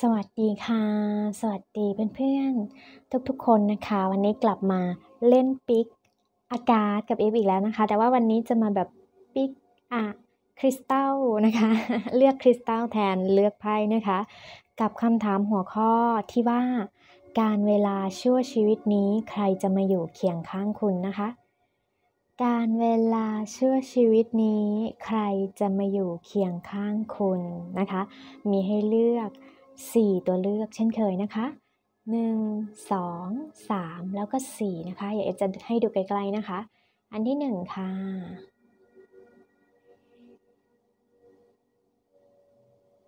สวัสดีค่ะ สวัสดีเพื่อนๆ ทุกๆคนนะคะ วันนี้กลับมาเล่นปิกอากาศกับเอฟอีกแล้วนะคะแต่ว่าวันนี้จะมาแบบปิกอะคริสตัลนะคะเลือกคริสตัลแทนเลือกไพ่นะคะกับคำถามหัวข้อที่ว่า การเวลาชั่วชีวิตนี้ใครจะมาอยู่เคียงข้างคุณนะคะ การเวลาชั่วชีวิตนี้ใครจะมาอยู่เคียงข้างคุณนะคะมีให้เลือก4 ตัวเลือกเช่นเคยนะคะ 1 2 3 แล้วก็ 4 นะคะอยากจะให้ดูไกลๆนะคะ อันที่ 1 ค่ะ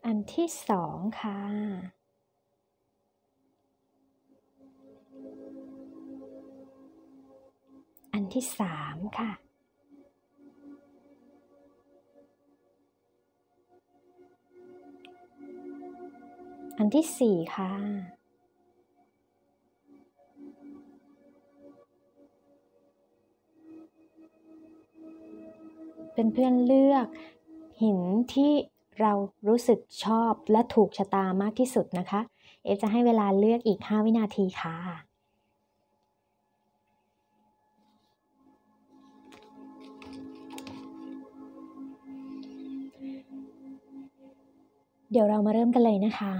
อันที่ 2 ค่ะ อันที่ 3 ค่ะอันที่สี่ค่ะเพื่อนๆเลือกหินที่เรารู้สึกชอบและถูกชะตามากที่สุดนะคะ เอจะให้เวลาเลือกอีก 5 วินาทีค่ะดี๋ยวเรามาเริ่มกันเลยนะคะ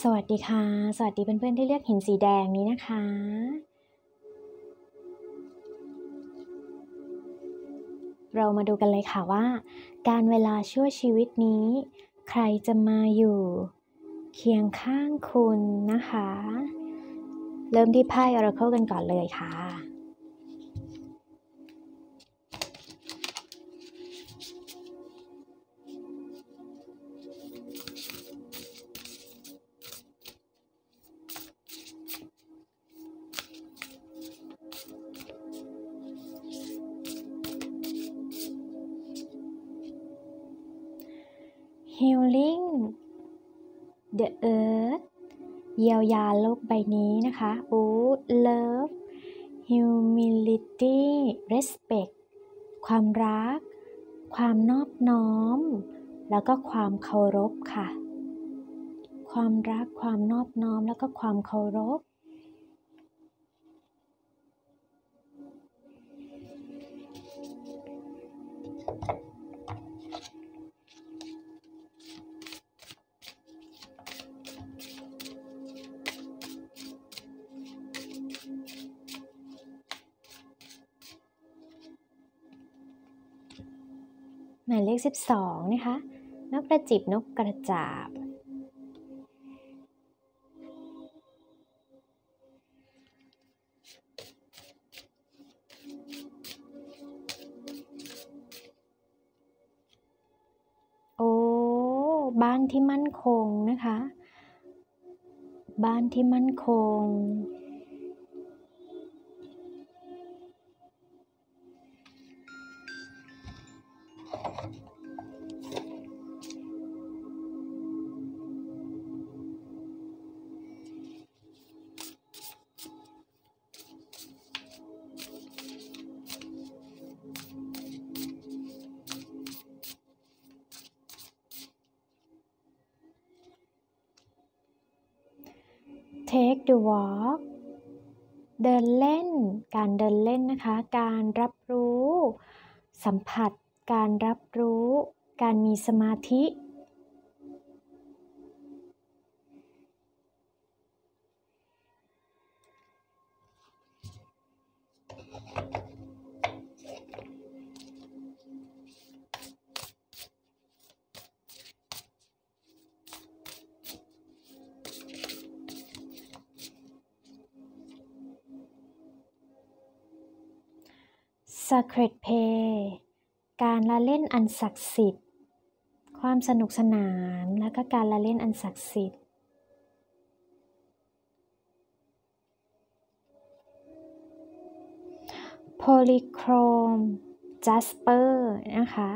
สวัสดีค่ะ สวัสดีเพื่อนๆที่เลือกหินสีแดงนี้นะคะ เรามาดูกันเลยค่ะว่า การเวลาชั่วชีวิตนี้ ใครจะมาอยู่ เคียงข้างคุณนะคะ เริ่มที่ไพ่ออร์เคิลกันก่อนเลยค่ะนี้นะคะ w o u love humility respect ความรัก ความนอบน้อม แล้วก็ความเคารพค่ะ ความรัก ความนอบน้อม แล้วก็ความเคารพข12นะคะนกกระจิบนกกระจาบ โอ้ บ้านที่มั่นคงนะคะ บ้านที่มั่นคงคะการรับรู้ สัมผัส การรับรู้ การมีสมาธิ Thank you. Sacred Play การละเล่นอันศักดิ์สิทธิ์ ความสนุกสนาน และก็การละเล่นอันศักดิ์สิทธิ์โพลิโครม จัสเปอร์ นะคะ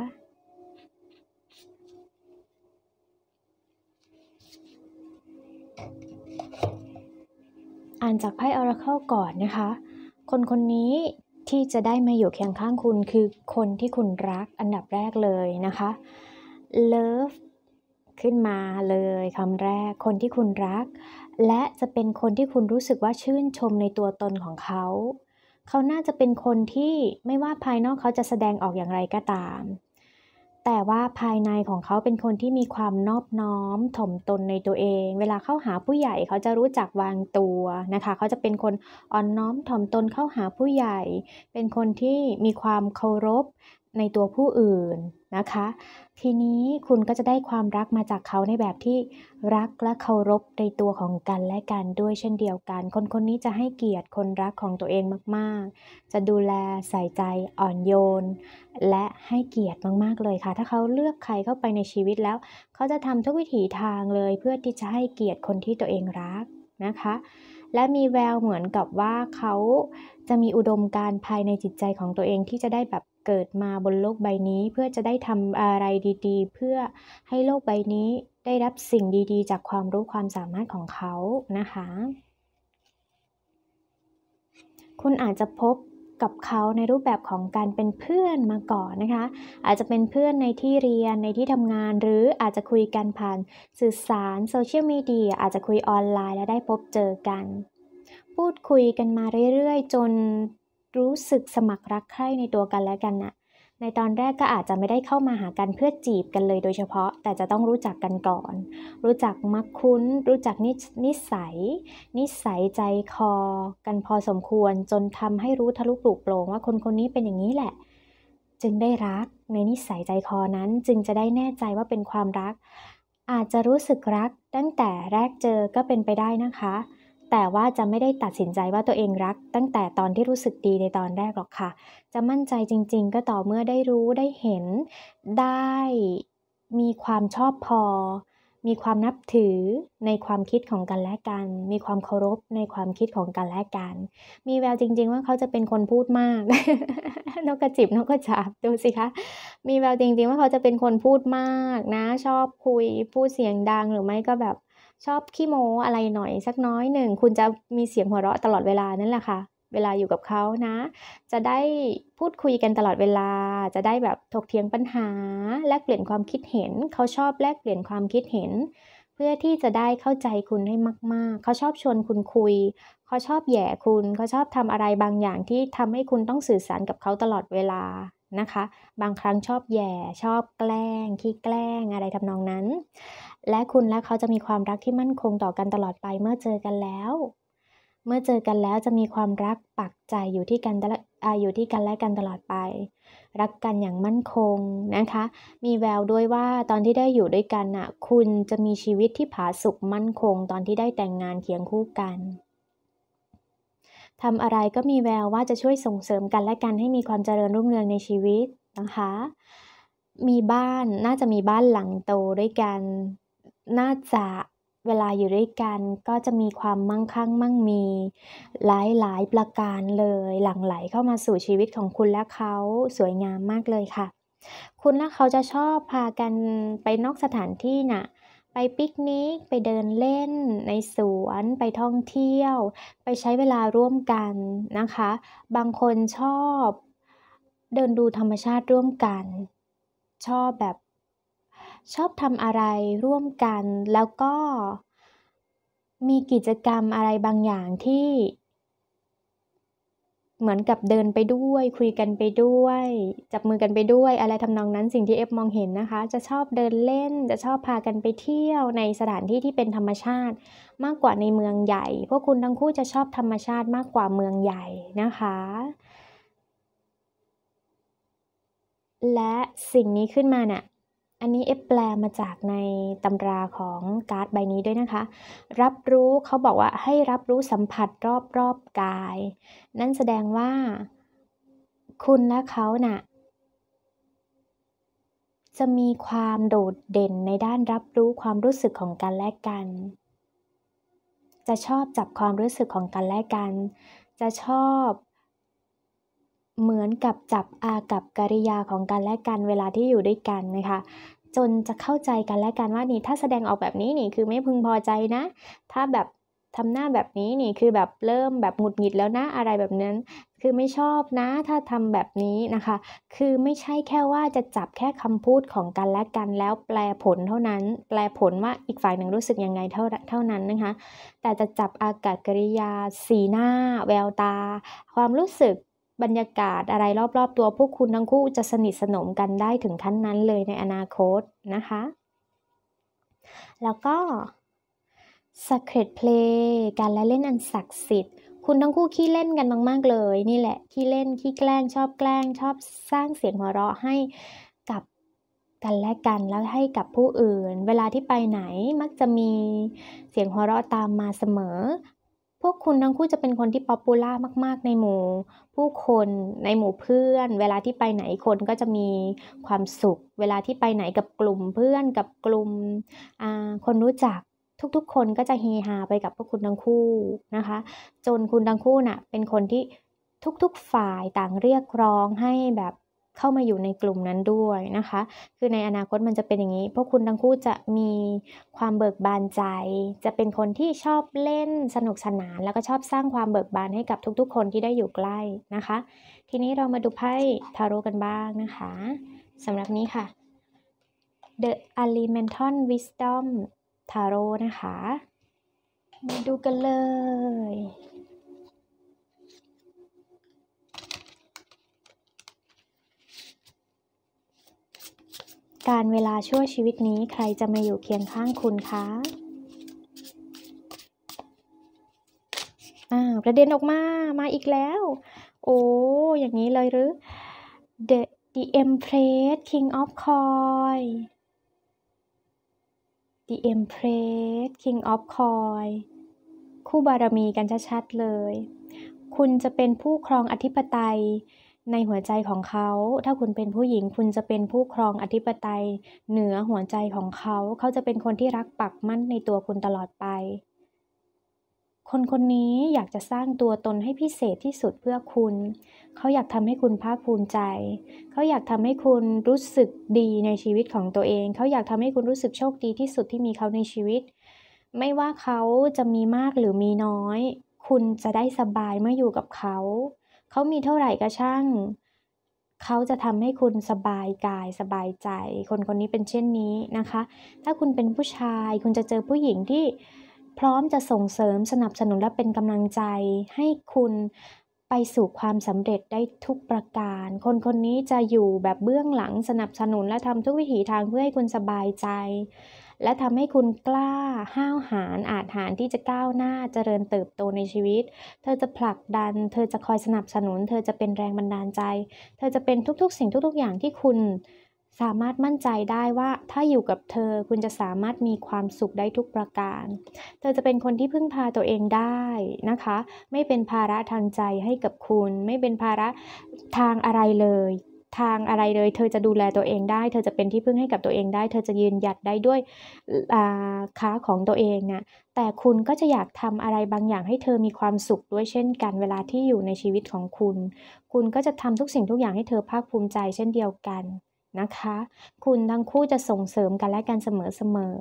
อ่านจากไพ่ออราเคิลก่อนนะคะ คนคนนี้ที่จะได้มาอยู่เคียงข้างคุณคือคนที่คุณรักอันดับแรกเลยนะคะ love ขึ้นมาเลยคำแรกคนที่คุณรัก และจะเป็นคนที่คุณรู้สึกว่าชื่นชมในตัวตนของเขา เขาน่าจะเป็นคนที่ไม่ว่าภายนอกเขาจะแสดงออกอย่างไรก็ตามแต่ว่าภายในของเขาเป็นคนที่มีความนอบน้อมถ่อมตนในตัวเอง เวลาเข้าหาผู้ใหญ่เขาจะรู้จักวางตัวนะคะ เขาจะเป็นคนอ่อนน้อมถ่อมตนเข้าหาผู้ใหญ่ เป็นคนที่มีความเคารพในตัวผู้อื่นนะคะ ทีนี้คุณก็จะได้ความรักมาจากเขาในแบบที่รักและเคารพในตัวของกันและกันด้วยเช่นเดียวกัน คนคนนี้จะให้เกียรติคนรักของตัวเองมาก ๆ จะดูแลใส่ใจอ่อนโยนและให้เกียรติมาก ๆ เลยค่ะ ถ้าเขาเลือกใครเข้าไปในชีวิตแล้ว เขาจะทำทุกวิถีทางเลยเพื่อที่จะให้เกียรติคนที่ตัวเองรักนะคะ และมีแววเหมือนกับว่าเขาจะมีอุดมการภายในจิตใจของตัวเองที่จะได้แบบเกิดมาบนโลกใบนี้เพื่อจะได้ทำอะไรดีๆ เพื่อให้โลกใบนี้ได้รับสิ่งดีๆ จากความรู้ความสามารถของเขา นะคะ คุณอาจจะพบกับเขาในรูปแบบของการเป็นเพื่อนมาก่อนนะคะ อาจจะเป็นเพื่อนในที่เรียนในที่ทำงานหรืออาจจะคุยกันผ่านสื่อสาร โซเชียลมีเดียอาจจะคุยออนไลน์ และได้พบเจอกัน พูดคุยกันมาเรื่อยๆ จนรู้สึกสมัครรักใคร่ในตัวกันและกันนะ่ะ ในตอนแรกก็อาจจะไม่ได้เข้ามาหากันเพื่อจีบกันเลยโดยเฉพาะ แต่จะต้องรู้จักกันก่อน รู้จักมักคุ้น รู้จักนินสัย นิสัยใจคอ กันพอสมควรจนทำให้รู้ทะลุปลุกโปรงว่าคนคนนี้เป็นอย่างนี้แหละ จึงได้รักในนิสัยใจคอนั้นจึงจะได้แน่ใจว่าเป็นความรัก อาจจะรู้สึกรักตั้งแต่แรกเจอก็เป็นไปได้นะคะแต่ว่าจะไม่ได้ตัดสินใจว่าตัวเองรัก ตั้งแต่ตอนที่รู้สึกดีในตอนแรกหรอกค่ะ จะมั่นใจจริง ๆ ก็ต่อเมื่อได้รู้ได้เห็นได้มีความชอบพอ มีความนับถือในความคิดของกันและกัน มีความเคารพในความคิดของกันและกัน มีแววจริง ๆ ว่าเขาจะเป็นคนพูดมากนกกระจิบนกกระจาบดูสิคะ มีแววจริงๆว่าเขาจะเป็นคนพูดมากนะ ชอบคุยพูดเสียงดัง หรือไม่ก็แบบชอบขี้โมอะไรหน่อย สักน้อยหนึ่งคุณจะมีเสียงหัวเราะตลอดเวลานั่นแหละค่ะเวลาอยู่กับเขานะ จะได้พูดคุยกันตลอดเวลาจะได้แบบถกเถียงปัญหาแลกเปลี่ยนความคิดเห็นเขาชอบแลกเปลี่ยนความคิดเห็น เพื่อที่จะได้เข้าใจคุณให้มากๆเขาชอบชวนคุณคุยเขาชอบแย่คุณเขาชอบทำอะไรบางอย่างที่ทำให้คุณต้องสื่อสารกับเขาตลอดเวลานะคะบางครั้งชอบแย่ชอบแกล้งขี้แกล้งอะไรทำนองนั้น และคุณและเขาจะมีความรักที่มั่นคงต่อกันตลอดไป เมื่อเจอกันแล้ว เมื่อเจอกันแล้วจะมีความรักปักใจอยู่ที่กันออยู่ที่กันและกันตลอดไป รักกันอย่างมั่นคงนะคะ มีแววด้วยว่าตอนที่ได้อยู่ด้วยกันน่ะคุณจะมีชีวิตที่ผาสุกมั่นคงตอนที่ได้แต่งงานเคียงคู่กันทำอะไรก็มีแววว่าจะช่วยส่งเสริมกันและกันให้มีความเจริญรุ่งเรืองในชีวิตนะคะ มีบ้านน่าจะมีบ้านหลังโตด้วยกัน น่าจะเวลาอยู่ด้วยกัน ก็จะมีความมั่งคั่งมั่งมี หลายหลายประการเลย หลั่งไหลเข้ามาสู่ชีวิตของคุณและเขาสวยงามมากเลยค่ะ คุณและเขาจะชอบพากันไปนอกสถานที่นะ่ะไปปิกนิก ไปเดินเล่นในสวนไปท่องเที่ยว ไปใช้เวลาร่วมกันนะคะ บางคนชอบเดินดูธรรมชาติร่วมกัน ชอบแบบชอบทำอะไรร่วมกัน แล้วก็มีกิจกรรมอะไรบางอย่างที่เหมือนกับเดินไปด้วย คุยกันไปด้วย จับมือกันไปด้วย อะไรทำนองนั้นสิ่งที่เอฟมองเห็นนะคะ จะชอบเดินเล่น จะชอบพากันไปเที่ยวในสถานที่ที่เป็นธรรมชาติ มากกว่าในเมืองใหญ่พวกคุณทั้งคู่จะชอบธรรมชาติมากกว่าเมืองใหญ่นะคะ และสิ่งนี้ขึ้นมาเนะี่ยอันนี้เอฟแปลมาจากในตำราของการ์ดใบนี้ด้วยนะคะ รับรู้เขาบอกว่าให้รับรู้สัมผัสรอบรอบกาย นั่นแสดงว่า คุณและเขานะ่ะจะมีความโดดเด่นในด้านรับรู้ความรู้สึกของกันและกัน จะชอบจับความรู้สึกของกันและกัน จะชอบเหมือนกับจับอากับกริยาของกันและกัน เวลาที่อยู่ด้วยกันนะคะ จนจะเข้าใจกันและกันว่านี่ถ้าแสดงออกแบบนี้นี่คือไม่พึงพอใจนะ ถ้าแบบทำหน้าแบบนี้นี่คือแบบเริ่มแบบหงุดหงิดแล้วนะอะไรแบบนั้น คือไม่ชอบนะ ถ้าทำแบบนี้นะคะ คือไม่ใช่แค่ว่าจะจับแค่คำพูดของกันและกันแล้วแปลผลเท่านั้น แปลผลว่าอีกฝ่ายหนึ่งรู้สึกยังไงเท่าเท่านั้นนะคะแต่จะจับอากาศกริยา สีหน้า แววตา ความรู้สึกบรรยากาศอะไรรอบๆ ตัว พวกคุณทั้งคู่จะสนิทสนมกันได้ถึงขั้นนั้นเลยในอนาคตนะคะ แล้วก็ Sacred Play การละเล่นอันศักดิ์สิทธิ์คุณทั้งคู่ขี้เล่นกันมาก ๆ เลยนี่แหละขี้เล่นขี้แกล้งชอบแกล้งชอบสร้างเสียงหัวเราะให้กับกันและกันแล้วให้กับผู้อื่น เวลาที่ไปไหนมักจะมีเสียงหัวเราะตามมาเสมอพวกคุณทั้งคู่จะเป็นคนที่ป๊อปปูล่ามากๆ ในหมู่ ผู้คนในหมู่เพื่อน เวลาที่ไปไหนคนก็จะมีความสุข เวลาที่ไปไหนกับกลุ่มเพื่อนกับกลุ่มคนรู้จักทุกๆ คนก็จะเฮฮาไปกับพวกคุณทั้งคู่นะคะ จนคุณทั้งคู่นะ่ะเป็นคนที่ทุกๆฝ่ายต่างเรียกร้องให้แบบเข้ามาอยู่ในกลุ่มนั้นด้วยนะคะ คือในอนาคตมันจะเป็นอย่างนี้ พวกคุณทั้งคู่จะมีความเบิกบานใจ จะเป็นคนที่ชอบเล่นสนุกสนาน แล้วก็ชอบสร้างความเบิกบานให้กับทุกๆคนที่ได้อยู่ใกล้นะคะ ทีนี้เรามาดูไพ่ทาโร่กันบ้างนะคะ สำหรับนี้ค่ะ The a l i m e n t a l Wisdom Tarot นะคะ มาดูกันเลยการเวลาชั่วชีวิตนี้ใครจะมาอยู่เคียงข้างคุณคะ อ่า ประเด็นออกมา มาอีกแล้ว โอ้ อย่างนี้เลยหรือ The The Empress King of Coin The Empress King of Coin คู่บารมีกันชัดๆเลย คุณจะเป็นผู้ครองอธิปไตยในหัวใจของเขา ถ้าคุณเป็นผู้หญิง คุณจะเป็นผู้ครองอธิปไตย เหนือหัวใจของเขา เขาจะเป็นคนที่รักปักมั่นในตัวคุณตลอดไป คนคนนี้อยากจะสร้างตัวตนให้พิเศษที่สุดเพื่อคุณ เขาอยากทำให้คุณภาคภูมิใจ เขาอยากทำให้คุณรู้สึกดีในชีวิตของตัวเอง เขาอยากทำให้คุณรู้สึกโชคดีที่สุดที่มีเขาในชีวิต ไม่ว่าเขาจะมีมากหรือมีน้อย คุณจะได้สบายเมื่ออยู่กับเขาเขา มีเท่าไหร่ก็ ช่าง เขาจะทำให้คุณสบาย กาย สบายใจ คนคนนี้เป็นเช่นนี้ นะคะ ถ้าคุณเป็นผู้ชาย คุณจะเจอผู้หญิง ที่ พร้อมจะส่งเสริมสนับสนุน และเป็นกำลังใจ ให้คุณไปสู่ ความสำเร็จ ได้ทุกประการ คนคนนี้จะอยู่ แบบเบื้องหลัง สนับสนุน และทำทุกวิถีทาง เพื่อให้คุณสบายใจและทำให้คุณกล้า ห้าวหาญ อาจหารที่จะก้าวหน้า เจริญเติบโตในชีวิต เธอจะผลักดัน เธอจะคอยสนับสนุน เธอจะเป็นแรงบันดาลใจ เธอจะเป็นทุกๆสิ่งทุกๆอย่างที่คุณสามารถมั่นใจได้ว่าถ้าอยู่กับเธอคุณจะสามารถมีความสุขได้ทุกประการ เธอจะเป็นคนที่พึ่งพาตัวเองได้นะคะ ไม่เป็นภาระทางใจให้กับคุณ ไม่เป็นภาระทางอะไรเลยทางอะไรเลยเธอจะดูแลตัวเองได้เธอจะเป็นที่พึ่งให้กับตัวเองได้ เธอจะยืนหยัดได้ด้วยค้าของตัวเองนะแต่คุณก็จะอยากทำอะไรบางอย่างให้เธอมีความสุขด้วยเช่นกันเวลาที่อยู่ในชีวิตของคุณ คุณก็จะทำทุกสิ่งทุกอย่างให้เธอภาคภูมิใจเช่นเดียวกันนะคะ คุณทั้งคู่จะส่งเสริมกันและกันเสมอเสมอ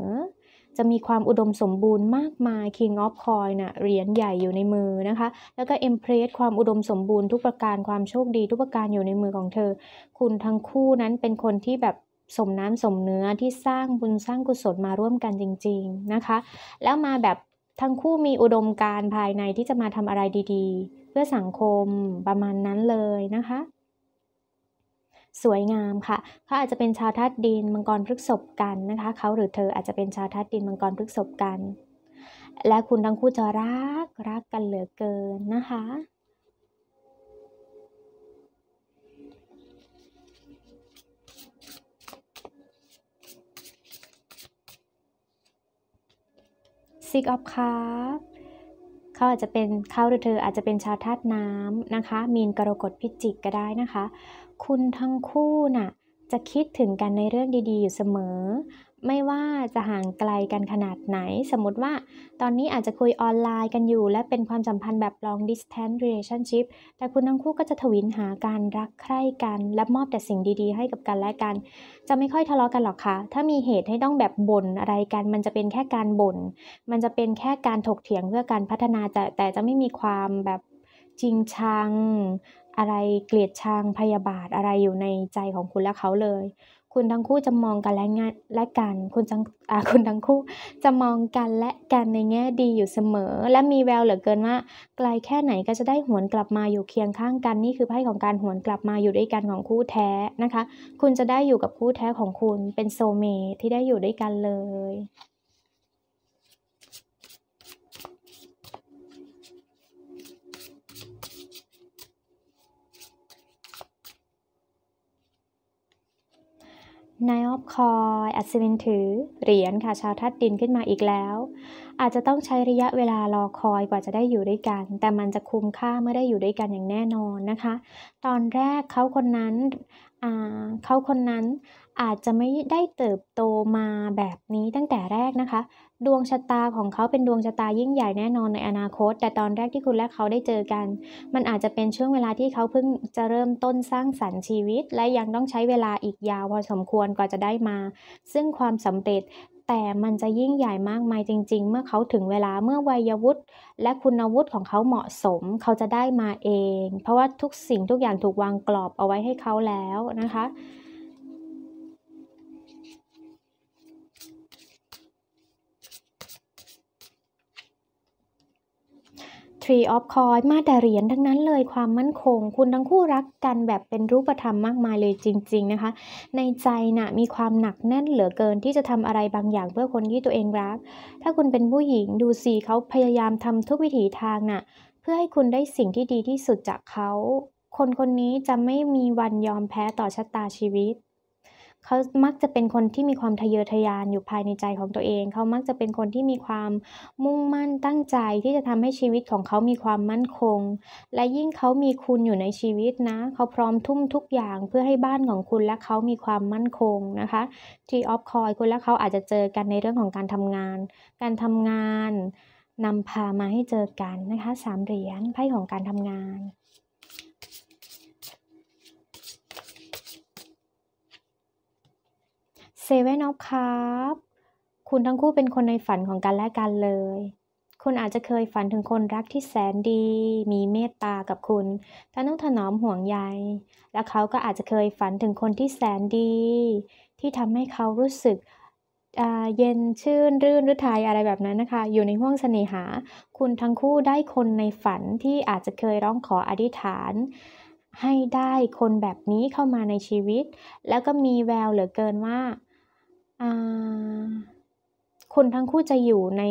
จะมีความอุดมสมบูรณ์มากมาย King of Coin นะ่ะเหรียญใหญ่อยู่ในมือนะคะ แล้วก็ Empress ความอุดมสมบูรณ์ทุกประการความโชคดี ทุกประการอยู่ในมือของเธอ คุณทั้งคู่นั้นเป็นคนที่แบบสมน้ำสมเนื้อที่สร้างบุญสร้างกุศลมาร่วมกันจริง ๆนะคะ แล้วมาแบบทั้งคู่มีอุดมการภายในที่จะมาทำอะไรดีๆ เพื่อสังคมประมาณนั้นเลยนะคะสวยงามค่ะ เขาอาจจะเป็นชาวธาตุดินมังกรพฤกษบกันนะคะเขาหรือเธออาจจะเป็นชาวธาตุดินมังกรพฤกษบกัน และคุณทั้งคู่จะรักรักกันเหลือเกินนะคะซิกออฟคัพเขาอาจจะเป็นเขาหรือเธออาจจะเป็นชาวธาตุน้ำนะคะ มีนกรกฎพิจิกก็ได้นะคะคุณทั้งคู่น่ะจะคิดถึงกันในเรื่องดีๆ อยู่เสมอ ไม่ว่าจะห่างไกลกันขนาดไหน สมมติว่าตอนนี้อาจจะคุยออนไลน์กันอยู่ และเป็นความสัมพันธ์แบบ long distance relationship แต่คุณทั้งคู่ก็จะทวินหาการรักใคร่กันและมอบแต่สิ่งดี ๆ ให้กับกันและกัน จะไม่ค่อยทะเลาะกันหรอกคะ่ะ ถ้ามีเหตุให้ต้องแบบบ่นอะไรกัน มันจะเป็นแค่การบน่น มันจะเป็นแค่การถกเถียงเพื่อการพัฒนา แต่แต่จะไม่มีความแบบจริงชังอะไรเกลียดชังพยาบาทอะไรอยู่ในใจของคุณและ เขาเลย คุณทั้งคู่จะมองกันและงานและกัน คุณทังคุณทั้งคู่จะมองกันและกันในแง่ดีอยู่เสมอ และมีแววเหลือเกินว่าไกลแค่ไหนก็จะได้หวนกลับมาอยู่เคียงข้างกันนี่คือไพ่ของการหวนกลับมาอยู่ด้วยกันของคู่แท้นะคะ คุณจะได้อยู่กับคู่แท้ของคุณเป็นโซเมที่ได้อยู่ด้วยกันเลยนายออฟคอย อัศวินถือ เหรียญค่ะ ชาวทัดดินขึ้นมาอีกแล้ว อาจจะต้องใช้ระยะเวลารอคอยกว่าจะได้อยู่ด้วยกัน แต่มันจะคุ้มค่าเมื่อได้อยู่ด้วยกันอย่างแน่นอนนะคะ ตอนแรกเขาคนนั้นเขาคนนั้นอาจจะไม่ได้เติบโตมาแบบนี้ตั้งแต่แรกนะคะดวงชะตาของเขาเป็นดวงชะตายิ่งใหญ่แน่นอนในอนาคต แต่ตอนแรกที่คุณและเขาได้เจอกัน มันอาจจะเป็นช่วงเวลาที่เขาเพิ่งจะเริ่มต้นสร้างสรรค์ชีวิต และยังต้องใช้เวลาอีกยาวพอสมควรกว่าจะได้มา ซึ่งความสำเร็จ แต่มันจะยิ่งใหญ่มากมายจริง ๆ เมื่อเขาถึงเวลาเมื่อวัยวุฒิและคุณวุฒิของเขาเหมาะสม เขาจะได้มาเอง เพราะว่าทุกสิ่งทุกอย่างถูกวางกรอบเอาไว้ให้เขาแล้วนะคะ Tree of c o i มาแต่เหรียญทั้งนั้นเลยความมั่นคง คุณทั้งคู่รักกันแบบเป็นรูปธรรมมากมายเลยจริง ๆนะคะ ในใจนะ่ะมีความหนักแน่นเหลือเกินที่จะทำอะไรบางอย่างเพื่อคนที่ตัวเองรัก ถ้าคุณเป็นผู้หญิงดูสิเขาพยายามทำทุกวิถีทางนะ่ะเพื่อให้คุณได้สิ่งที่ดีที่สุดจากเขา คนคนนี้จะไม่มีวันยอมแพ้ต่อชะตาชีวิตเขามักจะเป็นคนที่มีความทะเยอทะยานอยู่ภายในใจของตัวเอง เขามักจะเป็นคนที่มีความมุ่งมั่นตั้งใจที่จะทำให้ชีวิตของเขามีความมั่นคง และยิ่งเขามีคุณอยู่ในชีวิตนะ เขาพร้อมทุ่มทุกอย่างเพื่อให้บ้านของคุณและเขามีความมั่นคงนะคะทีออฟคอยคุณและเขาอาจจะเจอกันในเรื่องของการทำงาน การทำงานนำพามาให้เจอกันนะคะสามเหรียญไพ่ของการทำงานเเซว่นออฟครับ คุณทั้งคู่เป็นคนในฝันของกันและกันเลย คุณอาจจะเคยฝันถึงคนรักที่แสนดี มีเมตตากับคุณทนุถนอมห่วงใยและเขาก็อาจจะเคยฝันถึงคนที่แสนดี ที่ทำให้เขารู้สึกเย็นชื่น รื่นรไทยอะไรแบบนั้นนะคะ อยู่ในห้วงเสน่หา คุณทั้งคู่ได้คนในฝันที่อาจจะเคยร้องขออธิษฐาน ให้ได้คนแบบนี้เข้ามาในชีวิต แล้วก็มีแววเหลือเกินว่าคนทั้งคู่จะอยู่ใน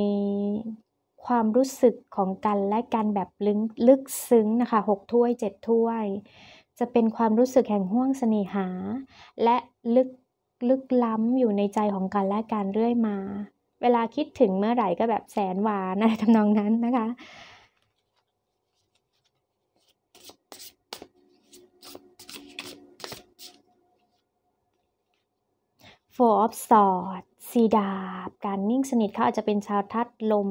ความรู้สึกของกันและกันแบบลึกลึกซึ้งนะคะหกถ้วยเจ็ดถ้วย จะเป็นความรู้สึกแห่งห่วงเสน่หา และลึกลึกล้ำอยู่ในใจของกันและกันเรื่อยมา เวลาคิดถึงเมื่อไหร่ก็แบบแสนหวานอะไรทำนองนั้นนะคะ Four of Swords สีดาบการนิ่งสนิทเขาอาจจะเป็นชาวทัดลม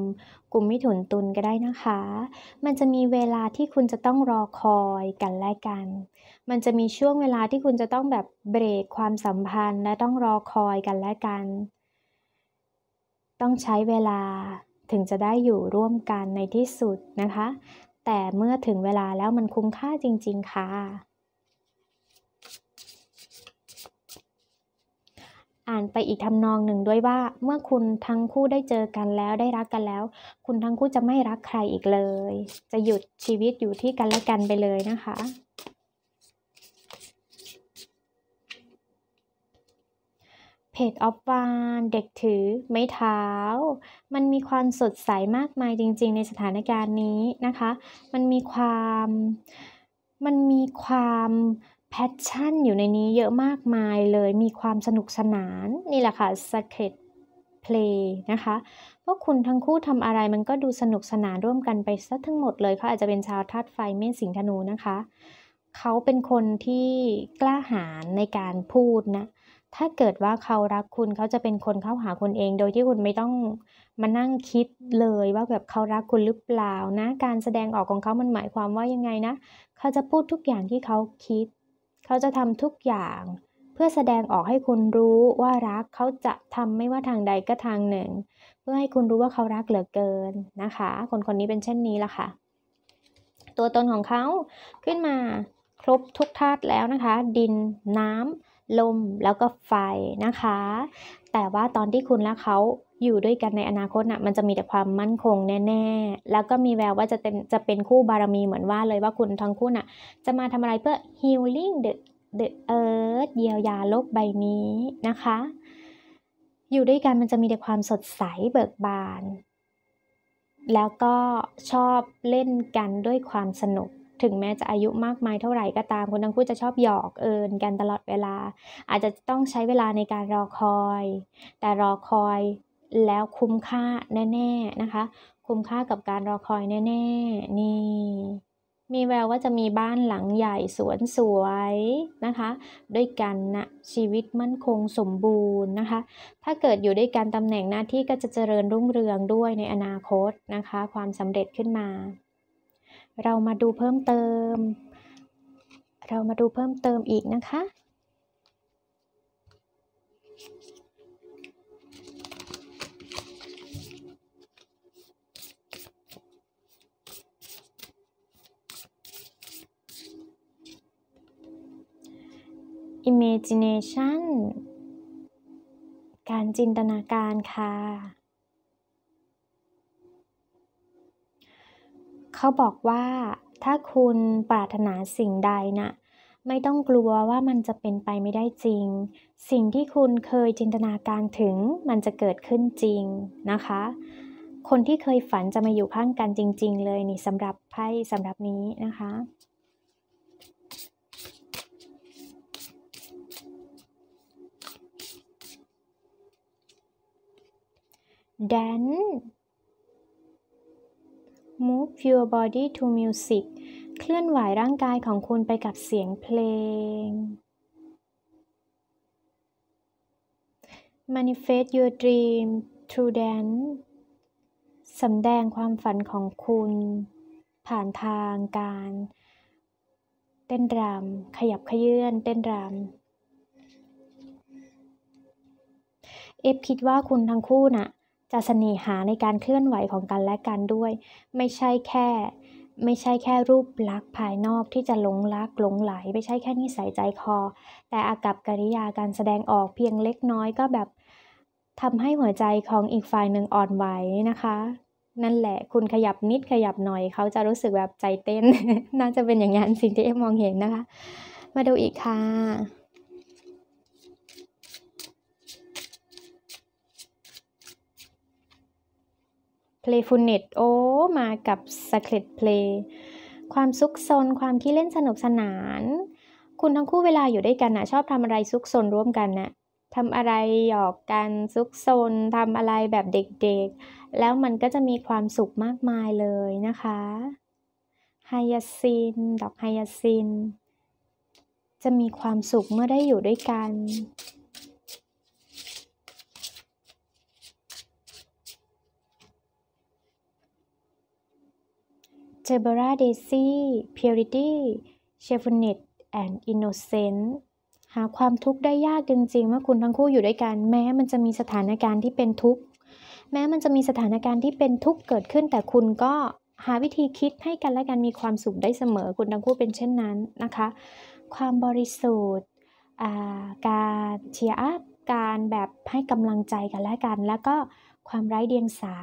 กลุ่มมิถุนตุลก็ได้นะคะ มันจะมีเวลาที่คุณจะต้องรอคอยกัน และกัน มันจะมีช่วงเวลาที่คุณจะต้องแบบเบรกความสัมพันธ์ และต้องรอคอยกันและกัน ต้องใช้เวลาถึงจะได้อยู่ร่วมกันในที่สุดนะคะ แต่เมื่อถึงเวลาแล้วมันคุ้มค่าจริงๆค่ะ่านไปอีกทำนองหนึ่งด้วยว่าเมื่อคุณทั้งคู่ได้เจอกันแล้วได้รักกันแล้ว คุณทั้งคู่จะไม่รักใครอีกเลยจะหยุดชีวิตอยู่ที่กันและกันไปเลยนะคะเพจออฟวานเด็กถือไม้เท้ามันมีความสดใสมากมายจริงๆในสถานการณ์นี้นะคะมันมีความมันมีความแพชชั่นอยู่ในนี้เยอะมากมายเลย มีความสนุกสนาน นี่แหละค่ะ Secret Play นะคะพวกคุณทั้งคู่ทำอะไรมันก็ดูสนุกสนานร่วมกันไปซะทั้งหมดเลยเขาอาจจะเป็นชาวธาตุไฟเม่สิงธนูนะคะเขาเป็นคนที่กล้าหาญในการพูดนะถ้าเกิดว่าเขารักคุณเขาจะเป็นคนเข้าหาคุณเอง โดยที่คุณไม่ต้องมานั่งคิดเลยว่าแบบเขารักคุณหรือเปล่านะการแสดงออกของเขามันหมายความว่ายังไงนะเขาจะพูดทุกอย่างที่เขาคิดเราจะทำทุกอย่าง เพื่อแสดงออกให้คุณรู้ว่ารักเขาจะทำไม่ว่าทางใดก็ทางหนึ่ง เพื่อให้คุณรู้ว่าเขารักเหลือเกินนะคะ คนคนนี้เป็นเช่นนี้ละค่ะตัวตนของเขาขึ้นมาครบทุกธาตุแล้วนะคะ ดินน้ำลม แล้วก็ไฟ นะคะ แต่ว่าตอนที่คุณและเขาอยู่ด้วยกันในอนาคตนะ่ะ มันจะมีแต่ความมั่นคงแน่ ๆ แล้วก็มีแววว่าจะเป็นจะเป็นคู่บารมีเหมือนว่าเลยว่าคุณทั้งคู่นะ่ะจะมาทำอะไรเพื่อ healing the the earth เยียวยาโลกใบนี้นะคะ อยู่ด้วยกันมันจะมีแต่ความสดใสเบิกบาน แล้วก็ชอบเล่นกันด้วยความสนุก ถึงแม้จะอายุมากมายเท่าไหร่ก็ตามคนทั้งคู่จะชอบหยอกเอินกันตลอดเวลา อาจจะต้องใช้เวลาในการรอคอย แต่รอคอยแล้วคุ้มค่าแน่ๆนะคะ คุ้มค่ากับการรอคอยแน่ๆนี่ มีแววว่าจะมีบ้านหลังใหญ่สวนสวยนะคะ ด้วยกันนะชีวิตมั่นคงสมบูรณ์นะคะ ถ้าเกิดอยู่ด้วยกันตำแหน่งหน้าที่ก็จะเจริญรุ่งเรืองด้วยในอนาคตนะคะ ความสำเร็จขึ้นมา เรามาดูเพิ่มเติม เรามาดูเพิ่มเติมอีกนะคะ imagination การจินตนาการค่ะ เขาบอกว่า ถ้าคุณปรารถนาสิ่งใดนะ่ะไม่ต้องกลัวว่ามันจะเป็นไปไม่ได้จริง สิ่งที่คุณเคยจินตนาการถึง มันจะเกิดขึ้นจริงนะคะ คนที่เคยฝันจะมาอยู่ข้างกันจริง ๆ เลยนี่สำหรับไพ่สำหรับนี้นะคะ Then move your body to music เคลื่อนไหวร่างกายของคุณไปกับเสียงเพลง manifest your dream through dance สำแดงความฝันของคุณ ผ่านทางการ เต้นรำ ขยับขยื่นเต้นรำ เอฟคิดว่าคุณทั้งคู่นะ่ะจะเสน่หาในการเคลื่อนไหวของกันและกันด้วย ไม่ใช่แค่ ไม่ใช่แค่รูปลักษณ์ภายนอกที่จะหลงรักหลงไหล ไม่ใช่แค่นิสัยใจคอ แต่อากับกิริยาการแสดงออกเพียงเล็กน้อยก็แบบทำให้หัวใจของอีกฝ่ายหนึ่งอ่อนไหวนะคะ นั่นแหละคุณขยับนิดขยับหน่อยเขาจะรู้สึกแบบใจเต้นน่าจะเป็นอย่างนั้นสิ่งที่เอ็มมองเห็นนะคะ มาดูอีกค่ะ Playfulness โอ้มากับ Sacred Play ความซุกซนความขี้เล่นสนุกสนาน คุณทั้งคู่เวลาอยู่ด้วยกันนะชอบทำอะไรซุกซนร่วมกันนะทำอะไรหยอกกันซุกซนทำอะไรแบบเด็กๆ แล้วมันก็จะมีความสุขมากมายเลยนะคะไฮยาซิน ดอกไฮยาซิน จะมีความสุขเมื่อได้อยู่ด้วยกันเจเบราเดซี่เพียริตี้เชฟนิตแอนด์อินโนเซนต์หาความทุกข์ได้ยากจริงๆเมื่อคุณทั้งคู่อยู่ด้วยกัน แม้มันจะมีสถานการณ์ที่เป็นทุกข์ แม้มันจะมีสถานการณ์ที่เป็นทุกข์เกิดขึ้น แต่คุณก็หาวิธีคิดให้กันและกันมีความสุขได้เสมอคุณทั้งคู่เป็นเช่นนั้นนะคะ ความบริสุทธิ์การเชียร์อัพการแบบให้กำลังใจกันและกัน แล้วก็ความไร้เดียงสา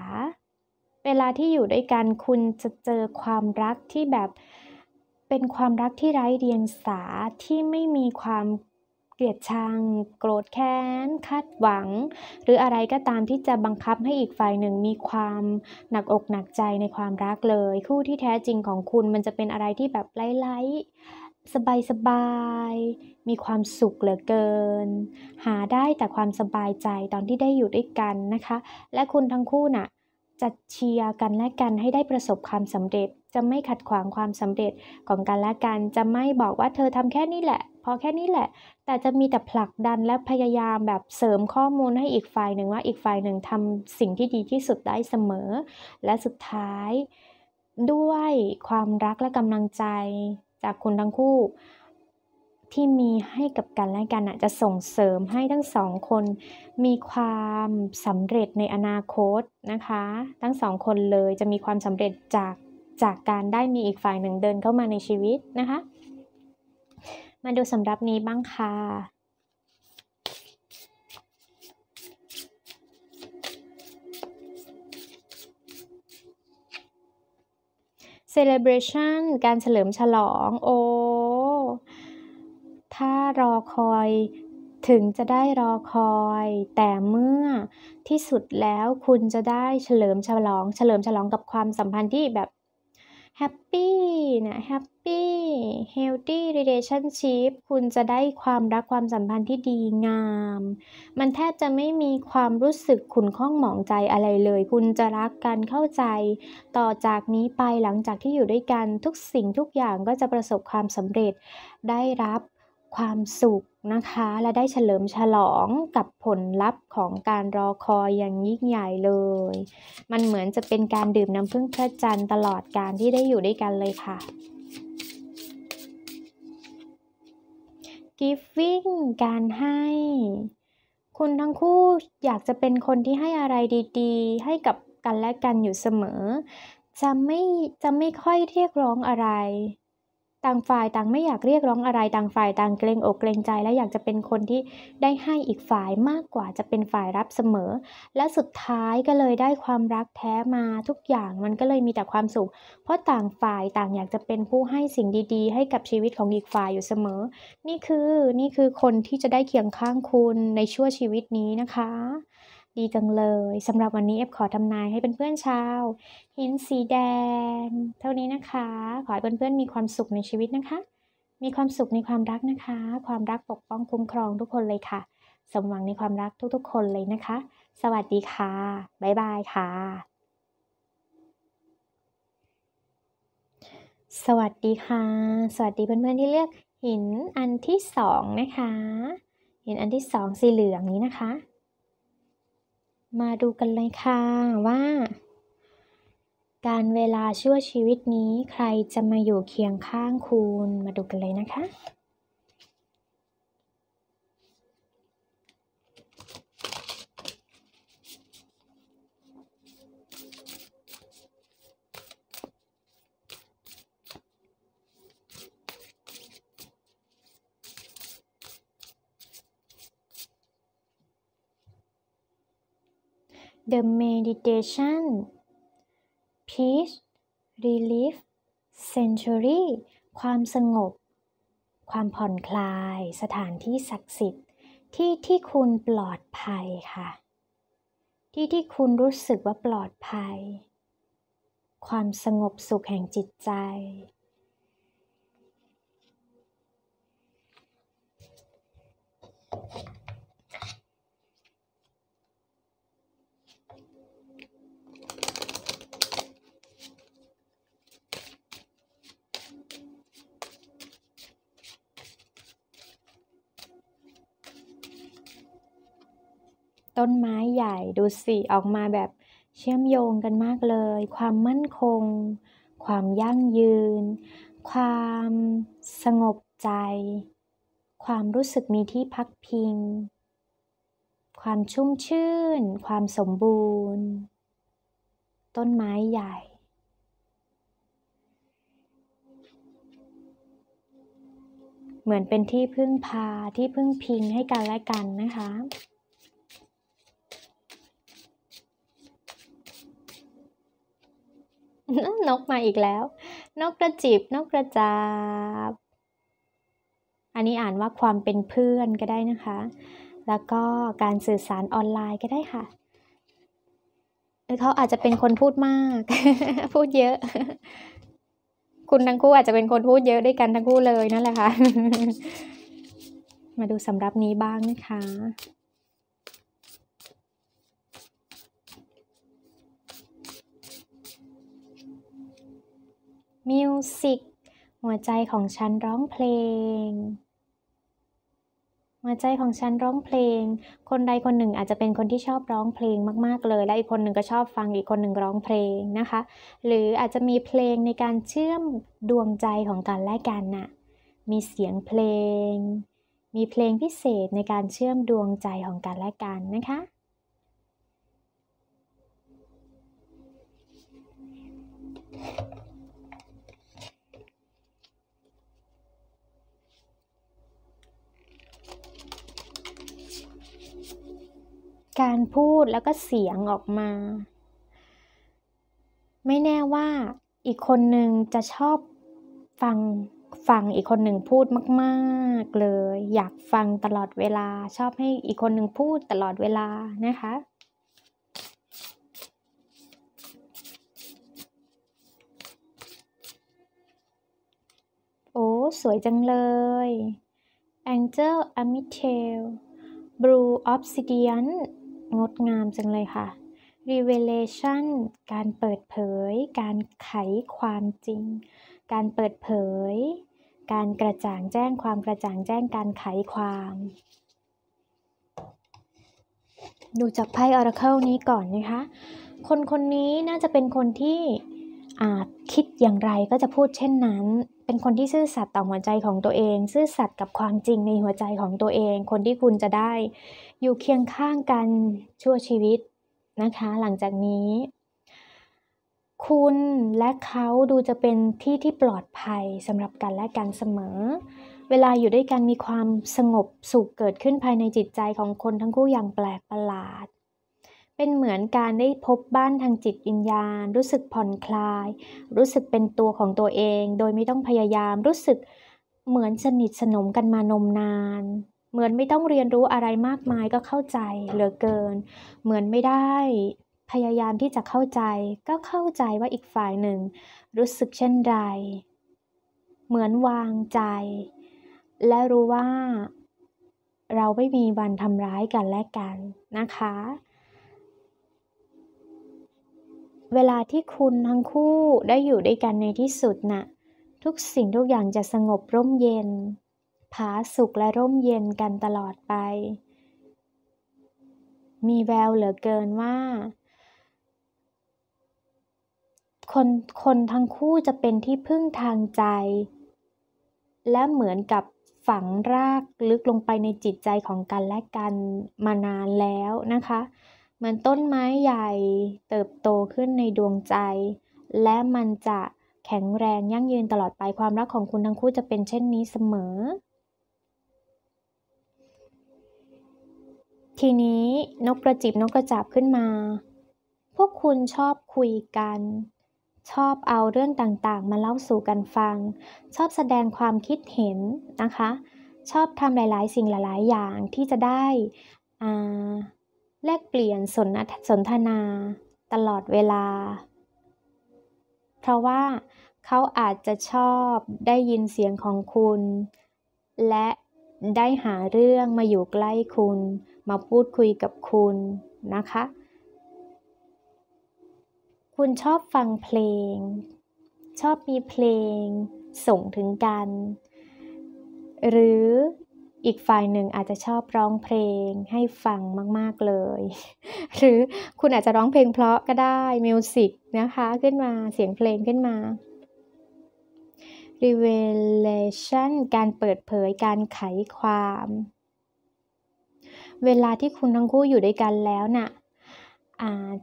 เวลาที่อยู่ด้วยกันคุณจะเจอความรักที่แบบเป็นความรักที่ไร้เดียงสาที่ไม่มีความเกลียดชัง โกรธแค้นคาดหวัง หรืออะไรก็ตามที่จะบังคับให้อีกฝ่ายหนึ่งมีความหนักอกหนักใจในความรักเลย คู่ที่แท้จริงของคุณ มันจะเป็นอะไรที่แบบไร้สบายสบายมีความสุขเหลือเกิน หาได้แต่ความสบายใจตอนที่ได้อยู่ด้วยกันนะคะ และคุณทั้งคู่นะ่ะจะเชียร์กันและกันให้ได้ประสบความสำเร็จ จะไม่ขัดขวางความสำเร็จของกันและกันจะไม่บอกว่าเธอทำแค่นี้แหละ พอแค่นี้แหละ แต่จะมีแต่ผลักดันและพยายามแบบเสริมข้อมูลให้อีกฝ่ายหนึ่งว่าอีกฝ่ายหนึ่งทำสิ่งที่ดีที่สุดได้เสมอและสุดท้าย ด้วยความรักและกำลังใจ จากคุณทั้งคู่ที่มีให้กับกันและกันจะส่งเสริมให้ทั้งสองคนมีความสำเร็จในอนาคตนะคะ ทั้งสองคนเลยจะมีความสำเร็จจากจากการได้มีอีกฝ่ายหนึ่งเดินเข้ามาในชีวิตนะคะ มาดูสำหรับนี้บ้างค่ะเซเลบร a t i o n การเฉลิมฉลอง โอ้ถ้ารอคอยถึงจะได้รอคอย แต่เมื่อที่สุดแล้วคุณจะได้เฉลิมฉลอง เฉลิมฉลองกับความสัมพันธ์ที่แบบแฮปปี้นะแฮปปี้เฮลตี้รีเลชั่นชีพคุณจะได้ความรักความสัมพันธ์ที่ดีงาม มันแทบจะไม่มีความรู้สึกขุนข้องหมองใจอะไรเลย คุณจะรักกันเข้าใจต่อจากนี้ไปหลังจากที่อยู่ด้วยกันทุกสิ่งทุกอย่างก็จะประสบความสำเร็จได้รับความสุขนะคะและได้เฉลิมฉลองกับผลลัพธ์ของการรอคอยอย่างยิ่งใหญ่เลย มันเหมือนจะเป็นการดื่มน้ำพึ่งพระจันทร์ตลอดการที่ได้อยู่ด้วยกันเลยค่ะ giving การให้ คุณทั้งคู่อยากจะเป็นคนที่ให้อะไรดี ๆ ให้กับกันและกันอยู่เสมอ จะไม่จะไม่ค่อยเรียกร้องอะไรต่างฝ่ายต่างไม่อยากเรียกร้องอะไรต่างฝ่ายต่างเกรงอกเกรงใจ และอยากจะเป็นคนที่ได้ให้อีกฝ่ายมากกว่าจะเป็นฝ่ายรับเสมอ และสุดท้ายก็เลยได้ความรักแท้มาทุกอย่างมันก็เลยมีแต่ความสุข เพราะต่างฝ่ายต่างอยากจะเป็นผู้ให้สิ่งดี ๆ ให้กับชีวิตของอีกฝ่ายอยู่เสมอ นี่คือนี่คือคนที่จะได้เคียงข้างคุณในชั่วชีวิตนี้นะคะดีจังเลยสำหรับวันนี้เอฟขอทำนายให้เพื่อนๆชาว หินสีแดง เท่านี้นะคะ ขอให้เพื่อนๆมีความสุขในชีวิตนะคะ มีความสุขในความรักนะคะ ความรักปกป้องคุ้มครองทุกคนเลยค่ะ สมหวังในความรักทุกๆ คนเลยนะคะ สวัสดีค่ะ บ๊ายบายค่ะ สวัสดีค่ะ สวัสดีเพื่อนๆที่เลือกหินอันที่สองนะคะหินอันที่สองสีเหลืองนี้นะคะมาดูกันเลยค่ะว่า การเวลาชั่วชีวิตนี้ใครจะมาอยู่เคียงข้างคุณมาดูกันเลยนะคะ the meditation peace relief sanctuary ความสงบ ความผ่อนคลาย สถานที่ศักดิ์สิทธิ์ ที่ที่คุณปลอดภัยค่ะ ที่ที่คุณรู้สึกว่าปลอดภัย ความสงบสุขแห่งจิตใจ Thank you. ต้นไม้ใหญ่ดูสิ ออกมาแบบเชื่อมโยงกันมากเลย ความมั่นคง ความยั่งยืน ความสงบใจ ความรู้สึกมีที่พักพิง ความชุ่มชื่น ความสมบูรณ์ ต้นไม้ใหญ่ เหมือนเป็นที่พึ่งพาที่พึ่งพิงให้กันและกันนะคะนกมาอีกแล้วนกกระจิบนกกระจาบอันนี้อ่านว่าความเป็นเพื่อนก็ได้นะคะ แล้วก็การสื่อสารออนไลน์ก็ได้ค่ะหรือเขาอาจจะเป็นคนพูดมาก พูดเยอะ คุณทั้งคู่อาจจะเป็นคนพูดเยอะด้วยกันทั้งคู่เลยนั่นแหละค่ะ มาดูสำรับนี้บ้างนะคะมิวสิกหัวใจของฉันร้องเพลง หัวใจของฉันร้องเพลง คนใดคนหนึ่งอาจจะเป็นคนที่ชอบร้องเพลงมาก ๆ เลย และอีกคนหนึ่งก็ชอบฟังอีกคนหนึ่งร้องเพลงนะคะ หรืออาจจะมีเพลงในการเชื่อมดวงใจของกันและกันนะ่ะ มีเสียงเพลง มีเพลงพิเศษในการเชื่อมดวงใจของกันและกันนะคะการพูดแล้วก็เสียงออกมา ไม่แน่ว่าอีกคนหนึ่งจะชอบฟัง ฟังอีกคนหนึ่งพูดมาก ๆ เลย อยากฟังตลอดเวลาชอบให้อีกคนหนึ่งพูดตลอดเวลานะคะโอ้สวยจังเลย Angel Amitel Blue Obsidian งดงามจังเลยค่ะ revelation การเปิดเผย การไขความจริง การเปิดเผย การกระจ่างแจ้งความกระจ่างแจ้ง การไขความ ดูจากไพ่ Oracle นี้ก่อนนะคะ คนคนนี้น่าจะเป็นคนที่คิดอย่างไรก็จะพูดเช่นนั้น เป็นคนที่ซื่อสัตย์ต่อหัวใจของตัวเอง ซื่อสัตย์กับความจริงในหัวใจของตัวเอง คนที่คุณจะได้อยู่เคียงข้างกันชั่วชีวิตนะคะ หลังจากนี้ คุณและเขาดูจะเป็นที่ที่ปลอดภัยสำหรับกันและกันเสมอ เวลาอยู่ด้วยกันมีความสงบสุขเกิดขึ้นภายในจิตใจของคนทั้งคู่อย่างแปลกประหลาด เป็นเหมือนการได้พบบ้านทางจิตวิญญาณ รู้สึกผ่อนคลาย รู้สึกเป็นตัวของตัวเอง โดยไม่ต้องพยายามรู้สึกเหมือนสนิทสนมกันมานมนานเหมือนไม่ต้องเรียนรู้อะไรมากมายก็เข้าใจ เหลือเกิน เหมือนไม่ได้พยายามที่จะเข้าใจก็เข้าใจว่าอีกฝ่ายหนึ่ง รู้สึกเช่นใด เหมือนวางใจ และรู้ว่า เราไม่มีวันทำร้ายกันและกันนะคะ เวลาที่คุณทั้งคู่ได้อยู่ด้วยกันในที่สุดนะ่ะ ทุกสิ่งทุกอย่างจะสงบร่มเย็นผาสุขและร่มเย็นกันตลอดไป มีแววเหลือเกินว่าคนคนทั้งคู่จะเป็นที่พึ่งทางใจ และเหมือนกับฝังรากลึกลงไปในจิตใจของกันและกันมานานแล้วนะคะเหมือนต้นไม้ใหญ่เติบโตขึ้นในดวงใจ และมันจะแข็งแรงยั่งยืนตลอดไป ความรักของคุณทั้งคู่จะเป็นเช่นนี้เสมอทีนี้นกกระจิบนกกระจาบขึ้นมา พวกคุณชอบคุยกัน ชอบเอาเรื่องต่าง ๆ มาเล่าสู่กันฟัง ชอบแสดงความคิดเห็นนะคะ ชอบทำหลาย ๆ สิ่งหลาย ๆ อย่างที่จะได้แลกเปลี่ยนสนสนทนา ตลอดเวลา เพราะว่าเขาอาจจะชอบได้ยินเสียงของคุณ และได้หาเรื่องมาอยู่ใกล้คุณมาพูดคุยกับคุณนะคะ คุณชอบฟังเพลง ชอบมีเพลง ส่งถึงกัน หรืออีกฝ่ายหนึ่งอาจจะชอบร้องเพลงให้ฟังมาก ๆ เลย หรือคุณอาจจะร้องเพลงเพราะก็ได้ มิวสิกนะคะขึ้นมา เสียงเพลงขึ้นมา revelation การเปิดเผยการไขความเวลาที่คุณทั้งคู่อยู่ด้วยกันแล้วนะ่ะ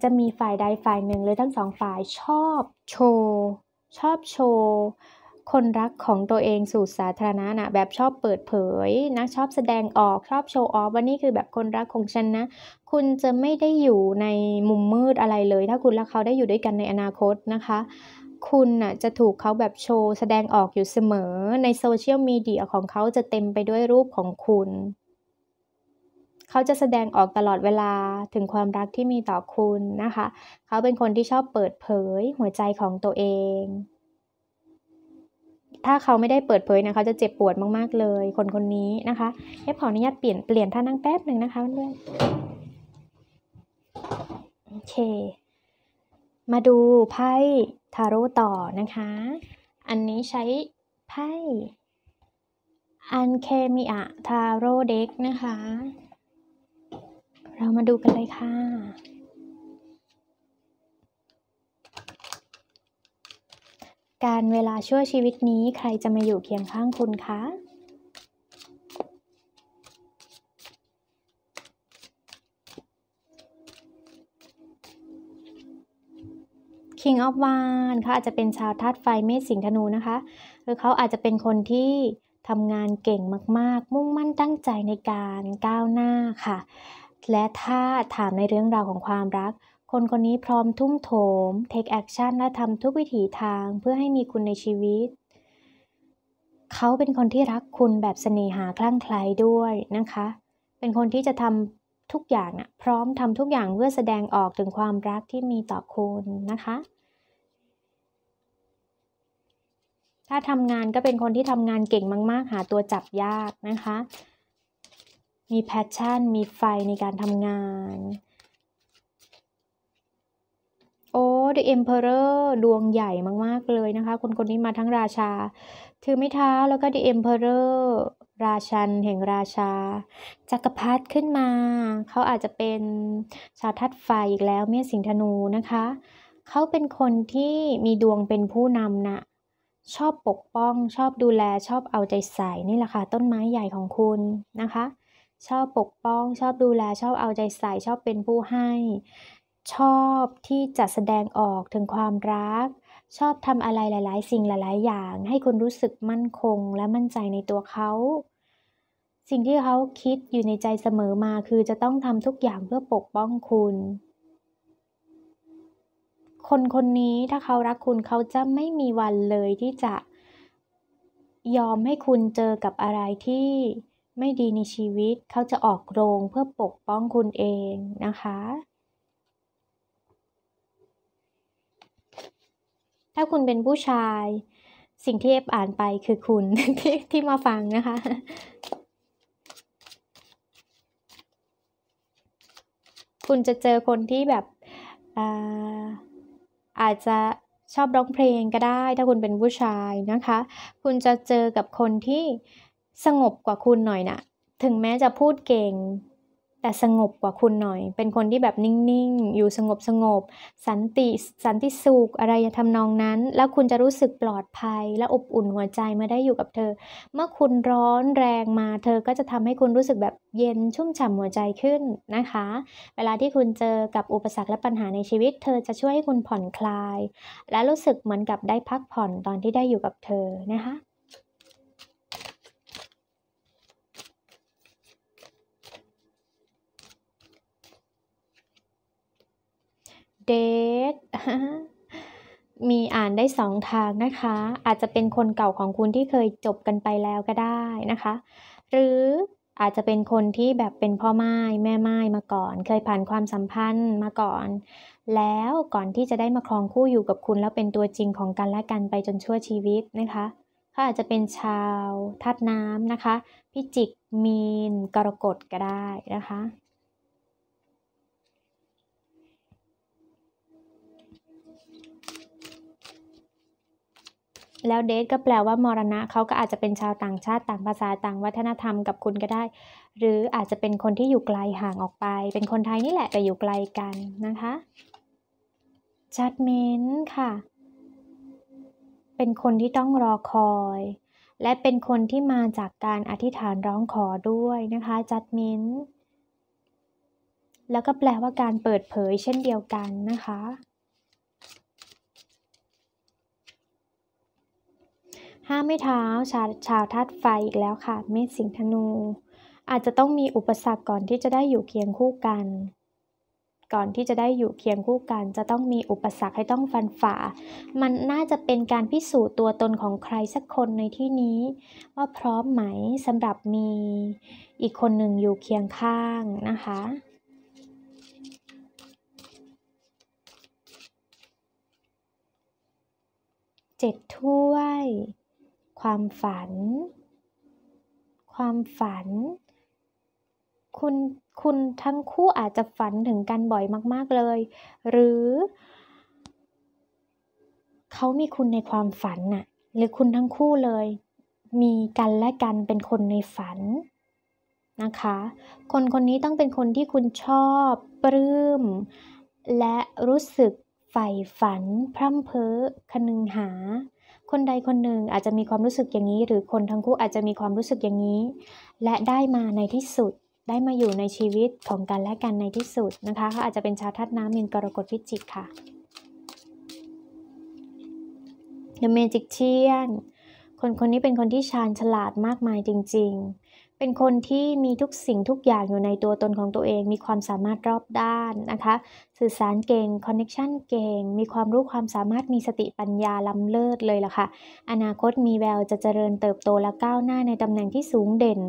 จะมีฝ่ายใดฝ่ายหนึ่งหรือทั้งสองฝ่ายชอบโชว์ชอบโชว์คนรักของตัวเองสู่สาธารณะนะแบบชอบเปิดเผยนะชอบแสดงออก ชอบโชว์ออฟ วันนี้คือแบบคนรักของฉันนะคุณจะไม่ได้อยู่ในมุมมืดอะไรเลย ถ้าคุณและเขาได้อยู่ด้วยกันในอนาคตนะคะ คุณน่ะจะถูกเขาแบบโชว์แสดงออกอยู่เสมอในโซเชียล มีเดียของเขาจะเต็มไปด้วยรูปของคุณเขาจะแสดงออกตลอดเวลาถึงความรักที่มีต่อคุณนะคะ เขาเป็นคนที่ชอบเปิดเผยหัวใจของตัวเอง ถ้าเขาไม่ได้เปิดเผยนะเขาจะเจ็บปวดมากๆเลย คนคนนี้นะคะเอฟขออนุญาตเปลี่ยนเปลี่ยนท่านั่งแป๊บหนึ่งนะคะเพื่อนโอเค มาดูไพ่ทาโร่ต่อนะคะ อันนี้ใช้ไพ่อันเคมีอะทาโร่เด็กนะคะเรามาดูกันเลยค่ะ การเวลาชั่วชีวิตนี้ใครจะมาอยู่เคียงข้างคุณคะคิงออฟวานเขาอาจจะเป็นชาวธาตุไฟเมษสิงธนูนะคะ หรือเขาอาจจะเป็นคนที่ทำงานเก่งมากๆ มุ่งมั่นตั้งใจในการก้าวหน้าค่ะและถ้าถามในเรื่องราวของความรัก คนคนนี้พร้อมทุ่มโถม take action และทำทุกวิถีทางเพื่อให้มีคุณในชีวิต เขาเป็นคนที่รักคุณแบบเสน่หาคลั่งไคล้ด้วยนะคะ เป็นคนที่จะทำทุกอย่างนะพร้อมทำทุกอย่างเพื่อแสดงออกถึงความรักที่มีต่อคุณนะคะ ถ้าทำงานก็เป็นคนที่ทำงานเก่งมาก ๆ หาตัวจับยากนะคะมีแพชชั่นมีไฟในการทำงาน โอ้ The Emperor ดวงใหญ่มาก ๆ เลยนะคะ คนคนนี้มาทั้งราชา ถือไม้เท้า แล้วก็ The Emperor ราชันแห่งราชา จักรพรรดิขึ้นมา เขาอาจจะเป็นชาทัดไฟอีกแล้ว เมยสิงธนูนะคะ เขาเป็นคนที่มีดวงเป็นผู้นำนะ่ะชอบปกป้อง ชอบดูแล ชอบเอาใจใส่นี่แหละค่ะ ต้นไม้ใหญ่ของคุณนะคะชอบปกป้อง ชอบดูแล ชอบเอาใจใส่ชอบเป็นผู้ให้ ชอบที่จะแสดงออกถึงความรัก ชอบทำอะไรหลาย ๆ สิ่งหลายๆ อย่างให้คนรู้สึกมั่นคงและมั่นใจในตัวเขา สิ่งที่เขาคิดอยู่ในใจเสมอมาคือจะต้องทำทุกอย่างเพื่อปกป้องคุณ คนคนนี้ถ้าเขารักคุณเขาจะไม่มีวันเลยที่จะ ยอมให้คุณเจอกับอะไรที่ไม่ดีในชีวิต เขาจะออกโรงเพื่อปกป้องคุณเองนะคะ ถ้าคุณเป็นผู้ชาย สิ่งที่เอฟอ่านไปคือคุณที่ที่มาฟังนะคะ คุณจะเจอคนที่แบบอาอาจจะชอบร้องเพลงก็ได้ถ้าคุณเป็นผู้ชายนะคะ คุณจะเจอกับคนที่สงบกว่าคุณหน่อยนะถึงแม้จะพูดเก่ง แต่สงบกว่าคุณหน่อย เป็นคนที่แบบนิ่ง ๆ อยู่สงบสงบสันติ สันติสุขอะไรทำนองนั้น แล้วคุณจะรู้สึกปลอดภัย และอบอุ่นหัวใจเมื่อได้อยู่กับเธอ เมื่อคุณร้อนแรงมา เธอก็จะทำให้คุณรู้สึกแบบเย็นชุ่มฉ่ำหัวใจขึ้นนะคะ เวลาที่คุณเจอกับอุปสรรคและปัญหาในชีวิต เธอจะช่วยให้คุณผ่อนคลาย และรู้สึกเหมือนกับได้พักผ่อนตอนที่ได้อยู่กับเธอนะคะเดทมีอ่านได้สองทางนะคะ อาจจะเป็นคนเก่าของคุณที่เคยจบกันไปแล้วก็ได้นะคะ หรืออาจจะเป็นคนที่แบบเป็นพ่อไม้ แม่ไม้มาก่อน เคยผ่านความสัมพันธ์มาก่อน แล้วก่อนที่จะได้มาครองคู่อยู่กับคุณแล้วเป็นตัวจริงของกันและกันไปจนชั่วชีวิตนะคะเขาอาจจะเป็นชาวธาตุน้ำนะคะ พิจิก มีน กรกฎก็ได้นะคะแล้วเดทก็แปลว่ามรณะเขาก็อาจจะเป็นชาวต่างชาติต่างภาษาต่างวัฒนธรรมกับคุณก็ได้ หรืออาจจะเป็นคนที่อยู่ไกลห่างออกไป เป็นคนไทยนี่แหละแต่อยู่ไกลกันนะคะจัดเมนค่ะ เป็นคนที่ต้องรอคอย และเป็นคนที่มาจากการอธิษฐานร้องขอด้วยนะคะจัดเมนแล้วก็แปลว่าการเปิดเผยเช่นเดียวกันนะคะห้าไม่เท้าชาชาวธาตุไฟอีกแล้วค่ะ เมษสิงธนู อาจจะต้องมีอุปสรรคก่อนที่จะได้อยู่เคียงคู่กัน ก่อนที่จะได้อยู่เคียงคู่กัน จะต้องมีอุปสรรคให้ต้องฟันฝ่า มันน่าจะเป็นการพิสูจน์ตัวตนของใครสักคนในที่นี้ ว่าพร้อมไหมสำหรับมีอีกคนหนึ่งอยู่เคียงข้างนะคะเจ็ดถ้วยความฝัน ความฝัน คุณ คุณทั้งคู่อาจจะฝันถึงกันบ่อยมากๆเลย หรือ เขามีคุณในความฝันน่ะ หรือคุณทั้งคู่เลย มีกันและกันเป็นคนในฝัน นะคะ คนคนนี้ต้องเป็นคนที่คุณชอบปลื้มและรู้สึกใฝ่ฝัน พร่ำเพ้อคนึงหาคนใดคนหนึ่งอาจจะมีความรู้สึกอย่างนี้หรือคนทั้งคู่อาจจะมีความรู้สึกอย่างนี้ และได้มาในที่สุด ได้มาอยู่ในชีวิตของกันและกันในที่สุดนะคะเขาอาจจะเป็นชาวธาตุน้ำมีนกรกฎพิจิกค่ะ The Magician คนคนนี้เป็นคนที่ชาญฉลาดมากมายจริง ๆเป็นคนที่มีทุกสิ่งทุกอย่างอยู่ในตัวตนของตัวเอง มีความสามารถรอบด้านนะคะ สื่อสารเก่ง คอนเน็ชันเก่ง มีความรู้ความสามารถมีสติปัญญาล้ำเลิศเลยล่ะค่ะ อนาคตมีแววจะเจริญเติบโตและก้าวหน้าในตำแหน่งที่สูงเด่น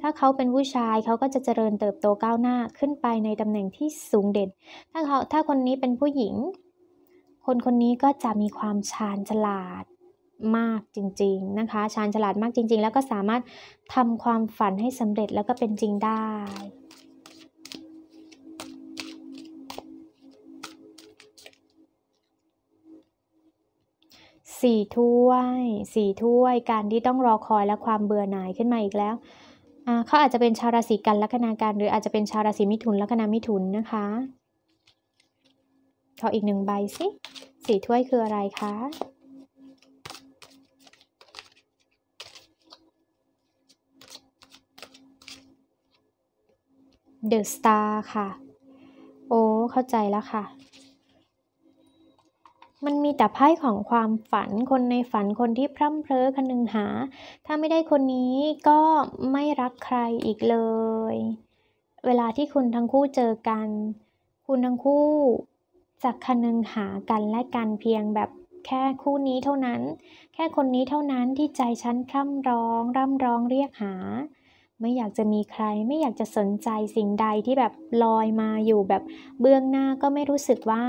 ถ้าเขาเป็นผู้ชายเขาก็จะเจริญเติบโตก้าวหน้าขึ้นไปในตำแหน่งที่สูงเด่น ถ้าเขาถ้าคนนี้เป็นผู้หญิง คนคนนี้ก็จะมีความชาญฉลาดมากจริงๆนะคะ ชาญฉลาดมากจริง ๆ แล้วก็สามารถทำความฝันให้สำเร็จแล้วก็เป็นจริงได้ สี่ถ้วย สี่ถ้วยการที่ต้องรอคอยและความเบื่อหน่ายขึ้นมาอีกแล้ว เขาอาจจะเป็นชาวราศีกันลัคนาการหรืออาจจะเป็นชาวราศีมิถุนลัคนามิถุนนะคะ ขออีกหนึ่งใบสิ สี่ถ้วยคืออะไรคะ The Star ค่ะโอ้เข้าใจแล้วค่ะ มันมีแต่ไพ่ของความฝันคนในฝันคนที่พร่ำเพร้อคนนึงหา ถ้าไม่ได้คนนี้ก็ไม่รักใครอีกเลย เวลาที่คุณทั้งคู่เจอกัน คุณทั้งคู่จะกคนนึงหากันและกันเพียงแบบแค่คู่นี้เท่านั้น แค่คนนี้เท่านั้นที่ใจฉันคร่ำร้อง ร่ำร้องเรียกหาไม่อยากจะมีใครไม่อยากจะสนใจสิ่งใดที่แบบลอยมาอยู่แบบเบื้องหน้าก็ไม่รู้สึกว่า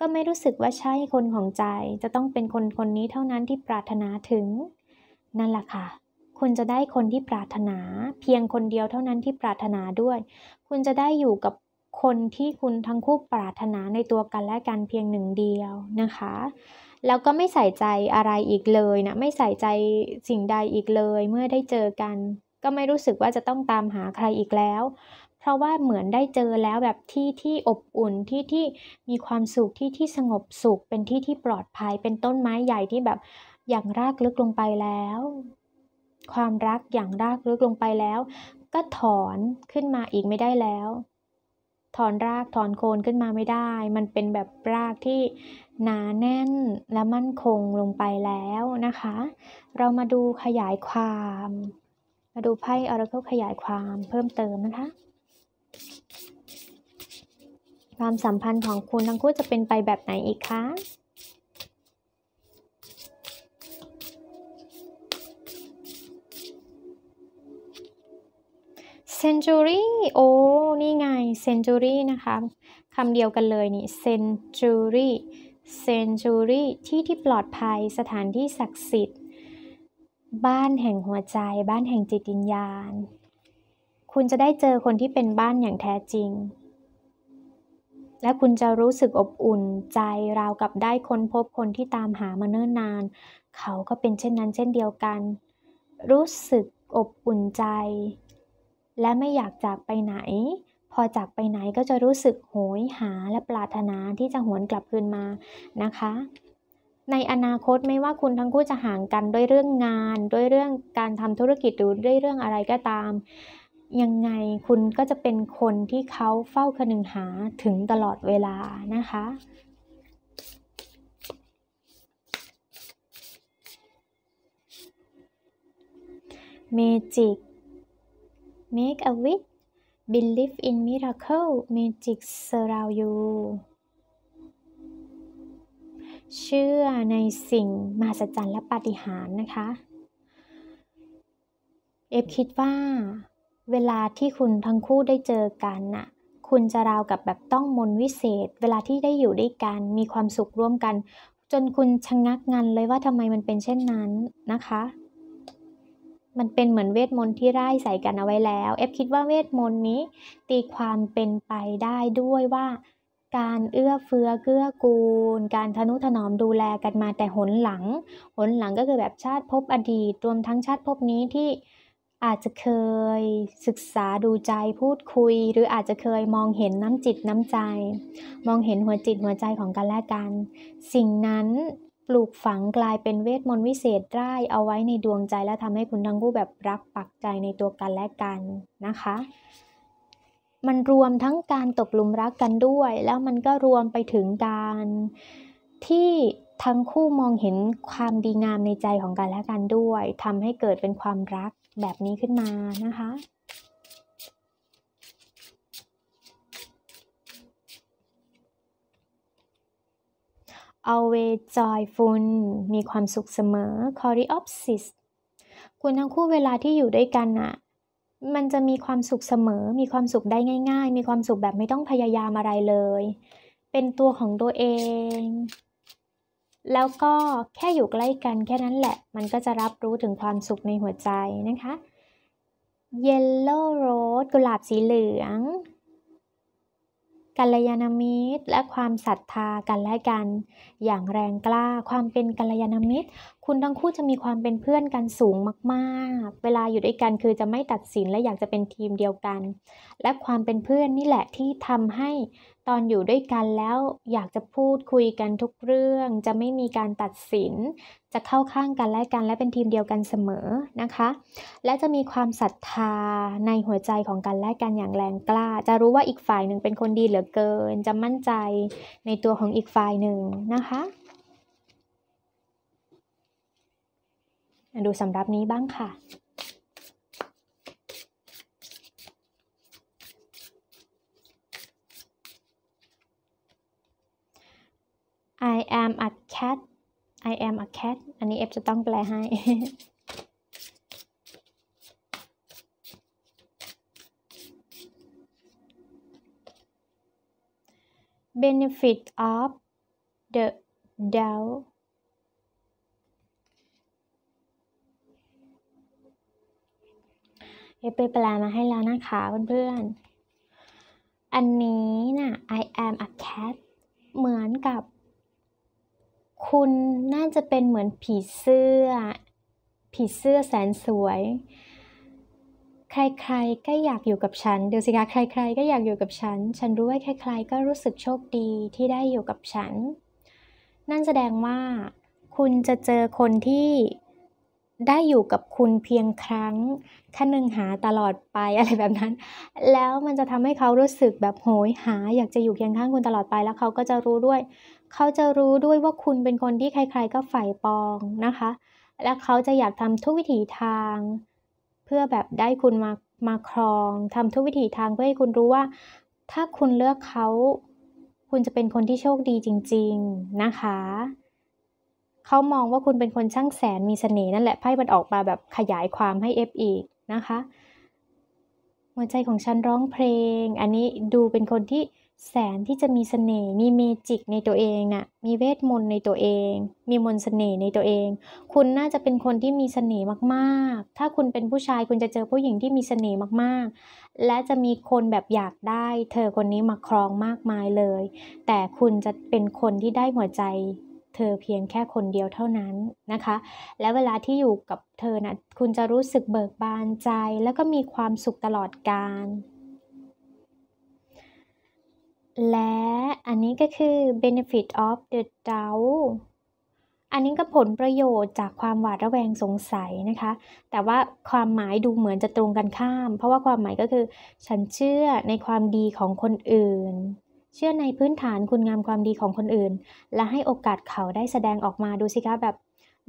ก็ไม่รู้สึกว่าใช่คนของใจ จะต้องเป็นคนคนนี้เท่านั้นที่ปรารถนาถึง นั่นแหละค่ะ คุณจะได้คนที่ปรารถนา เพียงคนเดียวเท่านั้นที่ปรารถนาด้วย คุณจะได้อยู่กับคนที่คุณทั้งคู่ปรารถนาในตัวกันและกันเพียงหนึ่งเดียวนะคะแล้วก็ไม่ใส่ใจอะไรอีกเลยนะไม่ใส่ใจสิ่งใดอีกเลย เมื่อได้เจอกันก็ไม่รู้สึกว่าจะต้องตามหาใครอีกแล้ว เพราะว่าเหมือนได้เจอแล้วแบบที่ที่อบอุ่นที่ที่มีความสุขที่ที่สงบสุขเป็นที่ที่ปลอดภัย เป็นต้นไม้ใหญ่ที่แบบอย่างรากลึกลงไปแล้ว ความรักอย่างรากลึกลงไปแล้ว ก็ถอนขึ้นมาอีกไม่ได้แล้ว ถอนรากถอนโคนขึ้นมาไม่ได้ มันเป็นแบบรากที่หนาแน่นและมั่นคงลงไปแล้วนะคะ เรามาดูขยายความมาดูไพ่ Oracle ขยายความเพิ่มเติมนะคะ ความสัมพันธ์ของคุณทั้งคู่จะเป็นไปแบบไหนอีกคะเซนจูรี่โอ้ นี่ไงเซนจูรี่นะคะคำเดียวกันเลยนี่เซนจูรี่เซนจูรี่ที่ที่ปลอดภัยสถานที่ศักดิ์สิทธิ์บ้านแห่งหัวใจ บ้านแห่งจิตวิญญาณ คุณจะได้เจอคนที่เป็นบ้านอย่างแท้จริง และคุณจะรู้สึกอบอุ่นใจราวกับได้ค้นพบคนที่ตามหามาเนิ่นนาน เขาก็เป็นเช่นนั้นเช่นเดียวกัน รู้สึกอบอุ่นใจ และไม่อยากจากไปไหน พอจากไปไหนก็จะรู้สึกโหยหาและปรารถนาที่จะหวนกลับคืนมานะคะในอนาคตไม่ว่าคุณทั้งคู่จะห่างกันด้วยเรื่องงาน ด้วยเรื่องการทำธุรกิจ หรือด้วยเรื่องอะไรก็ตาม ยังไงคุณก็จะเป็นคนที่เขาเฝ้าคนึงหาถึงตลอดเวลานะคะเมจิก make a wish believe in miracle magic surround you เชื่อในสิ่งมหัศจรรย์และปาฏิหาริย์นะคะ เอฟคิดว่า เวลาที่คุณทั้งคู่ได้เจอกันน่ะ คุณจะราวกับแบบต้องมนวิเศษ เวลาที่ได้อยู่ด้วยกัน มีความสุขร่วมกัน จนคุณชะงงักงันเลยว่าทำไมมันเป็นเช่นนั้นนะคะ มันเป็นเหมือนเวทมนต์ที่ไร้ใส่กันเอาไว้แล้ว เอฟคิดว่าเวทมนต์นี้ ตีความเป็นไปได้ด้วยว่าการเอื้อเฟื้อเกื้อกูล การทนุถนอมดูแลกันมาแต่หนหลัง หนหลังก็คือแบบชาติพบอดีตรวมทั้งชาติพบนี้ที่อาจจะเคยศึกษาดูใจพูดคุย หรืออาจจะเคยมองเห็นน้ำจิตน้ำใจ มองเห็นหัวจิตหัวใจของกันและกัน สิ่งนั้นปลูกฝังกลายเป็นเวทมนต์วิเศษได้เอาไว้ในดวงใจ และทำให้คุณทั้งคู่แบบรักปักใจในตัวกันและกันนะคะมันรวมทั้งการตกหลุมรักกันด้วย แล้วมันก็รวมไปถึงการที่ทั้งคู่มองเห็นความดีงามในใจของกันและกันด้วย ทำให้เกิดเป็นความรักแบบนี้ขึ้นมานะคะเอาเวจอยฟุลมีความสุขเสมอคอริออปซิสคุณทั้งคู่เวลาที่อยู่ด้วยกันอะมันจะมีความสุขเสมอ มีความสุขได้ง่าย ๆ มีความสุขแบบไม่ต้องพยายามอะไรเลย เป็นตัวของตัวเอง แล้วก็แค่อยู่ใกล้กัน แค่นั้นแหละ มันก็จะรับรู้ถึงความสุขในหัวใจนะคะ Yellow Rose กุหลาบสีเหลือง กัลยาณมิตรและความศรัทธากันและกัน อย่างแรงกล้า ความเป็นกัลยาณมิตรคุณทั้งคู่จะมีความเป็นเพื่อนกันสูงมากๆ เวลาอยู่ด้วยกันคือจะไม่ตัดสินและอยากจะเป็นทีมเดียวกัน และความเป็นเพื่อนนี่แหละที่ทำให้ตอนอยู่ด้วยกันแล้ว อยากจะพูดคุยกันทุกเรื่อง จะไม่มีการตัดสิน จะเข้าข้างกันและกัน และเป็นทีมเดียวกันเสมอนะคะ และจะมีความศรัทธาในหัวใจของกันและกันอย่างแรงกล้า จะรู้ว่าอีกฝ่ายหนึ่งเป็นคนดีเหลือเกิน จะมั่นใจในตัวของอีกฝ่ายหนึ่งนะคะดูสำรับนี้บ้างค่ะ I am a cat I am a cat อันนี้เอฟจะต้องแปลให้ benefit of the doubt เอฟเปปลมาให้แล้วนะคะเพื่อนๆ อันนี้นะ่ะ I am a cat เหมือนกับ คุณน่าจะเป็นเหมือนผีเสื้อ ผีเสื้อแสนสวย ใครๆก็อยากอยู่กับฉัน เดี๋ยวสิคะใครๆก็อยากอยู่กับฉัน ฉันรู้ว่าใครๆ ก็รู้สึกโชคดีที่ได้อยู่กับฉัน นั่นแสดงว่า คุณจะเจอคนที่ได้อยู่กับคุณเพียงครั้งแค่หนึ่งหาตลอดไปอะไรแบบนั้น แล้วมันจะทำให้เขารู้สึกแบบโหยหา อยากจะอยู่เคียงข้างคุณตลอดไป แล้วเขาก็จะรู้ด้วย เขาจะรู้ด้วยว่าคุณเป็นคนที่ใครๆก็ใฝ่ปองนะคะ และเขาจะอยากทำทุกวิถีทาง เพื่อแบบได้คุณมามาครอง ทำทุกวิถีทางเพื่อให้คุณรู้ว่า ถ้าคุณเลือกเขา คุณจะเป็นคนที่โชคดีจริง ๆนะคะเขามองว่าคุณเป็นคนช่างแสนมีเสน่ห์นั่นแหละไพ่มันออกมาแบบขยายความให้เอฟอีกนะคะ หัวใจของฉันร้องเพลง อันนี้ดูเป็นคนที่แสนที่จะมีเสน่ห์ มีเมจิกในตัวเองนะ่ะ มีเวทมนต์ในตัวเอง มีมนต์เสน่ห์ในตัวเอง คุณน่าจะเป็นคนที่มีเสน่ห์มากๆ ถ้าคุณเป็นผู้ชายคุณจะเจอผู้หญิงที่มีเสน่ห์มากๆ และจะมีคนแบบอยากได้ เธอคนนี้มาครองมากมายเลย แต่คุณจะเป็นคนที่ได้หัวใจเธอเพียงแค่คนเดียวเท่านั้นนะคะ และเวลาที่อยู่กับเธอนะคุณจะรู้สึกเบิกบานใจ แล้วก็มีความสุขตลอดกาลและอันนี้ก็คือ benefit of the doubt อันนี้ก็ผลประโยชน์จากความหวาดระแวงสงสัยนะคะ แต่ว่าความหมายดูเหมือนจะตรงกันข้าม เพราะว่าความหมายก็คือฉันเชื่อในความดีของคนอื่นเชื่อในพื้นฐานคุณงามความดีของคนอื่น และให้โอกาสเขาได้แสดงออกมาดูสิคะแบบ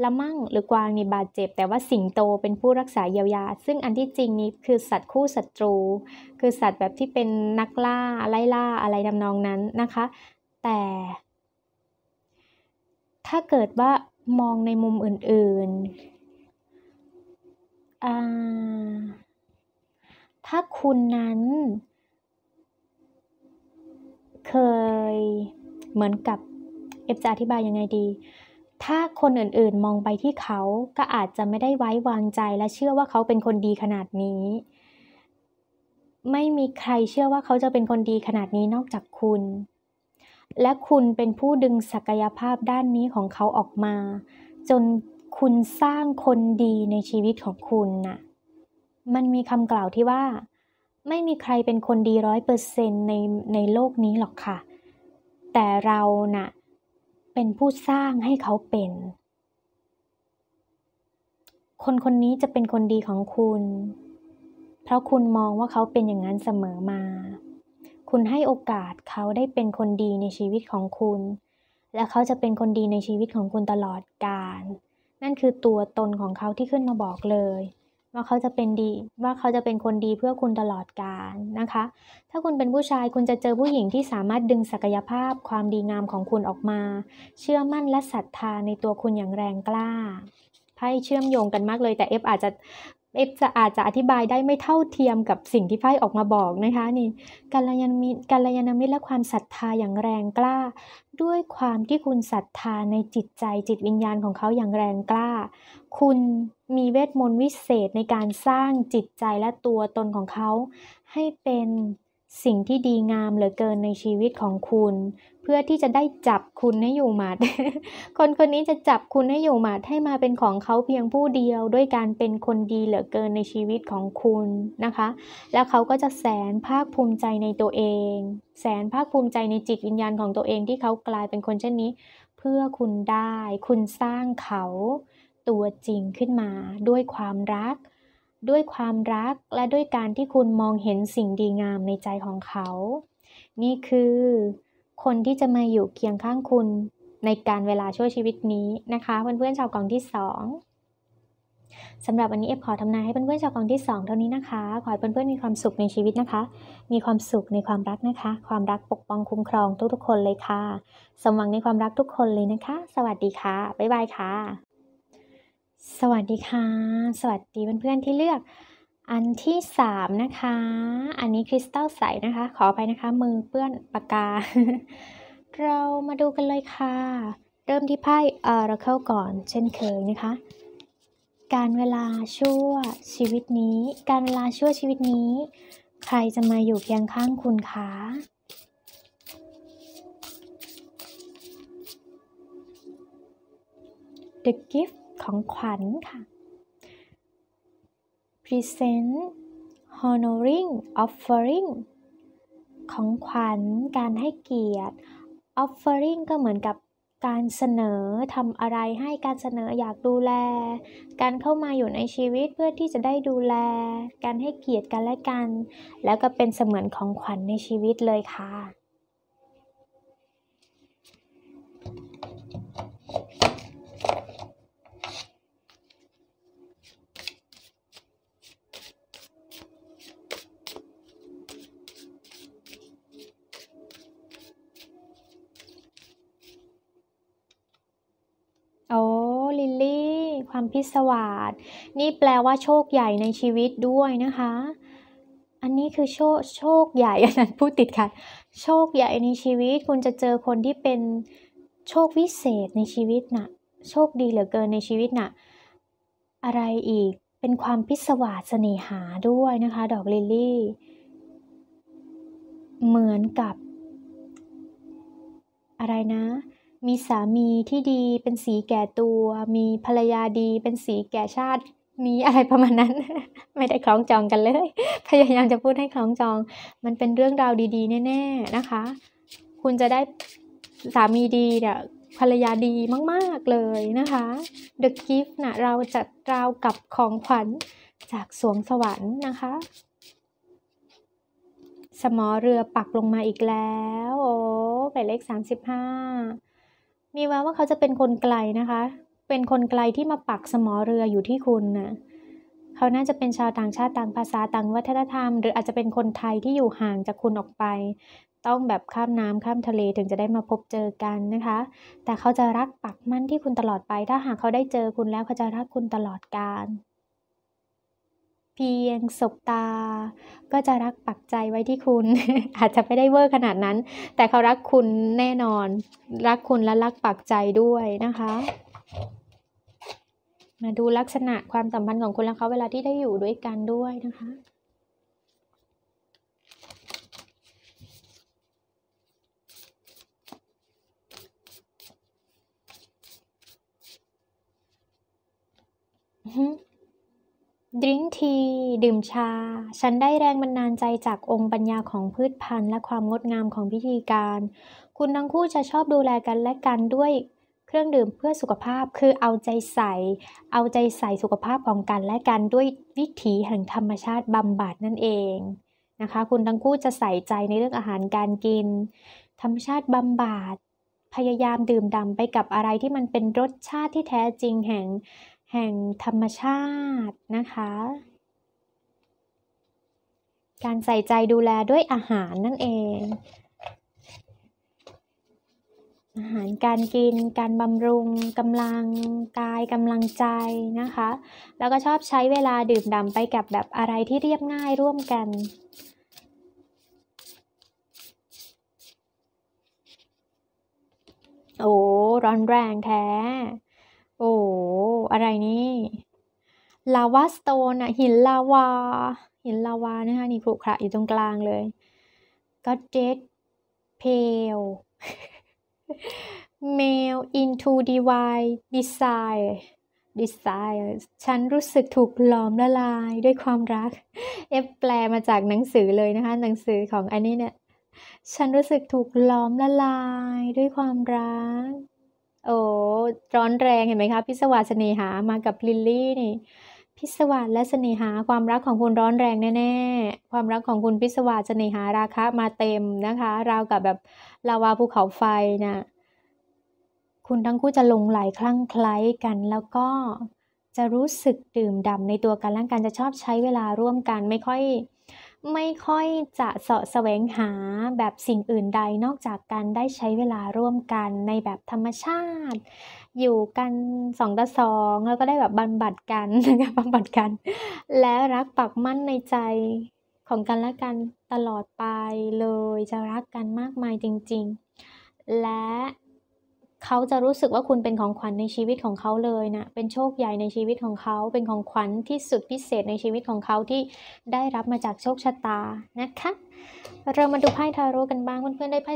ละมั่งหรือกวางในบาดเจ็บ แต่ว่าสิงโตเป็นผู้รักษาเยียวยา ซึ่งอันที่จริงนี้คือสัตว์คู่ศัตรู คือสัตว์แบบที่เป็นนักล่าไล่ล่าอะไรทำนองนั้นนะคะ แต่ ถ้าเกิดว่ามองในมุมอื่นๆ ถ้าคุณนั้นเคยเหมือนกับเอฟจะอธิบายยังไงดี ถ้าคนอื่นๆ มองไปที่เขาก็อาจจะไม่ได้ไว้วางใจและเชื่อว่าเขาเป็นคนดีขนาดนี้ ไม่มีใครเชื่อว่าเขาจะเป็นคนดีขนาดนี้นอกจากคุณ และคุณเป็นผู้ดึงศักยภาพด้านนี้ของเขาออกมา จนคุณสร้างคนดีในชีวิตของคุณนะ่ะ มันมีคำกล่าวที่ว่าไม่มีใครเป็นคนดีร้อยเปอร์เซนในในโลกนี้หรอกค่ะ แต่เรานะ่ะเป็นผู้สร้างให้เขาเป็น คนคนนี้จะเป็นคนดีของคุณ เพราะคุณมองว่าเขาเป็นอย่างนั้นเสมอมา คุณให้โอกาสเขาได้เป็นคนดีในชีวิตของคุณ และเขาจะเป็นคนดีในชีวิตของคุณตลอดกาล นั่นคือตัวตนของเขาที่ขึ้นมาบอกเลยว่าเขาจะเป็นดีว่าเขาจะเป็นคนดีเพื่อคุณตลอดกาลนะคะ ถ้าคุณเป็นผู้ชายคุณจะเจอผู้หญิงที่สามารถดึงศักยภาพความดีงามของคุณออกมา เชื่อมั่นและศรัทธาในตัวคุณอย่างแรงกล้าไพ่เชื่อมโยงกันมากเลยแต่เอฟอาจจะเอฟจะอาจจะอธิบายได้ไม่เท่าเทียมกับสิ่งที่ไพ่ออกมาบอกนะคะนี่กัลยาณมิตรกัลยาณมิตรและความศรัทธาอย่างแรงกล้า ด้วยความที่คุณศรัทธาในจิตใจจิตวิญญาณของเขาอย่างแรงกล้า คุณมีเวทมนต์วิเศษในการสร้างจิตใจและตัวตนของเขา ให้เป็นสิ่งที่ดีงามเหลือเกินในชีวิตของคุณพื่อที่จะได้จับคุณให้อยู่หมัด คนคนนี้จะจับคุณให้อยู่หมัดให้มาเป็นของเขาเพียงผู้เดียวด้วยการเป็นคนดีเหลือเกินในชีวิตของคุณนะคะ แล้วเขาก็จะแสนภาคภูมิใจในตัวเอง แสนภาคภูมิใจในจิตวิญญาณของตัวเองที่เขากลายเป็นคนเช่นนี้ เพื่อคุณได้ คุณสร้างเขาตัวจริงขึ้นมา ด้วยความรัก ด้วยความรักและด้วยการที่คุณมองเห็นสิ่งดีงามในใจของเขา นี่คือคนที่จะมาอยู่เคียงข้างคุณในการเวลาช่วยชีวิตนี้นะคะเพื่อนๆชาวกองที่ 2 สำหรับวันนี้เอฟขอทำนายให้เพื่อนๆชาวกองที่ 2 เท่านี้นะคะ ขอให้เพื่อนๆมีความสุขในชีวิตนะคะ มีความสุขในความรักนะคะ ความรักปกป้องคุ้มครองทุก ๆ คนเลยค่ะ สมหวังในความรักทุกคนเลยนะคะ สวัสดีค่ะบ๊ายบายค่ะ สวัสดีค่ะ สวัสดีเพื่อนๆที่เลือกอันที่สามนะคะ อันนี้คริสตัลใส นะคะ ขอไปนะคะ มือเปื้อนปากกา เรามาดูกันเลยค่ะ เริ่มที่ไพ่เออเราเข้าก่อนเช่นเคยนะคะ การเวลาชั่วชีวิตนี้ การเวลาชั่วชีวิตนี้ ใครจะมาอยู่เคียงข้างคุณคะเด e g กิฟของขวัญค่ะ present honoring offering ของขวัญ การให้เกียรติ offering ก็เหมือนกับการเสนอทำอะไรให้การเสนออยากดูแล การเข้ามาอยู่ในชีวิตเพื่อที่จะได้ดูแล การให้เกียรติกันและกัน แล้วก็เป็นเสมือนของขวัญในชีวิตเลยค่ะพิศวาสนี่แปลว่าโชคใหญ่ในชีวิตด้วยนะคะ อันนี้คือโชคโชคใหญ่อันนั้นพูดติดค่ะ โชคใหญ่ในชีวิต คุณจะเจอคนที่เป็นโชควิเศษในชีวิตนะ่ะโชคดีเหลือเกินในชีวิตนะ่ะอะไรอีกเป็นความพิศวาสเสน่หาด้วยนะคะ ดอกลิลลี่เหมือนกับ อะไรนะมีสามีที่ดีเป็นสีแก่ตัว มีภรรยาดี เป็นสีแก่ชาตินี้อะไรประมาณนั้น ไม่ได้คล้องจองกันเลย พยายามจะพูดให้คล้องจอง มันเป็นเรื่องราวดีๆ แน่ๆนะคะ คุณจะได้สามีดีเนี่ยภรรยาดีมากๆเลยนะคะ The Gift นะเราจะราวกับของขวัญจากสวงสวรรค์นะคะ สมอเรือปักลงมาอีกแล้ว โอ้ไปเลข35มีแววว่าเขาจะเป็นคนไกลนะคะ เป็นคนไกลที่มาปักสมอเรืออยู่ที่คุณนะเขาน่าจะเป็นชาวต่างชาติต่างภาษาต่างวัฒนธรรม หรืออาจจะเป็นคนไทยที่อยู่ห่างจากคุณออกไป ต้องแบบข้ามน้ำข้ามทะเลถึงจะได้มาพบเจอกันนะคะ แต่เขาจะรักปักมั่นที่คุณตลอดไป ถ้าหากเขาได้เจอคุณแล้วเขาจะรักคุณตลอดกาลพียงสบตา ก็จะรักปักใจไว้ที่คุณอาจจะไม่ได้เวอร์ขนาดนั้น แต่เขารักคุณแน่นอน รักคุณและรักปักใจด้วยนะคะ มาดูลักษณะความสัมพันธ์ของคุณและเขาเวลาที่ได้อยู่ด้วยกันด้วยนะคะ อือดริ้งทีดื่มชา ฉันได้แรงบันดาลใจจากองค์ปัญญาของพืชพันธุ์ และความงดงามของพิธีการ คุณทั้งคู่จะชอบดูแลกันและกันด้วยเครื่องดื่มเพื่อสุขภาพ คือเอาใจใส่เอาใจใส่สุขภาพของกันและกันด้วยวิถีแห่งธรรมชาติบำบัดนั่นเองนะคะ คุณทั้งคู่จะใส่ใจในเรื่องอาหารการกิน ธรรมชาติบำบัดพยายามดื่มด่ำไปกับอะไรที่มันเป็นรสชาติที่แท้จริงแห่งแห่งธรรมชาตินะคะ การใส่ใจดูแลด้วยอาหารนั่นเอง อาหารการกิน การบำรุงกำลังกายกำลังใจนะคะ แล้วก็ชอบใช้เวลาดื่มด่ำไปกับแบบอะไรที่เรียบง่ายร่วมกัน โอ้ ร้อนแรงแท้โอ้ อะไรนี่ลาวาสโตนอะหินลาวาหินลาวานะคะ นี่ครุขระอยู่ตรงกลางเลยก็เจ็ดเพล m a i อ into divine desire desire ฉันรู้สึกถูกหลอมละลายด้วยความรักเอฟแปลมาจากหนังสือเลยนะคะ หนังสือของอันนี้เนี่ยฉันรู้สึกถูกหลอมละลายด้วยความรักโอ้ร้อนแรงเห็นไหมคะพิศวาสเนหามากับลิลลี่นี่พิศวาสและเสน่หาความรักของคุณร้อนแรงแน่ๆความรักของคุณพิศวาสเสนหาราคะ มาเต็มนะคะราวกับแบบลาวาภูเขาไฟนะ่ะคุณทั้งคู่จะลงไหลคลั่งไคล้กัน แล้วก็ จะรู้สึกดื่มด่ำในตัวกันและกันจะชอบใช้เวลาร่วมกันไม่ค่อยไม่ค่อยจะเสาะแสวงหาแบบสิ่งอื่นใดนอกจากการได้ใช้เวลาร่วมกันในแบบธรรมชาติ อยู่กันสองต่อสองแล้วก็ได้แบบบันบัดกันนะคะบนบัดกัน แล้วรักปักมั่นในใจของกันและกันตลอดไปเลยจะรักกันมากมายจริงๆ และเขาจะรู้สึกว่าคุณเป็นของขวัญในชีวิตของเขาเลยนะ เป็นโชคใหญ่ในชีวิตของเขา เป็นของขวัญที่สุดพิเศษในชีวิตของเขาที่ได้รับมาจากโชคชะตานะคะ เรามาดูไพ่ทาโร่กันบ้างเพื่อนๆได้ไพ่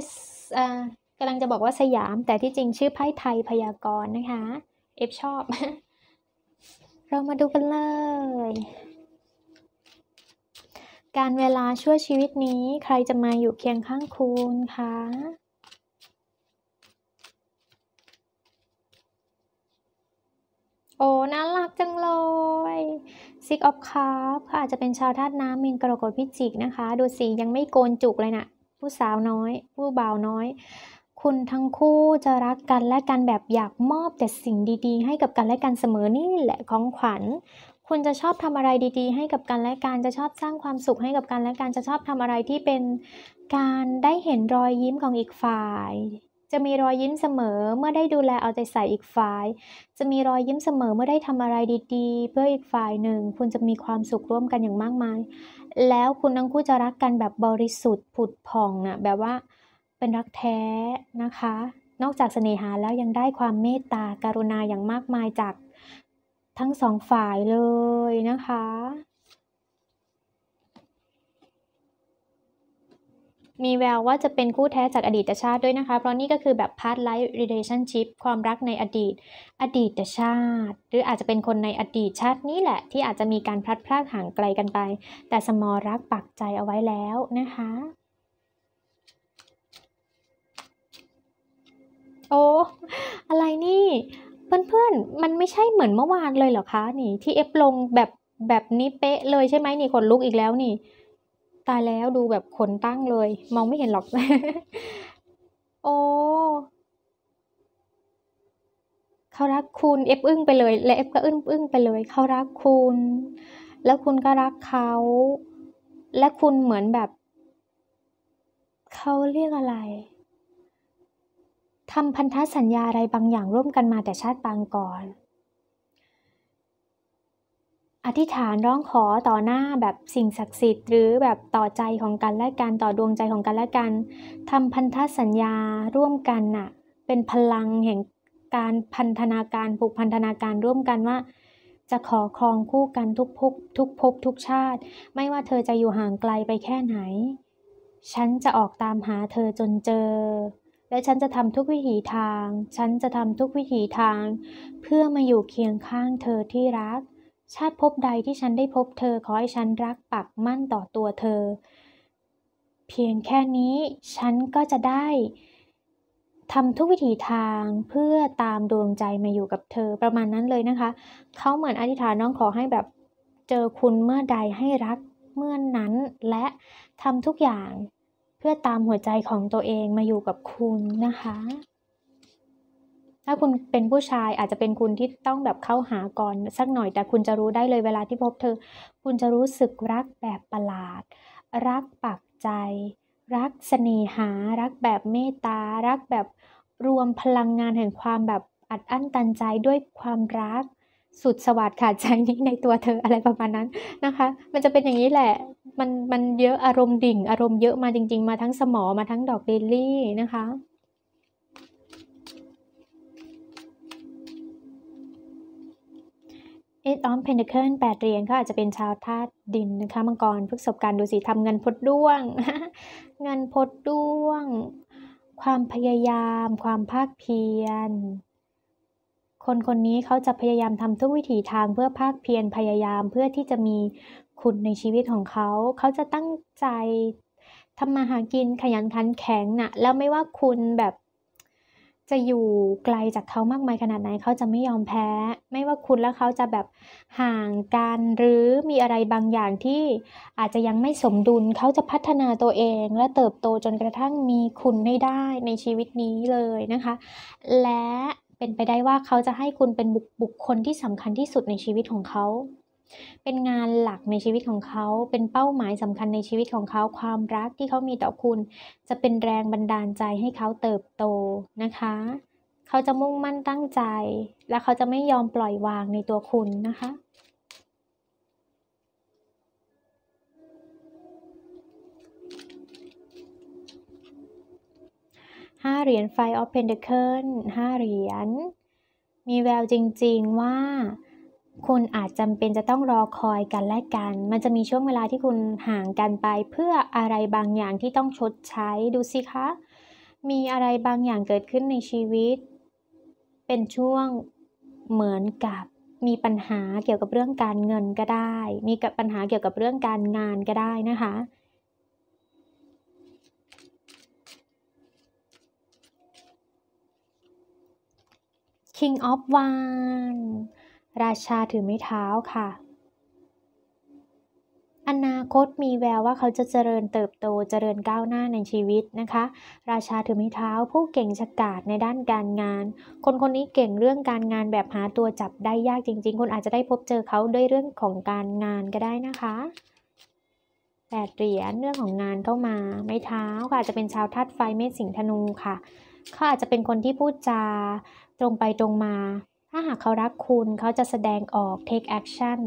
กำลังจะบอกว่าสยามแต่ที่จริงชื่อไพ่ไทยพยากรณ์นะคะ เอฟชอบ เรามาดูกันเลย การเวลาช่วยชีวิตนี้ใครจะมาอยู่เคียงข้างคุณคะโอ้ น่ารักจังเลยซิกออฟคาร์ฟเขาอาจจะเป็นชาวธาตุน้ำมีนกรกฎพิจิกนะคะ ดูสียังไม่โกนจุกเลยนะ่ะ ผู้สาวน้อย ผู้บ่าวน้อยคุณทั้งคู่จะรักกันและกันแบบอยากมอบแต่สิ่งดีๆ ให้กับกันและกันเสมอนี่แหละของขวัญ คุณจะชอบทำอะไรดีๆ ให้กับกันและกันจะชอบสร้างความสุขให้กับกันและกันจะชอบทำอะไรที่เป็นการได้เห็นรอยยิ้มของอีกฝ่ายจะมีรอยยิ้มเสมอเมื่อได้ดูแลเอาใจใส่อีกฝ่าย จะมีรอยยิ้มเสมอเมื่อได้ทำอะไรดีๆ เพื่ออีกฝ่ายหนึ่งคุณจะมีความสุขร่วมกันอย่างมากมาย แล้วคุณทั้งคู่จะรักกันแบบบริสุทธิ์ผุดผ่องนะ่ะแบบว่าเป็นรักแท้นะคะ นอกจากเสน่หาแล้วยังได้ความเมตตาการุณาอย่างมากมายจากทั้งสองฝ่ายเลยนะคะมีแววว่าจะเป็นคู่แท้จากอดีตชาติด้วยนะคะ เพราะนี่ก็คือแบบ past life relationship ความรักในอดีตอดีตชาติ หรืออาจจะเป็นคนในอดีตชาตินี้แหละ ที่อาจจะมีการพลัดพรากห่างไกลกันไป แต่สมอรักปักใจเอาไว้แล้วนะคะ โอ้อะไรนี่ เพื่อนๆ มันไม่ใช่เหมือนเมื่อวานเลยเหรอคะนี่ ที่เอฟลงแบบแบบนี้เป๊ะเลยใช่ไหมนี่คนลุกอีกแล้วนี่ตายแล้วดูแบบขนตั้งเลย มองไม่เห็นหรอก โอ้ เขารักคุณเอฟอึ้งไปเลยและเอฟก็อึ้งอึ้งไปเลยเขารักคุณ แล้วคุณก็รักเขา และคุณเหมือนแบบเขาเรียกอะไรทำพันธสัญญาอะไรบางอย่างร่วมกันมาแต่ชาติปางก่อนอธิษฐานร้องขอต่อหน้าแบบสิ่งศักดิ์สิทธิ์ หรือแบบต่อใจของกันและกันต่อดวงใจของกันและกันทำพันธสัญญาร่วมกันน่ะเป็นพลังแห่งการพันธนาการผูกพันธนาการร่วมกันว่า จะขอครองคู่กันทุกภพทุกภพทุกชาติ ไม่ว่าเธอจะอยู่ห่างไกลไปแค่ไหน ฉันจะออกตามหาเธอจนเจอ และฉันจะทำทุกวิถีทาง ฉันจะทำทุกวิถีทาง เพื่อมาอยู่เคียงข้างเธอที่รักชาติพบใดที่ฉันได้พบเธอ ขอให้ฉันรักปักมั่นต่อตัวเธอ เพียงแค่นี้ฉันก็จะได้ทำทุกวิถีทางเพื่อตามดวงใจมาอยู่กับเธอ ประมาณนั้นเลยนะคะ เขาเหมือนอธิษฐานน้องขอให้แบบเจอคุณเมื่อใดให้รักเมื่อนนั้น และทำทุกอย่างเพื่อตามหัวใจของตัวเองมาอยู่กับคุณนะคะถ้าคุณเป็นผู้ชายอาจจะเป็นคุณที่ต้องแบบเข้าหาก่อนสักหน่อย แต่คุณจะรู้ได้เลยเวลาที่พบเธอ คุณจะรู้สึกรักแบบประหลาด รักปักใจ รักเสน่หารักแบบเมตตา รักแบบรวมพลังงานแห่งความแบบอัดอั้นตันใจด้วยความรักสุดสวัสดิ์ขาดใจนี้ในตัวเธออะไรประมาณนั้นนะคะ มันจะเป็นอย่างนี้แหละ มันมันเยอะอารมณ์ดิ่งอารมณ์เยอะมาจริง ๆมาทั้งสมอมาทั้งดอกเดลี่นะคะเอ็ดออมเพนเดเคิลแปดเรียนก็อาจจะเป็นชาวธาตุดินนะคะ มังกร ประสบการณ์ดูสิทำเงินพดด้วงเงินพดด้วง ความพยายาม ความภาคเพียร คนคนนี้เขาจะพยายามทำทุกวิถีทางเพื่อภาคเพียรพยายามเพื่อที่จะมีคุณในชีวิตของเขา เขาจะตั้งใจทำมาหากินขยันขันแข็งนะ่ะแล้วไม่ว่าคุณแบบจะอยู่ไกลจากเขามากมายขนาดไหนเขาจะไม่ยอมแพ้ ไม่ว่าคุณและเขาจะแบบห่างกัน หรือมีอะไรบางอย่างที่อาจจะยังไม่สมดุลเขาจะพัฒนาตัวเองและเติบโตจนกระทั่งมีคุณให้ได้ในชีวิตนี้เลยนะคะ และเป็นไปได้ว่าเขาจะให้คุณเป็นบุคคลที่สำคัญที่สุดในชีวิตของเขาเป็นงานหลักในชีวิตของเขา เป็นเป้าหมายสำคัญในชีวิตของเขา ความรักที่เขามีต่อคุณ จะเป็นแรงบันดาลใจให้เขาเติบโตนะคะ เขาจะมุ่งมั่นตั้งใจ และเขาจะไม่ยอมปล่อยวางในตัวคุณนะคะห้าเหรียญไฟออฟเพนเดเคิลห้าเหรียญ มีแววจริงๆว่าคุณอาจจำเป็นจะต้องรอคอยกันและกัน มันจะมีช่วงเวลาที่คุณห่างกันไปเพื่ออะไรบางอย่างที่ต้องชดใช้ ดูสิคะ มีอะไรบางอย่างเกิดขึ้นในชีวิต เป็นช่วงเหมือนกับมีปัญหาเกี่ยวกับเรื่องการเงินก็ได้ มีกับปัญหาเกี่ยวกับเรื่องการงานก็ได้นะคะ King of วา n ราชาถือไม้เท้าค่ะ อนาคตมีแววว่าเขาจะเจริญเติบโตเจริญก้าวหน้าในชีวิตนะคะ ราชาถือไม้เท้าผู้เก่งฉกาจในด้านการงาน คนคนนี้เก่งเรื่องการงานแบบหาตัวจับได้ยากจริงๆ คุณอาจจะได้พบเจอเขาด้วยเรื่องของการงานก็ได้นะคะแปดเหรียญเรื่องของงานเข้ามาไม้เท้าค่ะอาจจะเป็นชาวธาตุไฟเมษสิงธนูค่ะ เขาอาจจะเป็นคนที่พูดจาตรงไปตรงมาถ้าหากเขารักคุณเขาจะแสดงออก take action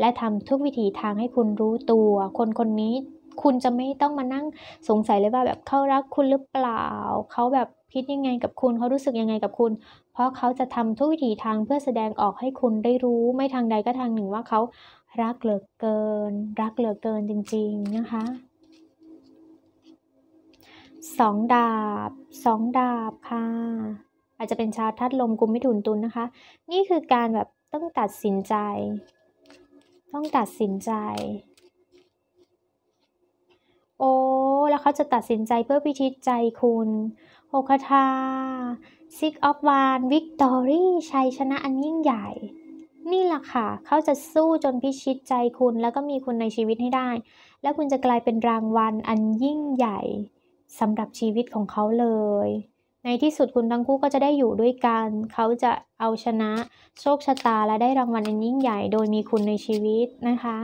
และทำทุกวิถีทางให้คุณรู้ตัว คนคนนี้คุณจะไม่ต้องมานั่งสงสัยเลยว่าแบบเขารักคุณหรือเปล่า เขาแบบคิดยังไงกับคุณ เขารู้สึกยังไงกับคุณ เพราะเขาจะทำทุกวิถีทางเพื่อแสดงออกให้คุณได้รู้ไม่ทางใดก็ทางหนึ่งว่าเขารักเหลือเกิน รักเหลือเกินจริงๆนะคะสองดาบสองดาบค่ะจจะเป็นชาวทัดลมกุมมิถุนตุนนะคะ นี่คือการแบบต้องตัดสินใจ ต้องตัดสินใจ โอ้แล้วเขาจะตัดสินใจเพื่อพิชิตใจคุณ โอคาทาซิกออฟวานวิกตอรี่ชัยชนะอันยิ่งใหญ่ นี่แหละค่ะ เขาจะสู้จนพิชิตใจคุณแล้วก็มีคุณในชีวิตให้ได้ แล้วคุณจะกลายเป็นรางวัลอันยิ่งใหญ่สำหรับชีวิตของเขาเลยในที่สุดคุณทั้งคู่ก็จะได้อยู่ด้วยกัน เขาจะเอาชนะโชคชะตาและได้รางวัลอันยิ่งใหญ่โดยมีคุณในชีวิตนะคะ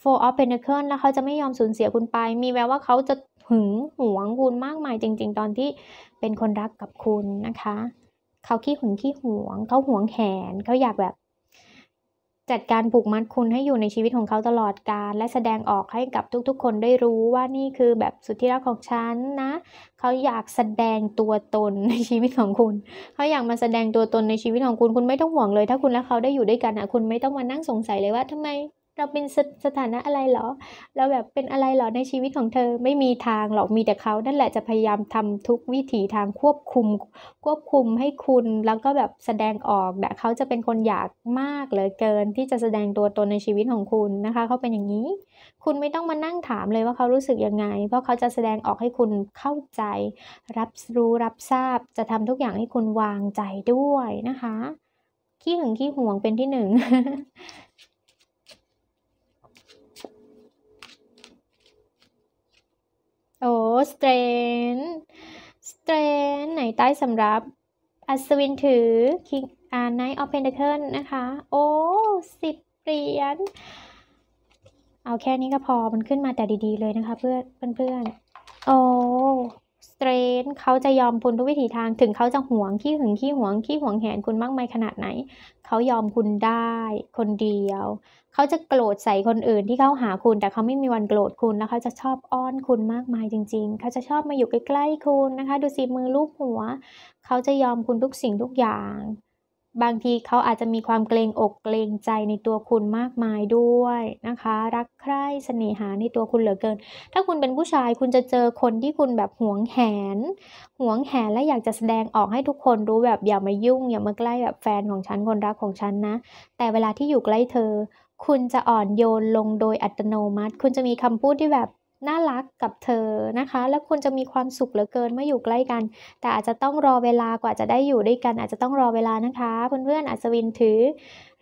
Four of Pentacles แล้วเขาจะไม่ยอมสูญเสียคุณไป มีแววว่าเขาจะหึงหวงคุณมากมายจริง ๆ ตอนที่เป็นคนรักกับคุณนะคะ เขาขี้หึงขี้หวง เขาหวงแหนเขาอยากแบบจัดการผูกมัดคุณให้อยู่ในชีวิตของเขาตลอดการและแสดงออกให้กับทุกๆ คนได้รู้ว่านี่คือแบบสุดที่รักของฉันนะ เขาอยากแสดงตัวตนในชีวิตของคุณ เขาอยากมาแสดงตัวตนในชีวิตของคุณ คุณ ไม่ต้องห่วงเลยถ้าคุณและเขาได้อยู่ด้วยกันนะคุณไม่ต้องมานั่งสงสัยเลยว่าทำไมเราเป็นสสถานะอะไรหรอ เราแบบเป็นอะไรหรอในชีวิตของเธอไม่มีทางหรอกมีแต่เขานั่นแหละจะพยายามทำทุกวิถีทางควบคุมควบคุมให้คุณแล้วก็แบบแสดงออกแบบเขาจะเป็นคนอยากมากเหลือเกินที่จะแสดงตัวตนในชีวิตของคุณนะคะเขาเป็นอย่างนี้ คุณไม่ต้องมานั่งถามเลยว่าเขารู้สึกยังไง เพราะเขาจะแสดงออกให้คุณเข้าใจ รับรู้รับทราบ จะทำทุกอย่างให้คุณวางใจด้วยนะคะขี้หึงขี้ห่วงเป็นที่หนึ่ง strength strength ไหนใต้สำรับ อัศวินถือ king อ่ knight of pentacle นะคะ โอ้สิบเหรียญเอาแค่นี้ก็พอมันขึ้นมาแต่ดี ๆ เลยนะคะเพื่อนเพื่อนโอ้ s t r e n เขาจะยอมคุณทุกวิถีทางถึงเขาจะหวงขี้หึงขี้หวงขี้หวงแหนคุณมากมายขนาดไหน เขายอมคุณได้คนเดียว เขาจะโกรธใส่คนอื่นที่เขาหาคุณ แต่เขาไม่มีวันโกรธคุณแล้วเขาจะชอบอ้อนคุณมากมายจริง ๆ เขาจะชอบมาอยู่ใกล้ๆคุณนะคะ ดูสิมือลูบหัว เขาจะยอมคุณทุกสิ่งทุกอย่างบางทีเขาอาจจะมีความเกรงอกเกรงใจในตัวคุณมากมายด้วยนะคะ รักใคร่เสน่หาในตัวคุณเหลือเกิน ถ้าคุณเป็นผู้ชายคุณจะเจอคนที่คุณแบบหวงแหนหวงแหนและอยากจะแสดงออกให้ทุกคนรู้แบบอย่ามายุ่งอย่ามาใกล้แบบแฟนของฉันคนรักของฉันนะ แต่เวลาที่อยู่ใกล้เธอ คุณจะอ่อนโยนลงโดยอัตโนมัติ คุณจะมีคำพูดที่แบบน่ารักกับเธอนะคะ แล้วคุณจะมีความสุขเหลือเกินเมื่ออยู่ใกล้กัน แต่อาจจะต้องรอเวลากว่าจะได้อยู่ด้วยกัน อาจจะต้องรอเวลานะคะเพื่อนๆอัศวินถือ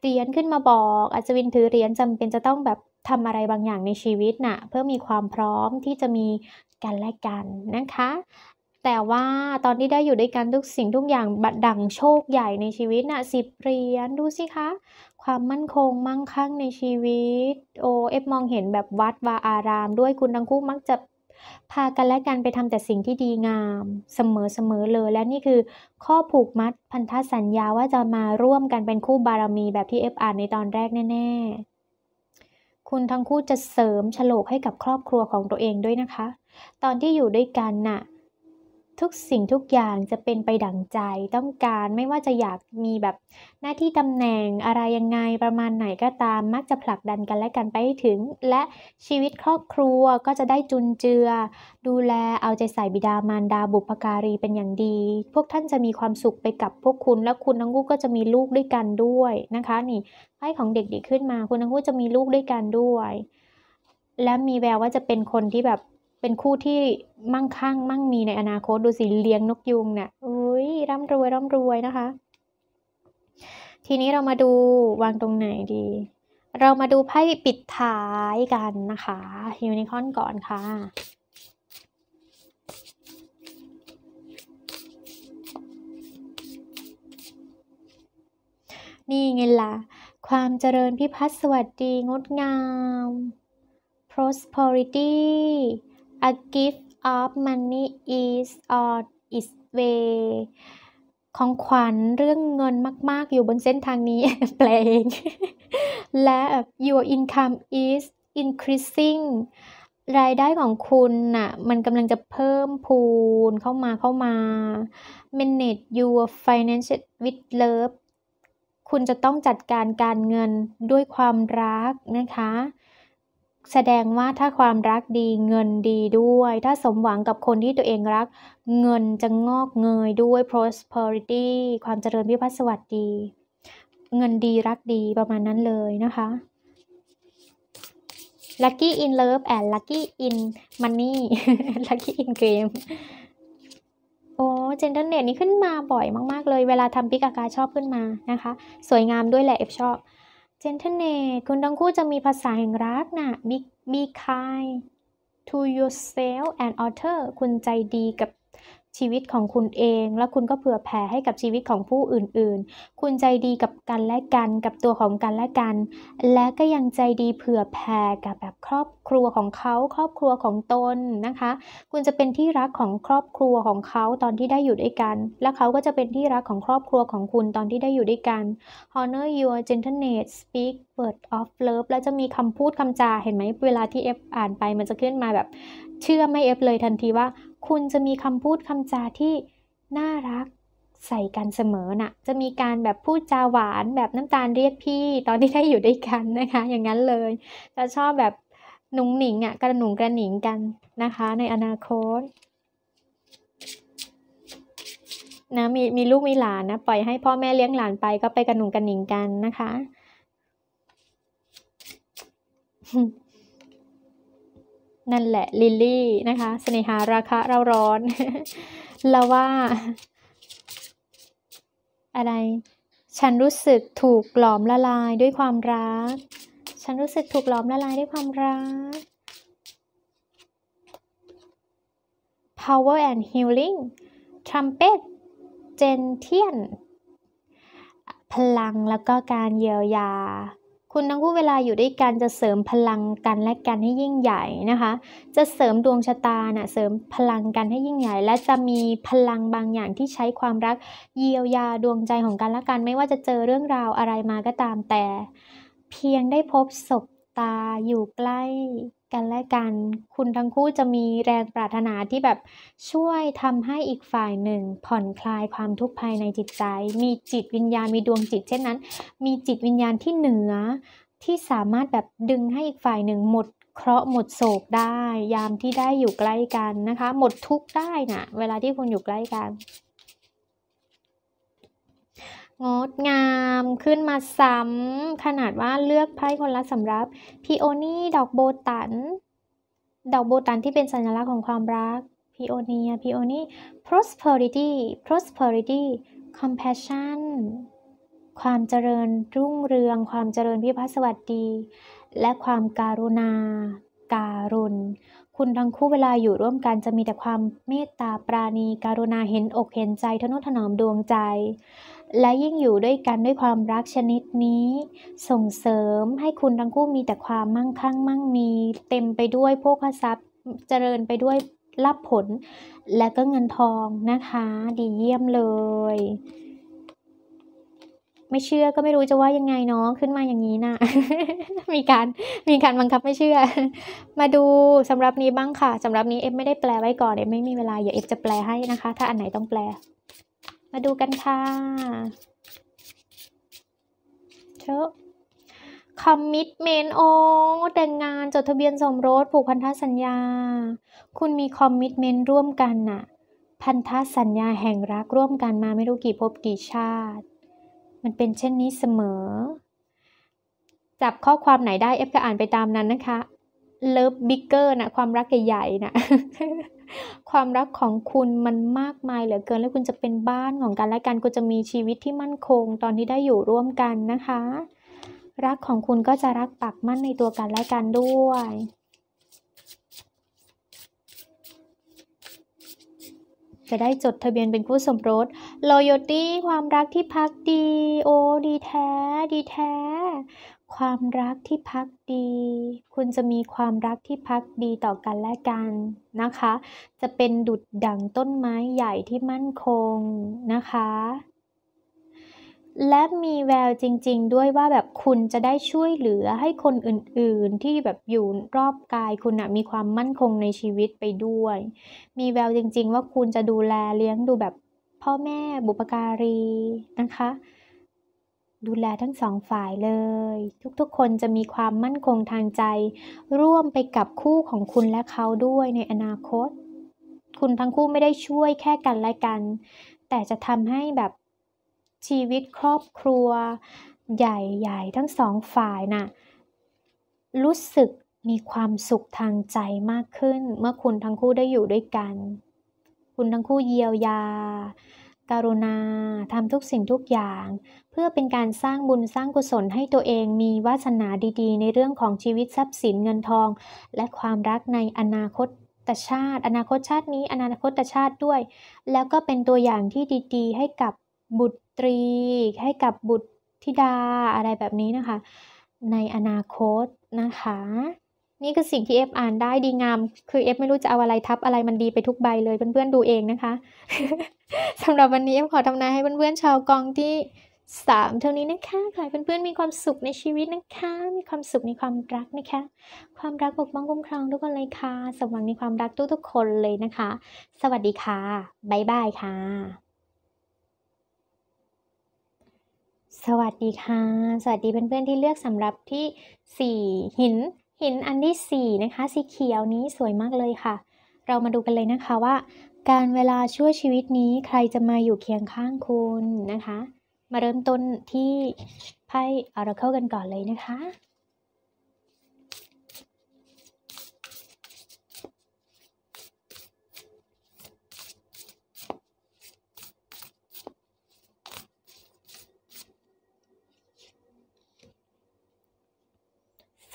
เหรียญขึ้นมาบอก อัศวินถือเหรียญจำเป็นจะต้องแบบทำอะไรบางอย่างในชีวิตนะ่ะเพื่อมีความพร้อมที่จะมีกันและกันนะคะ แต่ว่าตอนที่ได้อยู่ด้วยกันทุกสิ่งทุกอย่างบัดดังโชคใหญ่ในชีวิตนะ่ะสิบเหรียญดูสิคะความมั่นคงมั่งคั่งในชีวิต โอเอฟมองเห็นแบบวัดวาอาราม ด้วยคุณทั้งคู่มักจะพากันและกันไปทำแต่สิ่งที่ดีงาม เสมอเสมอเลย และนี่คือข้อผูกมัดพันธสัญญาว่าจะมาร่วมกันเป็นคู่บารมีแบบที่เอฟอ่านในตอนแรกแน่ ๆ คุณทั้งคู่จะเสริม ฉลกให้กับครอบครัวของตัวเองด้วยนะคะ ตอนที่อยู่ด้วยกันน่ะทุกสิ่งทุกอย่างจะเป็นไปดั่งใจต้องการไม่ว่าจะอยากมีแบบหน้าที่ตำแหน่งอะไรยังไงประมาณไหนก็ตาม มักจะผลักดันกันและกันไปให้ถึง และชีวิตครอบครัวก็จะได้จุนเจือ ดูแลเอาใจใส่บิดามารดาบุปการีเป็นอย่างดี พวกท่านจะมีความสุขไปกับพวกคุณ และคุณนั้งกูก็จะมีลูกด้วยกันด้วยนะคะ นี่ไพ่ของเด็กๆขึ้นมา คุณนั้งกูจะมีลูกด้วยกันด้วย และมีแววว่าจะเป็นคนที่แบบเป็นคู่ที่มั่งคั่งมั่งมีในอนาคตดูสิเลี้ยงนกยุงเนะี่ยอุ้ยร่ำรวย ร่ำรวยนะคะ ทีนี้เรามาดูวางตรงไหนดี เรามาดูไพ่ปิดท้ายกันนะคะฮิวนิคอนก่อนค่ะ นี่ไงล่ะ ความเจริญพิพัฒน์สวัสดีงดงาม prosperity a gift of money is on its way ของขวัญเรื่องเงินมากๆ อยู่บนเส้นทางนี้แปลงและ your income is increasing รายได้ของคุณน่ะ มันกำลังจะเพิ่มพูนเข้ามาเข้ามา manage your f i n a n c e s with love คุณจะต้องจัดการการเงินด้วยความรักนะคะแสดงว่าถ้าความรักดีเงินดีด้วย ถ้าสมหวังกับคนที่ตัวเองรัก เงินจะงอกเงยด้วย prosperity ความเจริญพิพัฒน์สวัสดี เงินดีรักดีประมาณนั้นเลยนะคะ lucky in love and lucky in money lucky in game โอ้เจนเดอร์เน็ตนี้ขึ้นมาบ่อยมากๆเลย เวลาทำปิกากาชอบขึ้นมานะคะ สวยงามด้วยแหละเอฟชอบจนเทเนตคุณทั้งคู่จะมีภาษาแห่งรักนะ่ะ be be kind to yourself and other คุณใจดีกับชีวิตของคุณเองและคุณก็เผื่อแผ่ให้กับชีวิตของผู้อื่นๆ คุณใจดีกับกันและกัน กับตัวของกันและกัน และก็ยังใจดีเผื่อแผ่กับแบบครอบครัวของเขา ครอบครัวของตนนะคะ คุณจะเป็นที่รักของครอบครัวของเขาตอนที่ได้อยู่ด้วยกัน และเขาก็จะเป็นที่รักของครอบครัวของคุณตอนที่ได้อยู่ด้วยกัน honor your gentleness speak word of love แล้วจะมีคำพูดคำจาเห็นไหมเวลาที่เอฟอ่านไป มันจะขึ้นมาแบบ เชื่อไม่เอฟเลยทันทีว่าคุณจะมีคำพูดคำจาที่น่ารักใส่กันเสมอนะ่ะจะมีการแบบพูดจาหวานแบบน้ำตาลเรียกพี่ตอนที่ได้อยู่ด้วยกันนะคะ อย่างนั้นเลยจะชอบแบบหนุ่งหนิงอะ่ะกระหนุ่งกระหนิงกันนะคะ ในอนาคตนะมีมีลูกมีหลานนะปล่อยให้พ่อแม่เลี้ยงหลานไป ก็ไปกระหนุ่งกระหนิงกันนะคะนั่นแหละ ลิลลี่นะคะสเสน่หาราคะเราร้อนละว่า อะไร ฉันรู้สึกถูกหลอมละลายด้วยความรัก ฉันรู้สึกถูกหลอมละลายด้วยความรัก power and healing trumpet เจนเทียนพลังแล้วก็การเยียวยาคุณทั้งคู่เวลาอยู่ด้วยกันจะเสริมพลังกันและกันให้ยิ่งใหญ่นะคะ จะเสริมดวงชะตานะ่ะเสริมพลังกันให้ยิ่งใหญ่ และจะมีพลังบางอย่างที่ใช้ความรักเยียวยาดวงใจของกันและกัน ไม่ว่าจะเจอเรื่องราวอะไรมาก็ตามแต่ เพียงได้พบศพตาอยู่ใกล้กันและกันคุณทั้งคู่จะมีแรงปรารถนาที่แบบช่วยทำให้อีกฝ่ายหนึ่งผ่อนคลายความทุกข์ภายในจิตใจ มีจิตวิญญาณมีดวงจิตเช่นนั้น มีจิตวิญญาณที่เหนือที่สามารถแบบดึงให้อีกฝ่ายหนึ่งหมดเคราะห์หมดโศกได้ ยามที่ได้อยู่ใกล้กันนะคะ หมดทุกข์ได้น่ะ เวลาที่คุณอยู่ใกล้กันงดงามขึ้นมาซ้ำขนาดว่าเลือกไพ่คนละสำรับ พีโอนี่ ดอกโบตันดอกโบตันที่เป็นสัญลักษณ์ของความรัก พีโอเนี่พีโอนี่ prosperity prosperity compassion ความเจริญรุ่งเรือง ความเจริญพิพัฒสวัสดี และความการุณาการุณคุณทั้งคู่เวลาอยู่ร่วมกันจะมีแต่ความเมตตาปราณีการุณาเห็นอกเห็นใจ ทนุถนอมดวงใจและยิ่งอยู่ด้วยกันด้วยความรักชนิดนี้ ส่งเสริมให้คุณทั้งคู่มีแต่ความมั่งคั่ง มั่งมีเต็มไปด้วยพวกทรัพย์ เจริญไปด้วยลับผล และก็เงินทองนะคะ ดีเยี่ยมเลย ไม่เชื่อก็ไม่รู้จะว่ายังไงเนาะขึ้นมาอย่างนี้นะ่ะมีการมีการบังคับไม่เชื่อ มาดูสำหรับนี้บ้างค่ะสำหรับนี้เอฟไม่ได้แปลไว้ก่อนเอฟไม่มีเวลาอย่าเอฟจะแปลให้นะคะถ้าอันไหนต้องแปลมาดูกันค่ะ เชอะคอมมิชเมนโอแต่งงาน จดทะเบียนสมรส ผูกพันธสัญญา คุณมีคอมมิชเมนร่วมกันน่ะ พันธสัญญาแห่งรักร่วมกันมาไม่รู้กี่ภพกี่ชาติ มันเป็นเช่นนี้เสมอ จับข้อความไหนได้เอฟก็อ่านไปตามนั้นนะคะ เลิฟบิ๊กเกอร์นะความรักใหญ่ๆนะความรักของคุณมันมากมายเหลือเกินและคุณจะเป็นบ้านของกันและกันคุณจะมีชีวิตที่มั่นคง ตอนที่ได้อยู่ร่วมกันนะคะ รักของคุณก็จะรักปักมั่นในตัวกันและกันด้วย จะได้จดทะเบียนเป็นคู่สมรส loyalty ความรักที่พักดีโอดีแท้ดีแท้ความรักที่พักดี คุณจะมีความรักที่พักดีต่อกันและกันนะคะ จะเป็นดุดดังต้นไม้ใหญ่ที่มั่นคงนะคะ และมีแววจริงๆ ด้วยว่าแบบคุณจะได้ช่วยเหลือให้คนอื่น ๆ ที่แบบอยู่รอบกาย คุณนะมีความมั่นคงในชีวิตไปด้วย มีแววจริง ๆ ว่าคุณจะดูแลเลี้ยงดูแบบพ่อแม่บุปการีนะคะดูแลทั้งสองฝ่ายเลย ทุกๆคนจะมีความมั่นคงทางใจ ร่วมไปกับคู่ของคุณและเขาด้วยในอนาคต คุณทั้งคู่ไม่ได้ช่วยแค่กันและกัน แต่จะทำให้แบบชีวิตครอบครัว ใหญ่ๆ ทั้งสองฝ่ายนะ่ะรู้สึกมีความสุขทางใจมากขึ้น เมื่อคุณทั้งคู่ได้อยู่ด้วยกัน คุณทั้งคู่เยียวยากรุณาทำทุกสิ่งทุกอย่าง เพื่อเป็นการสร้างบุญสร้างกุศลให้ตัวเองมีวาสนาดีๆ ในเรื่องของชีวิตทรัพย์สินเงินทอง และความรักในอนาคตตชาติ อนาคตชาตินี้อนาคตตชาติด้วย แล้วก็เป็นตัวอย่างที่ดีๆให้กับบุตรีให้กับบุตรธิดาอะไรแบบนี้นะคะ ในอนาคตนะคะนี่คือสิ่งที่เอฟอ่านได้ดีงาม คือเอฟไม่รู้จะเอาอะไรทับอะไรมันดีไปทุกใบเลยเพื่อนๆดูเองนะคะ สำหรับวันนี้เอฟขอทำนายให้เพื่อนๆชาวกองที่สามเท่านี้นะคะ ขอให้เพื่อนๆมีความสุขในชีวิตนะคะ มีความสุขในความรักนะคะ ความรักปกป้องคุ้มครองทุกคนเลยค่ะสมหวังในความรักทุกๆคนเลยนะคะ สวัสดีค่ะบ๊ายบายค่ะ สวัสดีค่ะ สวัสดีเพื่อนๆที่เลือกสำหรับที่สี่หินหินอันที่ 4 นะคะสีเขียวนี้สวยมากเลยค่ะ เรามาดูกันเลยนะคะว่า การเวลาช่วยชีวิตนี้ใครจะมาอยู่เคียงข้างคุณนะคะ มาเริ่มต้นที่ไพ่อาราเคิลกันก่อนเลยนะคะ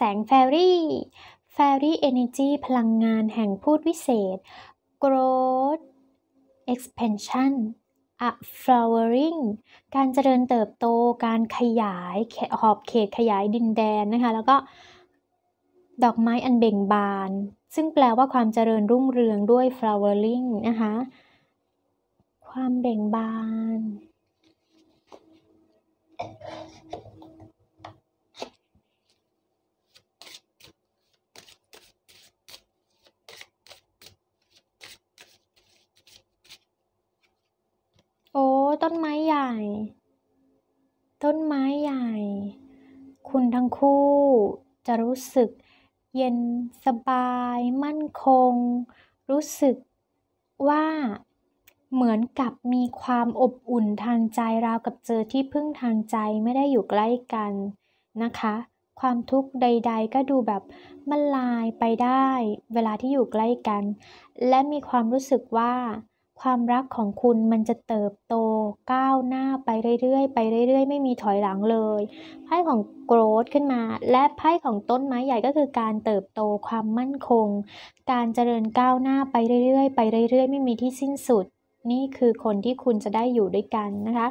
แสงแฟรี่ แฟรี่ เอเนจีพลังงานแห่งพูดวิเศษ growth expansion a flowering การเจริญเติบโต การขยายขอบเขตขยายดินแดนนะคะ แล้วก็ดอกไม้อันเบ่งบาน ซึ่งแปลว่าความเจริญรุ่งเรืองด้วย flowering นะคะ ความเบ่งบานต้นไม้ใหญ่ ต้นไม้ใหญ่ คุณทั้งคู่จะรู้สึกเย็นสบาย มั่นคง รู้สึกว่าเหมือนกับมีความอบอุ่นทางใจราวกับเจอที่พึ่งทางใจไม่ได้อยู่ใกล้กันนะคะ ความทุกข์ใด ๆ ก็ดูแบบมันลายไปได้เวลาที่อยู่ใกล้กัน และมีความรู้สึกว่าความรักของคุณมันจะเติบโตก้าวหน้าไปเรื่อยๆไปเรื่อยๆไม่มีถอยหลังเลย ไพ่ของโกรธขึ้นมา และไพ่ของต้นไม้ใหญ่ก็คือการเติบโตความมั่นคง การเจริญก้าวหน้าไปเรื่อยๆไปเรื่อยๆไม่มีที่สิ้นสุด นี่คือคนที่คุณจะได้อยู่ด้วยกันนะคะ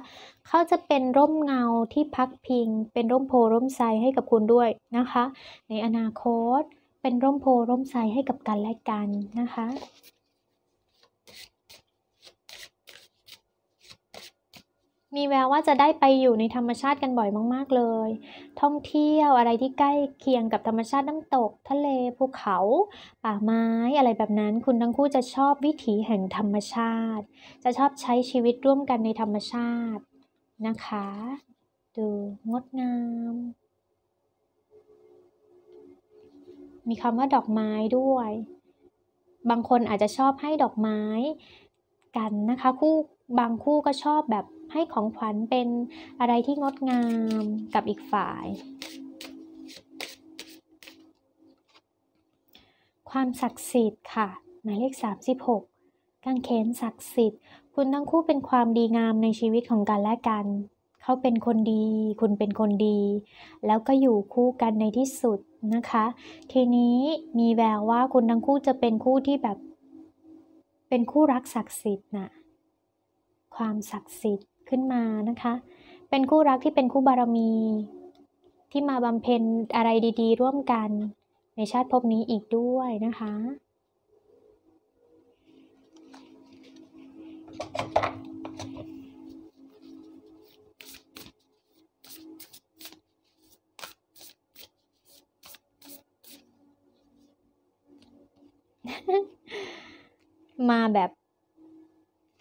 เขาจะเป็นร่มเงาที่พักพิง เป็นร่มโพร่มไซให้กับคุณด้วยนะคะ ในอนาคตเป็นร่มโพร่มไซให้กับกันและกันนะคะมีแววว่าจะได้ไปอยู่ในธรรมชาติกันบ่อยมากๆเลย ท่องเที่ยวอะไรที่ใกล้เคียงกับธรรมชาติน้ำตก ทะเลภูเขาป่าไม้อะไรแบบนั้น คุณทั้งคู่จะชอบวิถีแห่งธรรมชาติ จะชอบใช้ชีวิตร่วมกันในธรรมชาตินะคะ ดูงดงาม มีคำว่าดอกไม้ด้วย บางคนอาจจะชอบให้ดอกไม้กันนะคะคู่บางคู่ก็ชอบแบบให้ของขวัญเป็นอะไรที่งดงามกับอีกฝ่าย ความศักดิ์สิทธิ์ค่ะหมายเลข36กางเขนศักดิ์สิทธิ์ คุณทั้งคู่เป็นความดีงามในชีวิตของกันและกัน เขาเป็นคนดี คุณเป็นคนดี แล้วก็อยู่คู่กันในที่สุดนะคะ ทีนี้มีแววว่าคุณทั้งคู่จะเป็นคู่ที่แบบเป็นคู่รักศักดิ์สิทธิ์นะ่ะความศักดิ์สิทธิ์ขึ้นมานะคะ เป็นคู่รักที่เป็นคู่บารมีที่มาบำเพ็ญอะไรดีๆ ร่วมกันในชาติภพนี้อีกด้วยนะคะ มาแบบ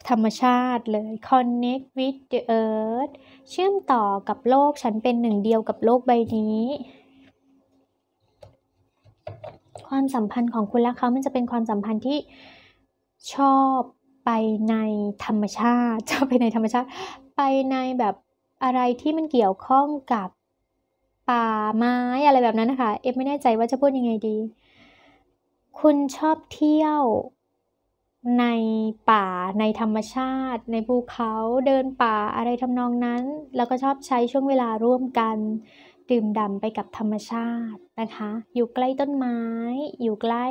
ธรรมชาติ เลย connect with the earth เชื่อมต่อกับโลก ฉันเป็นหนึ่งเดียวกับโลกใบนี้ ความสัมพันธ์ของคุณและเขา มันจะเป็นความสัมพันธ์ที่ชอบไปในธรรมชาติ ชอบไปในธรรมชาติ ไปในแบบอะไรที่มันเกี่ยวข้องกับป่าไม้อะไรแบบนั้นนะคะเอฟไม่แน่ใจว่าจะพูดยังไงดี คุณชอบเที่ยวในป่าในธรรมชาติ ในภูเขาเดินป่าอะไรทำนองนั้น แล้วก็ชอบใช้ช่วงเวลาร่วมกันดื่มด่ำไปกับธรรมชาตินะคะ อยู่ใกล้ต้นไม้ อยู่ใกล้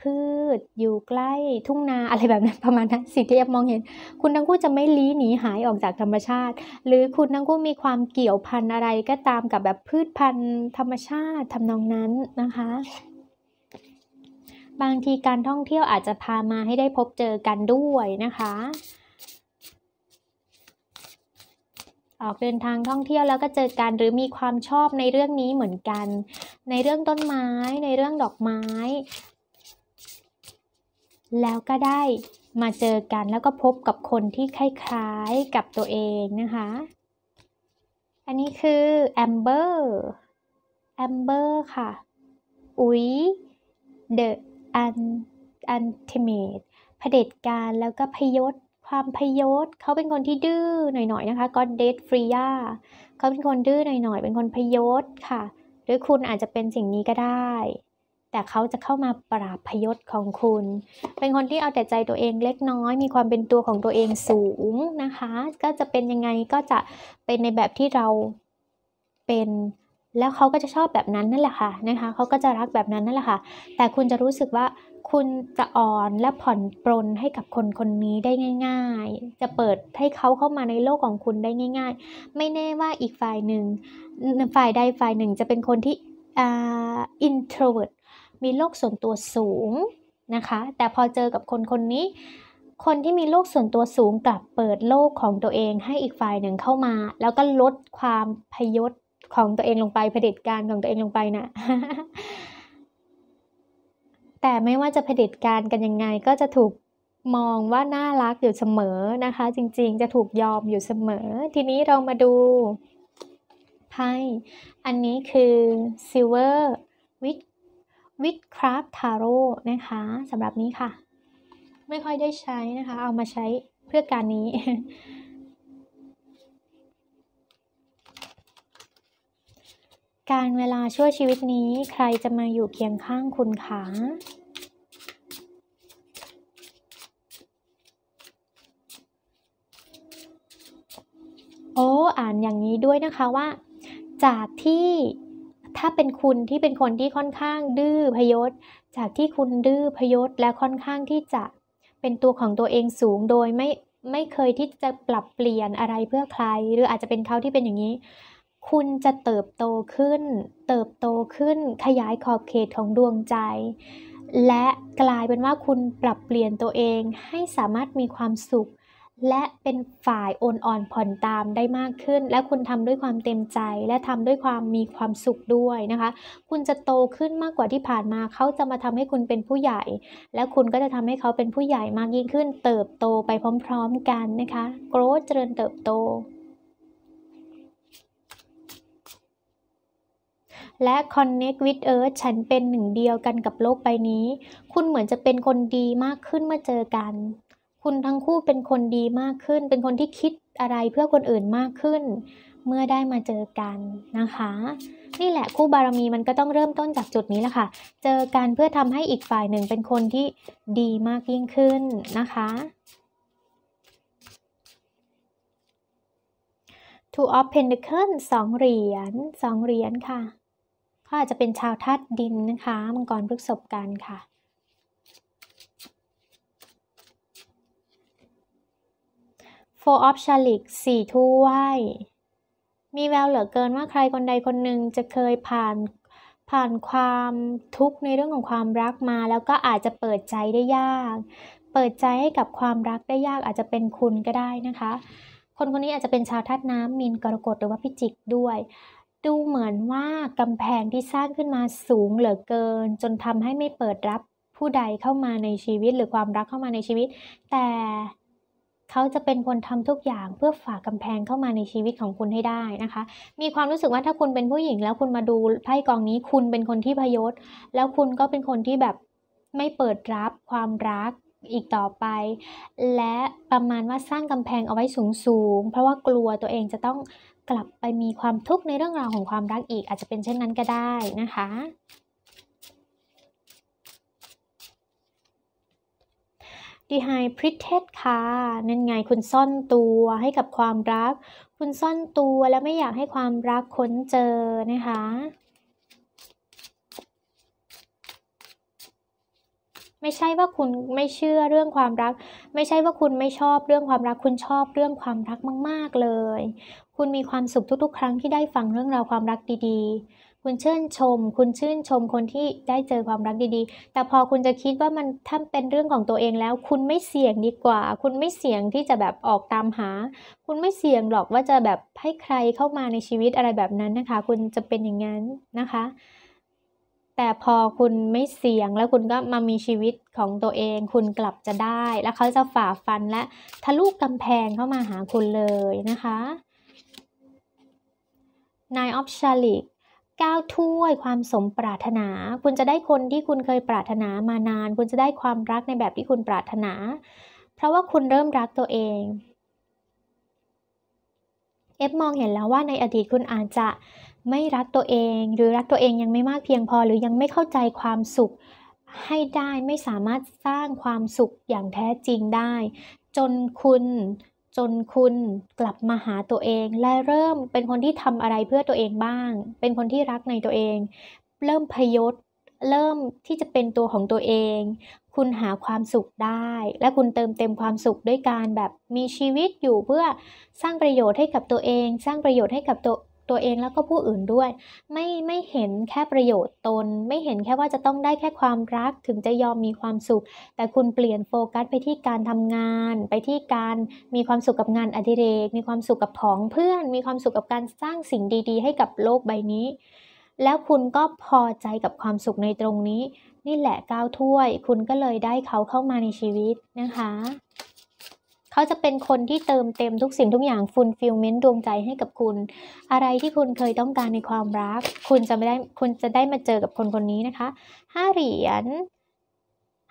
พืชอยู่ใกล้ทุ่งนาอะไรแบบนั้นประมาณนั้นสิ่งที่แอบมองเห็น คุณทั้งคู่จะไม่ลี้หนีหายออกจากธรรมชาติ หรือคุณทั้งคู่มีความเกี่ยวพันอะไรก็ตามกับแบบพืชพันธุ์ธรรมชาติทำนองนั้นนะคะบางทีการท่องเที่ยวอาจจะพามาให้ได้พบเจอกันด้วยนะคะออกเดินทางท่องเที่ยวแล้วก็เจอกัน หรือมีความชอบในเรื่องนี้เหมือนกัน ในเรื่องต้นไม้ในเรื่องดอกไม้ แล้วก็ได้มาเจอกันแล้วก็พบกับคนที่คล้าย ๆ กับตัวเองนะคะ อันนี้คือแอมเบอร์ แอมเบอร์ค่ะ อุ๊ยเดอะอันอันเทเมตเผด็จการ แล้วก็พยศ ความพยศเขาเป็นคนที่ดื้อหน่อยๆนะคะก็เดทฟรียาเขาเป็นคนดื้อหน่อยๆเป็นคนพยศค่ะ หรือคุณอาจจะเป็นสิ่งนี้ก็ได้ แต่เขาจะเข้ามาปราบพยศของคุณ เป็นคนที่เอาแต่ใจตัวเองเล็กน้อย มีความเป็นตัวของตัวเองสูงนะคะ ก็จะเป็นยังไงก็จะเป็นในแบบที่เราเป็นแล้วเขาก็จะชอบแบบนั้นนั่นแหละค่ะ นะคะเขาก็จะรักแบบนั้นนั่นแหละค่ะ แต่คุณจะรู้สึกว่าคุณจะอ่อนและผ่อนปรนให้กับคนคนนี้ได้ง่าย ๆ จะเปิดให้เขาเข้ามาในโลกของคุณได้ง่ายๆ ไม่แน่ว่าอีกฝ่ายหนึ่งฝ่ายใดฝ่ายหนึ่งจะเป็นคนที่อินโทรเวิร์ต มีโลกส่วนตัวสูงนะคะ แต่พอเจอกับคนคนนี้ คนที่มีโลกส่วนตัวสูงกลับเปิดโลกของตัวเองให้อีกฝ่ายหนึ่งเข้ามา แล้วก็ลดความพยศของตัวเองลงไปเผด็จการของตัวเองลงไปนะ่ะ แต่ไม่ว่าจะเผด็จการกันยังไงก็จะถูกมองว่าน่ารักอยู่เสมอนะคะ จริงๆจะถูกยอมอยู่เสมอ ทีนี้เรามาดูไพ่อันนี้คือ Silver with w i t ค Craft Tarot นะคะสำหรับนี้ค่ะ ไม่ค่อยได้ใช้นะคะ เอามาใช้เพื่อการนี้การเวลาชั่วชีวิตนี้ใครจะมาอยู่เคียงข้างคุณคะโอ้อ่านอย่างนี้ด้วยนะคะว่า จากที่ถ้าเป็นคุณที่เป็นคนที่ค่อนข้างดื้อพยศ จากที่คุณดื้อพยศและค่อนข้างที่จะเป็นตัวของตัวเองสูงโดยไม่ไม่เคยที่จะปรับเปลี่ยนอะไรเพื่อใคร หรืออาจจะเป็นเขาที่เป็นอย่างนี้คุณจะเติบโตขึ้น เติบโตขึ้นขยายขอบเขตของดวงใจ และกลายเป็นว่าคุณปรับเปลี่ยนตัวเองให้สามารถมีความสุข และเป็นฝ่ายโอนอ่อนผ่อนตามได้มากขึ้น และคุณทำด้วยความเต็มใจและทำด้วยความมีความสุขด้วยนะคะ คุณจะโตขึ้นมากกว่าที่ผ่านมา เขาจะมาทำให้คุณเป็นผู้ใหญ่ และคุณก็จะทำให้เขาเป็นผู้ใหญ่มากยิ่งขึ้น เติบโตไปพร้อม ๆ กันนะคะ โกรธเจริญเติบโตและ Connect with Earth ฉันเป็นหนึ่งเดียวกันกับโลกใบนี้ คุณเหมือนจะเป็นคนดีมากขึ้นเมื่อเจอกัน คุณทั้งคู่เป็นคนดีมากขึ้น เป็นคนที่คิดอะไรเพื่อคนอื่นมากขึ้น เมื่อได้มาเจอกันนะคะ นี่แหละคู่บารมีมันก็ต้องเริ่มต้นจากจุดนี้แหละค่ะ เจอกันเพื่อทำให้อีกฝ่ายหนึ่งเป็นคนที่ดีมากยิ่งขึ้นนะคะ Two of Pentacles สองเหรียญสองเหรียญค่ะขาอาจจะเป็นชาวธาตุดินนะคะมังกรพฤกษบกันค่ะโฟออฟชาลิกสี่ถ้วย มีแววเหลือเกินว่าใครคนใดคนหนึ่งจะเคยผ่านผ่านความทุกข์ในเรื่องของความรักมา แล้วก็อาจจะเปิดใจได้ยาก เปิดใจให้กับความรักได้ยากอาจจะเป็นคุณก็ได้นะคะ คนคนนี้อาจจะเป็นชาวธาตุน้ำมีนกรกฎหรือว่าพิจิกด้วยดูเหมือนว่ากำแพงที่สร้างขึ้นมาสูงเหลือเกิน จนทำให้ไม่เปิดรับผู้ใดเข้ามาในชีวิต หรือความรักเข้ามาในชีวิต แต่เขาจะเป็นคนทำทุกอย่างเพื่อฝากำแพงเข้ามาในชีวิตของคุณให้ได้นะคะมีความรู้สึกว่าถ้าคุณเป็นผู้หญิงแล้วคุณมาดูไพ่กองนี้คุณเป็นคนที่พยศแล้วคุณก็เป็นคนที่แบบไม่เปิดรับความรักอีกต่อไป และประมาณว่าสร้างกำแพงเอาไว้สูงๆเพราะว่ากลัวตัวเองจะต้องกลับไปมีความทุกข์ในเรื่องราวของความรักอีกอาจจะเป็นเช่นนั้นก็ได้นะคะดีไฮพริตเทสค่ะนั่นไงคุณซ่อนตัวให้กับความรัก คุณซ่อนตัวแล้วไม่อยากให้ความรักค้นเจอนะคะไม่ใช่ว่าคุณไม่เชื่อเรื่องความรัก ไม่ใช่ว่าคุณไม่ชอบเรื่องความรักคุณชอบเรื่องความรักมากๆเลยคุณมีความสุขทุก ๆ ครั้งที่ได้ฟังเรื่องราวความรักดีๆ คุณชื่นชม คุณชื่นชมคนที่ได้เจอความรักดีๆ แต่พอคุณจะคิดว่ามันถ้าเป็นเรื่องของตัวเองแล้ว คุณไม่เสี่ยงดีกว่า คุณไม่เสี่ยงที่จะแบบออกตามหา คุณไม่เสี่ยงหรอกว่าจะแบบให้ใครเข้ามาในชีวิตอะไรแบบนั้นนะคะ คุณจะเป็นอย่างนั้นนะคะ แต่พอคุณไม่เสี่ยงแล้วคุณก็มามีชีวิตของตัวเอง คุณกลับจะได้ แล้วเขาจะฝ่าฟันและทะลุกกำแพงเข้ามาหาคุณเลยนะคะนายออฟชาลิกก้าวถ้วยความสมปรารถนา คุณจะได้คนที่คุณเคยปรารถนามานาน คุณจะได้ความรักในแบบที่คุณปรารถนา เพราะว่าคุณเริ่มรักตัวเอง เอฟมองเห็นแล้วว่าในอดีตคุณอาจจะไม่รักตัวเองหรือรักตัวเองยังไม่มากเพียงพอหรือยังไม่เข้าใจความสุขให้ได้ไม่สามารถสร้างความสุขอย่างแท้จริงได้ จนคุณจนคุณกลับมาหาตัวเอง และเริ่มเป็นคนที่ทำอะไรเพื่อตัวเองบ้าง เป็นคนที่รักในตัวเอง เริ่มพยศ เริ่มที่จะเป็นตัวของตัวเอง คุณหาความสุขได้ และคุณเติมเต็มความสุขด้วยการแบบมีชีวิตอยู่เพื่อสร้างประโยชน์ให้กับตัวเอง สร้างประโยชน์ให้กับตัวตัวเองแล้วก็ผู้อื่นด้วย ไม่ไม่เห็นแค่ประโยชน์ตนไม่เห็นแค่ว่าจะต้องได้แค่ความรักถึงจะยอมมีความสุข แต่คุณเปลี่ยนโฟกัสไปที่การทำงาน ไปที่การมีความสุขกับงานอดิเรกมีความสุขกับผองเพื่อนมีความสุขกับการสร้างสิ่งดี ๆ ให้กับโลกใบนี้ แล้วคุณก็พอใจกับความสุขในตรงนี้ นี่แหละก้าวถ้วย คุณก็เลยได้เขาเข้ามาในชีวิตนะคะเขาจะเป็นคนที่เติมเต็มทุกสิ่งทุกอย่างฟุลฟิลเมนต์ดวงใจให้กับคุณ อะไรที่คุณเคยต้องการในความรัก คุณจะไม่ได้คุณจะได้มาเจอกับคนคนนี้นะคะห้าเหรียญ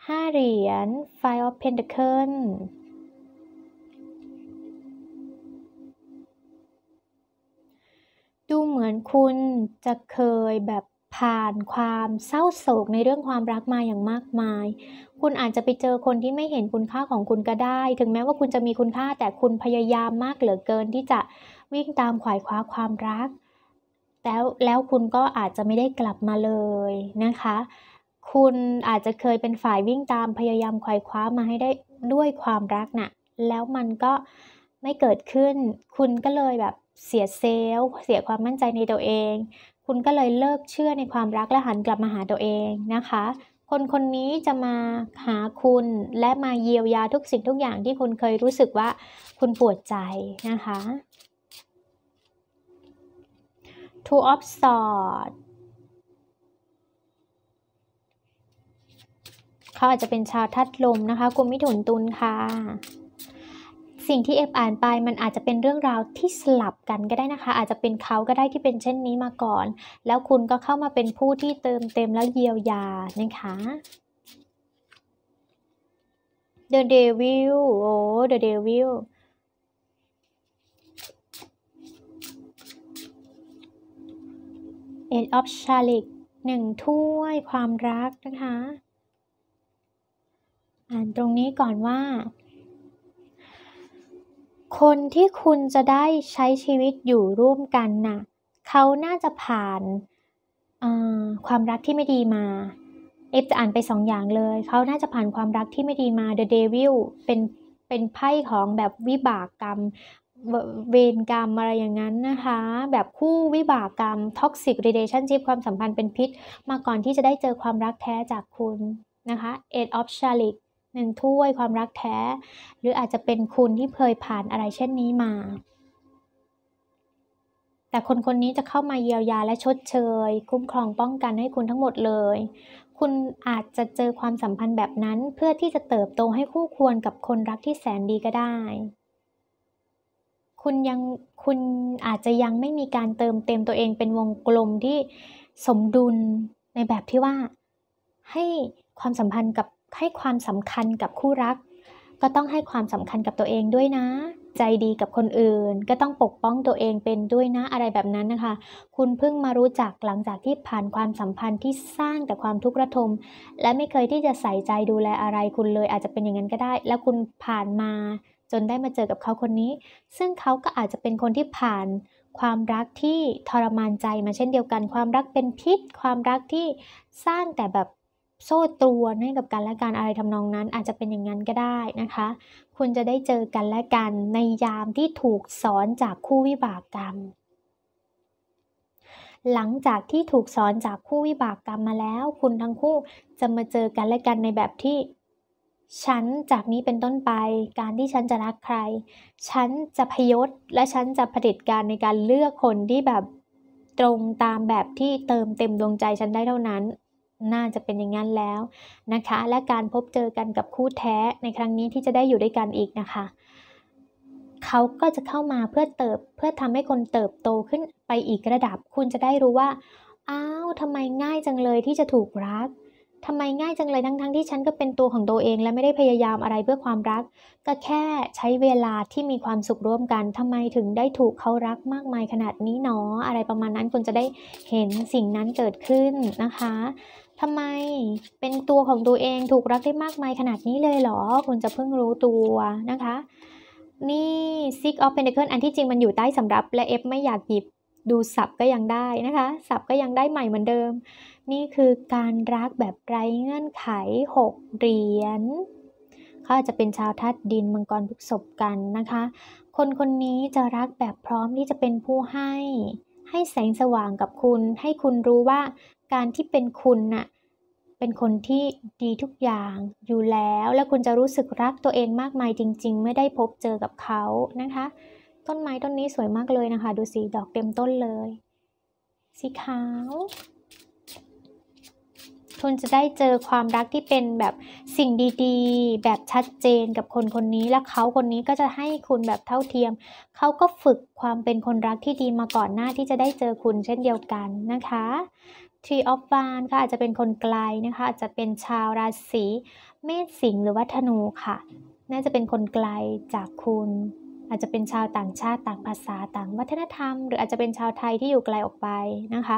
ห้าเหรียญ Five of Pentacle ดูเหมือนคุณจะเคยแบบผ่านความเศร้าโศกในเรื่องความรักมาอย่างมากมาย คุณอาจจะไปเจอคนที่ไม่เห็นคุณค่าของคุณก็ได้ ถึงแม้ว่าคุณจะมีคุณค่าแต่คุณพยายามมากเหลือเกิน ที่จะวิ่งตามขวายคว้าความรักแล้วแล้วคุณก็อาจจะไม่ได้กลับมาเลยนะคะ คุณอาจจะเคยเป็นฝ่ายวิ่งตามพยายามขวายคว้ามาให้ได้ด้วยความรักนะ่ะ แล้วมันก็ไม่เกิดขึ้น คุณก็เลยแบบเสียเซลล์ เสียความมั่นใจในตัวเองคุณก็เลยเลิกเชื่อในความรักและหันกลับมาหาตัวเองนะคะ คนคนนี้จะมาหาคุณและมาเยียวยาทุกสิ่งทุกอย่างที่คุณเคยรู้สึกว่าคุณปวดใจนะคะ Two of Swords เขาอาจจะเป็นชาวทัดลมนะคะกลุ่มมิถุนตุลค่ะสิ่งที่เอฟอ่านไปมันอาจจะเป็นเรื่องราวที่สลับกันก็ได้นะคะ อาจจะเป็นเขาก็ได้ที่เป็นเช่นนี้มาก่อน แล้วคุณก็เข้ามาเป็นผู้ที่เติมเต็มแล้วเยียวยานะคะ The Devil โอ้ The Devil end of charlie หนึ่งถ้วยความรักนะคะ อ่านตรงนี้ก่อนว่าคนที่คุณจะได้ใช้ชีวิตอยู่ร่วมกันนะ่ะ เขาน่าจะผ่านความรักที่ไม่ดีมา เอฟจะอ่านไปสองอย่างเลย เขาน่าจะผ่านความรักที่ไม่ดีมา The Devil เป็นเป็นไพ่ของแบบวิบากกรรม เวรกรรมอะไรอย่างนั้นนะคะ แบบคู่วิบากกรรม toxic relationship ความสัมพันธ์เป็นพิษมาก่อนที่จะได้เจอความรักแท้จากคุณนะคะ Eight of s h a l i k หนึ่งถ้วยความรักแท้หรืออาจจะเป็นคุณที่เคยผ่านอะไรเช่นนี้มา แต่คนคนนี้จะเข้ามาเยียวยาและชดเชย คุ้มครองป้องกันให้คุณทั้งหมดเลย คุณอาจจะเจอความสัมพันธ์แบบนั้นเพื่อที่จะเติบโตให้คู่ควรกับคนรักที่แสนดีก็ได้คุณยังคุณอาจจะยังไม่มีการเติมเต็มตัวเองเป็นวงกลมที่สมดุลในแบบที่ว่า ให้ความสัมพันธ์กับให้ความสำคัญกับคู่รัก ก็ต้องให้ความสำคัญกับตัวเองด้วยนะ ใจดีกับคนอื่น ก็ต้องปกป้องตัวเองเป็นด้วยนะอะไรแบบนั้นนะคะ คุณเพิ่งมารู้จักหลังจากที่ผ่านความสัมพันธ์ที่สร้างแต่ความทุกข์ระทม และไม่เคยที่จะใส่ใจดูแลอะไร คุณเลยอาจจะเป็นอย่างนั้นก็ได้ แล้วคุณผ่านมา จนได้มาเจอกับเขาคนนี้ ซึ่งเขาก็อาจจะเป็นคนที่ผ่านความรักที่ทรมานใจมาเช่นเดียวกัน ความรักเป็นพิษ ความรักที่สร้างแต่แบบโซ่ตรวนให้กับกันและการอะไรทำนองนั้น อาจจะเป็นอย่างนั้นก็ได้นะคะ คุณจะได้เจอกันและกันในยามที่ถูกสอนจากคู่วิบากกรรม หลังจากที่ถูกสอนจากคู่วิบากกรรมมาแล้ว คุณทั้งคู่จะมาเจอกันและกันในแบบที่ฉันจากนี้เป็นต้นไป การที่ฉันจะรักใคร ฉันจะพยศและฉันจะผลิตการในการเลือกคนที่แบบตรงตามแบบที่เติมเต็มดวงใจฉันได้เท่านั้นน่าจะเป็นอย่างนั้นแล้วนะคะ และการพบเจอกันกับคู่แท้ในครั้งนี้ที่จะได้อยู่ด้วยกันอีกนะคะ เขาก็จะเข้ามาเพื่อเติบเพื่อทำให้คนเติบโตขึ้นไปอีกระดับ คุณจะได้รู้ว่า อ้าวทำไมง่ายจังเลยที่จะถูกรัก ทำไมง่ายจังเลยทั้งๆทที่ฉันก็เป็นตัวของตัวเองและไม่ได้พยายามอะไรเพื่อความรัก ก็แค่ใช้เวลาที่มีความสุขร่วมกันทำไมถึงได้ถูกเขารักมากมายขนาดนี้หนอ อะไรประมาณนั้นคุณจะได้เห็นสิ่งนั้นเกิดขึ้นนะคะทำไมเป็นตัวของตัวเองถูกรักได้มากมายขนาดนี้เลยเหรอ คุณจะเพิ่งรู้ตัวนะคะ นี่ six of pentacle อันที่จริงมันอยู่ใต้สำรับ และเอฟไม่อยากหยิบดูสับก็ยังได้นะคะ สับก็ยังได้ใหม่เหมือนเดิม นี่คือการรักแบบไร้เงื่อนไขหกเหรียญเขาอาจจะเป็นชาวทัดดินมังกรพุกศพกันนะคะ คนคนนี้จะรักแบบพร้อมที่จะเป็นผู้ให้ให้แสงสว่างกับคุณให้คุณรู้ว่าการที่เป็นคุณน่ะ เป็นคนที่ดีทุกอย่างอยู่แล้ว และคุณจะรู้สึกรักตัวเองมากมายจริงๆ ไม่ได้พบเจอกับเขา นะคะ ต้นไม้ต้นนี้สวยมากเลยนะคะ ดูสีดอกเต็มต้นเลย สีขาว คุณจะได้เจอความรักที่เป็นแบบสิ่งดีๆ แบบชัดเจนกับคนคนนี้ และเขาคนนี้ก็จะให้คุณแบบเท่าเทียม เขาก็ฝึกความเป็นคนรักที่ดีมาก่อนหน้าที่จะได้เจอคุณเช่นเดียวกันนะคะ Tree of w a n ค่ะอาจจะเป็นคนไกลนะคะ อาจจะเป็นชาวราศี เมษสิงหหรือว่าธนูค่ะน่าจะเป็นคนไกลจากคุณ อาจจะเป็นชาวต่างชาติต่างภาษาต่างวัฒนธรรม หรืออาจจะเป็นชาวไทยที่อยู่ไกลออกไปนะคะ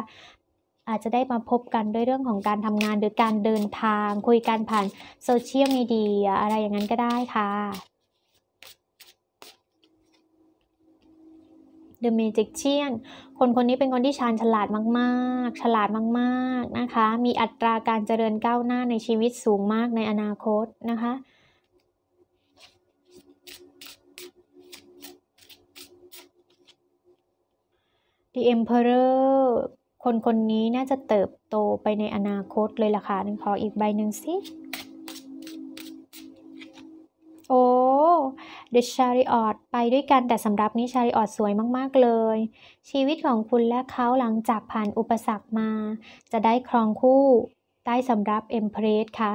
อาจจะได้มาพบกันด้วยเรื่องของการทำงานหรือการเดินทางคุยกันผ่านโซเชียลมีเดียอะไรอย่างนั้นก็ได้ค่ะเดะเมจิ g เชียน คนคนนี้เป็นคนที่ชาญฉลาดมากๆ ฉลาดมาก ๆ นะคะ มีอัตราการเจริญก้าวหน้าในชีวิตสูงมากในอนาคตนะคะดีเอ็มเพอเรอร์ คนคนนี้ น่าจะเติบโตไปในอนาคตเลยล่ะค่ะขออีกใบหนึ่งสิ โอ้ The Chariot ไปด้วยกันแต่สำหรับนี้ Chariot สวยมากๆเลย ชีวิตของคุณและเขาหลังจากผ่านอุปสรรคมา จะได้ครองคู่ใต้สำรับ Empress ค่ะ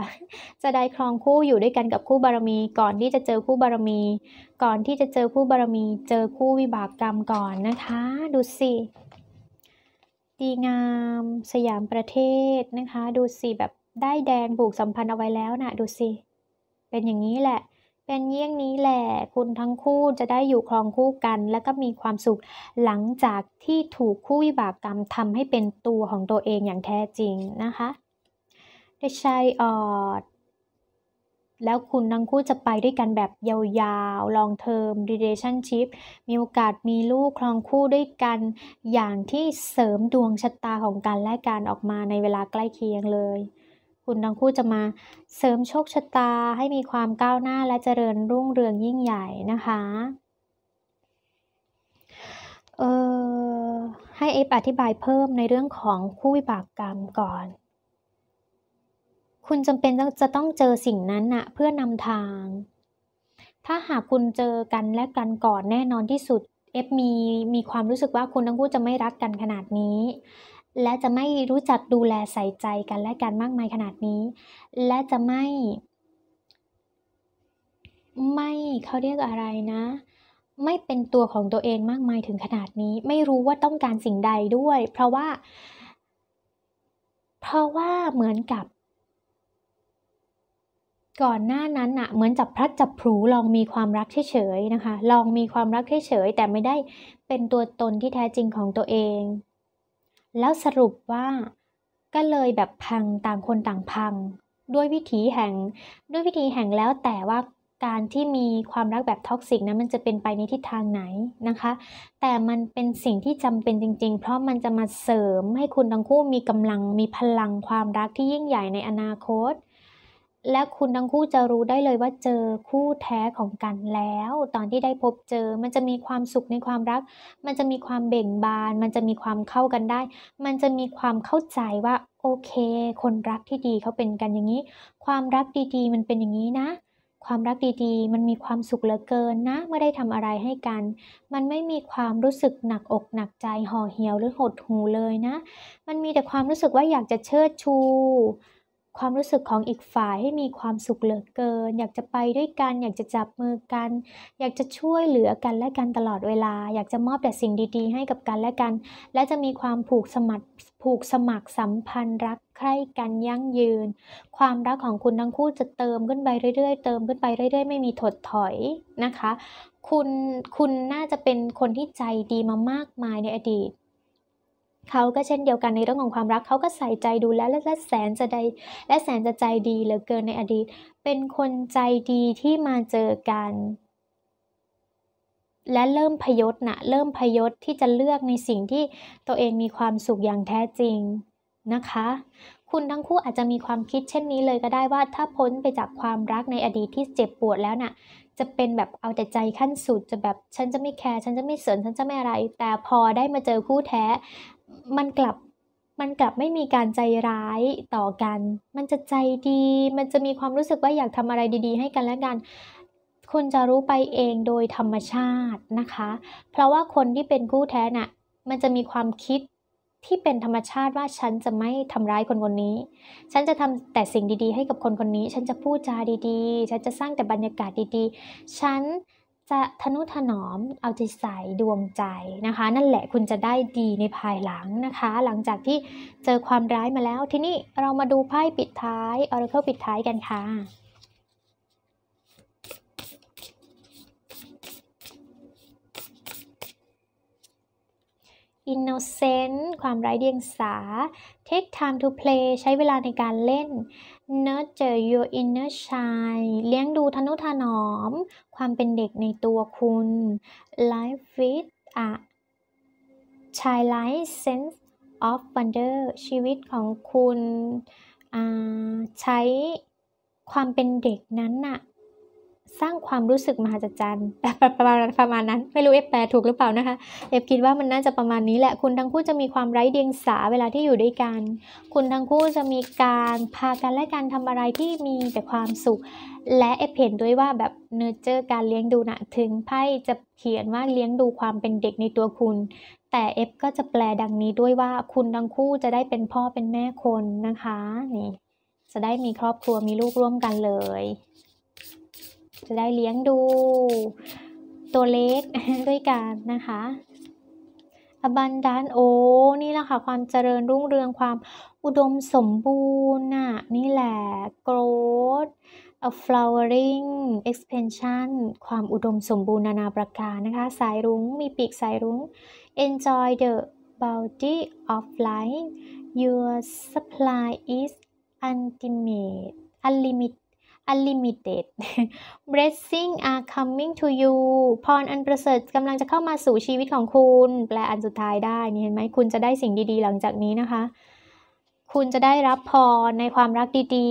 จะได้ครองคู่อยู่ด้วยกันกับ คู่บารมี ก่อนที่จะเจอคู่บารมีก่อนที่จะเจอคู่บารมี เจอคู่วิบากกรรมก่อนนะคะ ดูสิดีงามสยามประเทศนะคะ ดูสิแบบได้แดงผูกสัมพันธ์เอาไว้แล้วนะ่ะดูสิเป็นอย่างนี้แหละเป็นเยี่ยงนี้แหละคุณทั้งคู่จะได้อยู่ครองคู่กัน และก็มีความสุขหลังจากที่ถูกคู่วิบากกรรมทำให้เป็นตัวของตัวเองอย่างแท้จริงนะคะด้ใช่ออดแล้วคุณทั้งคู่จะไปด้วยกันแบบยาวๆลองเทอมด relationship มีโอกาสมีลูกครองคู่ด้วยกัน อย่างที่เสริมดวงชะตาของกันและการออกมาในเวลาใกล้เคียงเลยคุณทั้งคู่จะมาเสริมโชคชะตาให้มีความก้าวหน้าและเจริญรุ่งเรืองยิ่งใหญ่นะคะ เอ่อให้เอฟอธิบายเพิ่มในเรื่องของคู่วิบากกรรมก่อน คุณจำเป็นจะต้องเจอสิ่งนั้นนะเพื่อนำทาง ถ้าหากคุณเจอกันและกันก่อนแน่นอนที่สุดเอฟมีมีความรู้สึกว่าคุณทั้งคู่จะไม่รักกันขนาดนี้และจะไม่รู้จักดูแลใส่ใจกันและกันมากมายขนาดนี้ และจะไม่ ไม่เขาเรียกอะไรนะ ไม่เป็นตัวของตัวเองมากมายถึงขนาดนี้ ไม่รู้ว่าต้องการสิ่งใดด้วย เพราะว่า เพราะว่าเหมือนกับ ก่อนหน้านั้นอะเหมือนจับพลัดจับผูลองมีความรักเฉยๆนะคะ ลองมีความรักเฉยๆแต่ไม่ได้เป็นตัวตนที่แท้จริงของตัวเองแล้วสรุปว่าก็เลยแบบพังต่างคนต่างพัง ด้วยวิธีแห่งด้วยวิธีแห่งแล้ว แต่ว่าการที่มีความรักแบบท็อกซิกนะมันจะเป็นไปในทิศทางไหนนะคะ แต่มันเป็นสิ่งที่จำเป็นจริงๆ เพราะมันจะมาเสริมให้คุณทั้งคู่มีกำลังมีพลังความรักที่ยิ่งใหญ่ในอนาคตและคุณทั้งคู่จะรู้ได้เลยว่าเจอคู่แท้ของกันแล้ว ตอนที่ได้พบเจอ มันจะมีความสุขในความรัก มันจะมีความเบ่งบาน มันจะมีความเข้ากันได้ มันจะมีความเข้าใจว่าโอเค คนรักที่ดีเขาเป็นกันอย่างนี้ ความรักดีๆมันเป็นอย่างนี้นะ ความรักดีๆมันมีความสุขเหลือเกินนะ เมื่อได้ทำอะไรให้กัน มันไม่มีความรู้สึกหนักอกหนักใจ ห่อเหี่ยวหรือหดหูเลยนะ มันมีแต่ความรู้สึกว่าอยากจะเชิดชูความรู้สึกของอีกฝ่ายให้มีความสุขเหลือเกิน อยากจะไปด้วยกัน อยากจะจับมือกัน อยากจะช่วยเหลือกันและกันตลอดเวลา อยากจะมอบแต่สิ่งดี ๆ ให้กับกันและกัน และจะมีความผูกสมัครผูกสมัครสัมพันธ์รักใคร่กันยั่งยืน ความรักของคุณทั้งคู่จะเติมขึ้นไปเรื่อย ๆ เติมขึ้นไปเรื่อยๆ ไม่มีถดถอยนะคะ คุณคุณน่าจะเป็นคนที่ใจดีมามากมายในอดีตเขาก็เช่นเดียวกันในเรื่องของความรักเขาก็ใส่ใจดูแลและแสนจะใดและแสนจะใจดีเหลือเกินในอดีต เป็นคนใจดีที่มาเจอกัน และเริ่มพยศนะเริ่มพยศที่จะเลือกในสิ่งที่ตัวเองมีความสุขอย่างแท้จริงนะคะ คุณทั้งคู่อาจจะมีความคิดเช่นนี้เลยก็ได้ว่าถ้าพ้นไปจากความรักในอดีตที่เจ็บปวดแล้วนะ่ะจะเป็นแบบเอาแต่ใจขั้นสุดจะแบบฉันจะไม่แคร์ฉันจะไม่เสนฉันจะไม่อะไร แต่พอได้มาเจอคู่แท้มันกลับมันกลับไม่มีการใจร้ายต่อกัน มันจะใจดี มันจะมีความรู้สึกว่าอยากทำอะไรดีๆให้กันและกัน คุณจะรู้ไปเองโดยธรรมชาตินะคะ เพราะว่าคนที่เป็นคู่แท้น่ะ มันจะมีความคิดที่เป็นธรรมชาติว่าฉันจะไม่ทำร้ายคนคนนี้ ฉันจะทำแต่สิ่งดีๆให้กับคนคนนี้ ฉันจะพูดจาดีๆ ฉันจะสร้างแต่บรรยากาศดีๆ ฉันจะทนุถนอม เอาใจใส่ ดวงใจนะคะ นั่นแหละคุณจะได้ดีในภายหลังนะคะ หลังจากที่เจอความร้ายมาแล้ว ทีนี้เรามาดูไพ่ปิดท้ายออร์เคิลปิดท้ายกันค่ะอินโนเซนต์ความไร้เดียงสา take time to play ใช้เวลาในการเล่น nurture your inner child เลี้ยงดูทนุถนอม ความเป็นเด็กในตัวคุณ life with a childlike sense of wonder ชีวิตของคุณใช้ความเป็นเด็กนั้นน่ะสร้างความรู้สึก มหัศจรรย์ประมาณประมาณนั้นไม่รู้เอฟแปลถูกหรือเปล่านะคะ เอฟคิดว่ามันน่าจะประมาณนี้แหละคุณทั้งคู่จะมีความไร้เดียงสาเวลาที่อยู่ด้วยกัน คุณทั้งคู่จะมีการพากันและการทำอะไรที่มีแต่ความสุข และเอฟเห็นด้วยว่าแบบเนเจอร์การเลี้ยงดูนะ ถึงไพ่จะเขียนว่าเลี้ยงดูความเป็นเด็กในตัวคุณ แต่เอฟก็จะแปลดังนี้ด้วยว่า คุณทั้งคู่จะได้เป็นพ่อเป็นแม่คนนะคะนี่จะได้มีครอบครัวมีลูกร่วมกันเลยจะได้เลี้ยงดูตัวเล็กด้วยกันนะคะอบันดานโอ้ นี่แหละค่ะ ความเจริญรุ่งเรืองความอุดมสมบูรณ์น่ะนี่แหละ growth a flowering expansion ความอุดมสมบูรณ์นานาประการนะคะ สายรุง้งมีปีกสายรุง้ง enjoy the b e a u t y of life your supply is ultimate unlimited unlimited blessing are coming to you พรอันประเสริฐกำลังจะเข้ามาสู่ชีวิตของคุณ แปลอันสุดท้ายได้ นี่เห็นไหมคุณจะได้สิ่งดีๆหลังจากนี้นะคะ คุณจะได้รับพรในความรักดี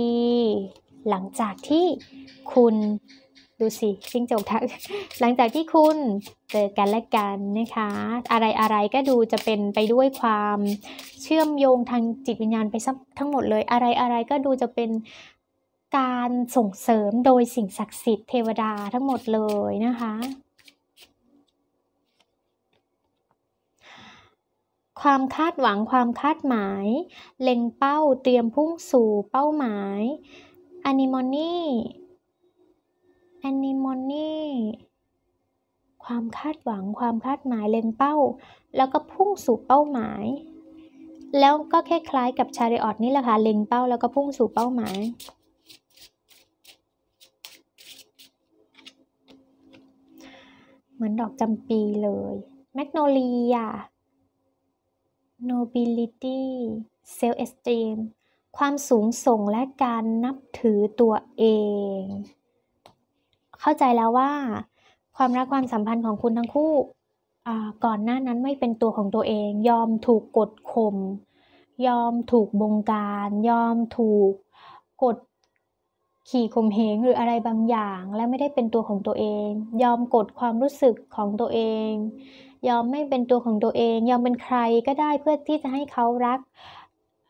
ๆ หลังจากที่คุณ ดูสิจิ้งจกทักหลังจากที่คุณ เจอกันและกันนะคะ อะไรอะไรก็ดูจะเป็นไปด้วยความเชื่อมโยงทางจิตวิญญาณไปทั้งหมดเลย อะไรอะไรก็ดูจะเป็นการส่งเสริมโดยสิ่งศักดิ์สิทธิ์เทวดาทั้งหมดเลยนะคะ ความคาดหวังความคาดหมาย เล็งเป้าเตรียมพุ่งสู่เป้าหมายอนิมอนี่อนิมอนี่ความคาดหวังความคาดหมายเล็งเป้าแล้วก็พุ่งสู่เป้าหมาย แล้วก็คล้ายๆกับชาริออตนี่แหละค่ะ เล็งเป้าแล้วก็พุ่งสู่เป้าหมายเหมือนดอกจำปีเลย แมกโนเลีย nobility self esteem ความสูงส่งและการนับถือตัวเอง เข้าใจแล้วว่าความรักความสัมพันธ์ของคุณทั้งคู่ ก่อนหน้านั้นไม่เป็นตัวของตัวเอง ยอมถูกกดข่มยอมถูกบงการ ยอมถูกกดขี่ข่มเหงหรืออะไรบางอย่างและไม่ได้เป็นตัวของตัวเอง ยอมกดความรู้สึกของตัวเอง ยอมไม่เป็นตัวของตัวเอง ยอมเป็นใครก็ได้เพื่อที่จะให้เขารัก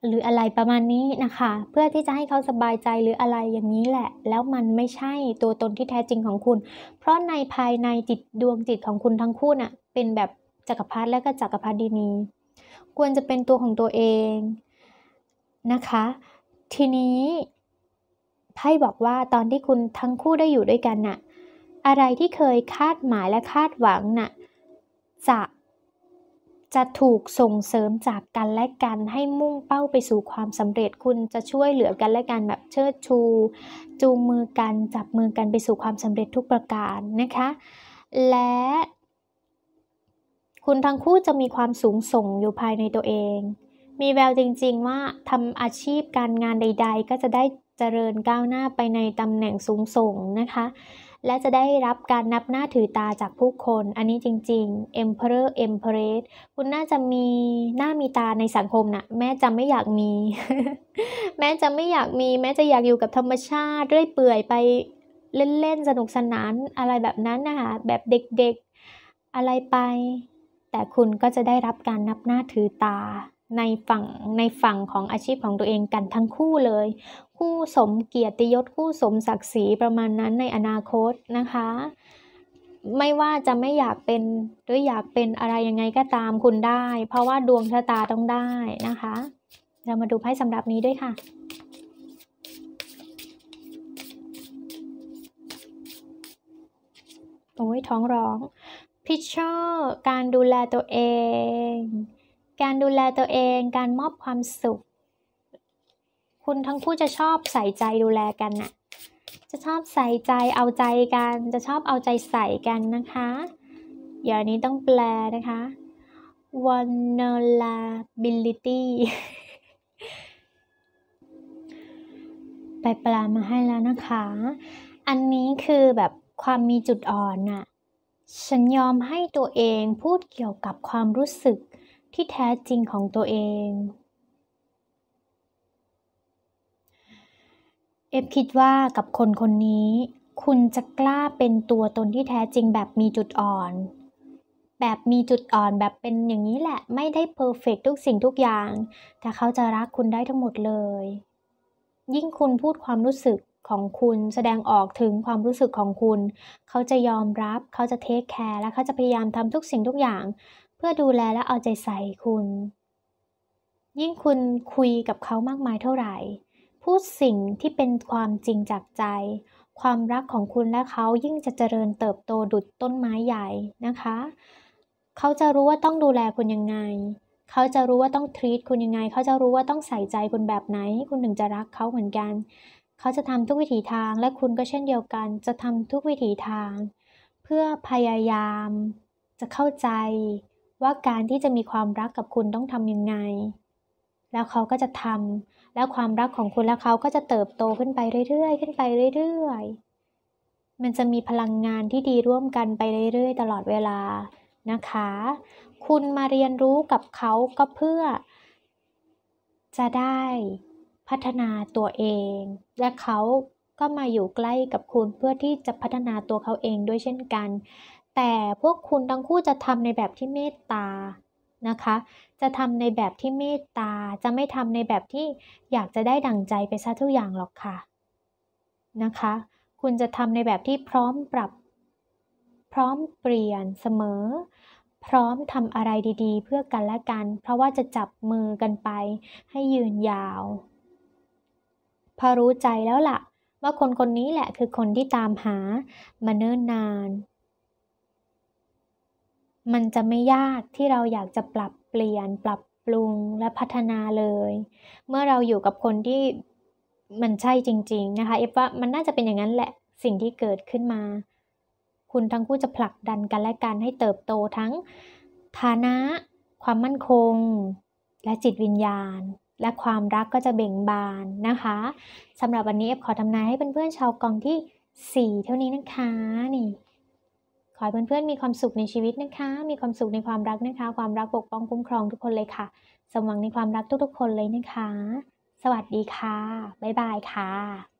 หรืออะไรประมาณนี้นะคะ เพื่อที่จะให้เขาสบายใจหรืออะไรอย่างนี้แหละ แล้วมันไม่ใช่ตัวตนที่แท้จริงของคุณ เพราะในภายในจิตดวงจิตของคุณทั้งคู่น่ะเป็นแบบจักรพรรดิและก็จักรพรรดินีควรจะเป็นตัวของตัวเองนะคะ ทีนี้ไพ่บอกว่าตอนที่คุณทั้งคู่ได้อยู่ด้วยกันนะ่ะ อะไรที่เคยคาดหมายและคาดหวังนะ่ะ จะ จะถูกส่งเสริมจากกันและกัน ให้มุ่งเป้าไปสู่ความสำเร็จ คุณจะช่วยเหลือกันและกันแบบเชิดชูจูงมือกันจับมือกันไปสู่ความสำเร็จทุกประการนะคะ และ คุณทั้งคู่จะมีความสูงส่งอยู่ภายในตัวเอง มีแววจริง ๆ ว่าทำอาชีพการงานใด ๆ ก็จะได้เจริญก้าวหน้าไปในตำแหน่งสูงส่งนะคะ และจะได้รับการนับหน้าถือตาจากผู้คน อันนี้จริงๆ Emperor Empress คุณน่าจะมีหน้ามีตาในสังคมนะแม่จะไม่อยากมี แม้จะไม่อยากมีแม้จะอยากอยู่กับธรรมชาติเรื่อยเปื่อยไปเล่นๆ สนุกสนานอะไรแบบนั้นนะคะแบบเด็กๆอะไรไป แต่คุณก็จะได้รับการนับหน้าถือตาในฝั่งในฝั่งของอาชีพของตัวเองกันทั้งคู่เลยคู่สมเกียรติยศคู่สมศักดิ์ศรีประมาณนั้นในอนาคตนะคะ ไม่ว่าจะไม่อยากเป็นหรืออยากเป็นอะไรยังไงก็ตามคุณได้ เพราะว่าดวงชะตาต้องได้นะคะ เรามาดูไพ่สำหรับนี้ด้วยค่ะ โอ้ยท้องร้อง พิชเชอร์ การดูแลตัวเองการดูแลตัวเองการมอบความสุข คุณทั้งคู่จะชอบใส่ใจดูแลกันน่ะ จะชอบใส่ใจเอาใจกัน จะชอบเอาใจใส่กันนะคะเดย๋ยวนี้ต้องแปลนะคะ vulnerability ไปแปลมาให้แล้วนะคะ อันนี้คือแบบความมีจุดอ่อนน่ะ ฉันยอมให้ตัวเองพูดเกี่ยวกับความรู้สึกที่แท้จริงของตัวเอง เอฟคิดว่ากับคนคนนี้ คุณจะกล้าเป็นตัวตนที่แท้จริงแบบมีจุดอ่อน แบบมีจุดอ่อนแบบเป็นอย่างนี้แหละ ไม่ได้เพอร์เฟกทุกสิ่งทุกอย่าง แต่เขาจะรักคุณได้ทั้งหมดเลย ยิ่งคุณพูดความรู้สึกของคุณแสดงออกถึงความรู้สึกของคุณ เขาจะยอมรับเขาจะเทคแคร์และเขาจะพยายามทำทุกสิ่งทุกอย่างเพื่อดูแลและเอาใจใส่คุณ ยิ่งคุณคุยกับเขามากมายเท่าไหร่ พูดสิ่งที่เป็นความจริงจากใจ ความรักของคุณและเขายิ่งจะเจริญเติบโตดุดต้นไม้ใหญ่นะคะ เขาจะรู้ว่าต้องดูแลคุณยังไง เขาจะรู้ว่าต้องทรีตคุณยังไง เขาจะรู้ว่าต้องใส่ใจคุณแบบไหน คุณถึงจะรักเขาเหมือนกัน เขาจะทำทุกวิถีทาง และคุณก็เช่นเดียวกัน จะทำทุกวิถีทาง เพื่อพยายาม จะเข้าใจว่าการที่จะมีความรักกับคุณต้องทำยังไง แล้วเขาก็จะทำแล้วความรักของคุณและเขาก็จะเติบโตขึ้นไปเรื่อย ๆ ขึ้นไปเรื่อย ๆ มันจะมีพลังงานที่ดีร่วมกันไปเรื่อย ๆ ตลอดเวลา นะคะ คุณมาเรียนรู้กับเขาก็เพื่อจะได้พัฒนาตัวเอง และเขาก็มาอยู่ใกล้กับคุณเพื่อที่จะพัฒนาตัวเขาเองด้วยเช่นกันแต่พวกคุณทั้งคู่จะทำในแบบที่เมตตานะคะ จะทำในแบบที่เมตตา จะไม่ทำในแบบที่อยากจะได้ดั่งใจไปซะทุกอย่างหรอกค่ะนะคะ คุณจะทำในแบบที่พร้อมปรับ พร้อมเปลี่ยนเสมอ พร้อมทำอะไรดีๆ เพื่อกันและกัน เพราะว่าจะจับมือกันไป ให้ยืนยาว พอรู้ใจแล้วละ่ะ ว่าคนคนนี้แหละคือคนที่ตามหามาเนิ่นนานมันจะไม่ยากที่เราอยากจะปรับเปลี่ยน ปรับปรุงและพัฒนาเลย เมื่อเราอยู่กับคนที่มันใช่จริงๆนะคะเอฟว่ามันน่าจะเป็นอย่างนั้นแหละสิ่งที่เกิดขึ้นมา คุณทั้งคู่จะผลักดันกันและกันให้เติบโตทั้งฐานะ ความมั่นคง และจิตวิญญาณ และความรักก็จะเบ่งบานนะคะสำหรับวันนี้เอฟขอทำนายให้เพื่อนๆชาวกองที่ 4 เท่านี้นะคะนี่ขอให้เพื่อนๆมีความสุขในชีวิตนะคะ มีความสุขในความรักนะคะ ความรักปกป้องคุ้มครองทุกคนเลยค่ะ สมหวังในความรักทุกๆ คนเลยนะคะ สวัสดีค่ะ บ๊ายบายค่ะ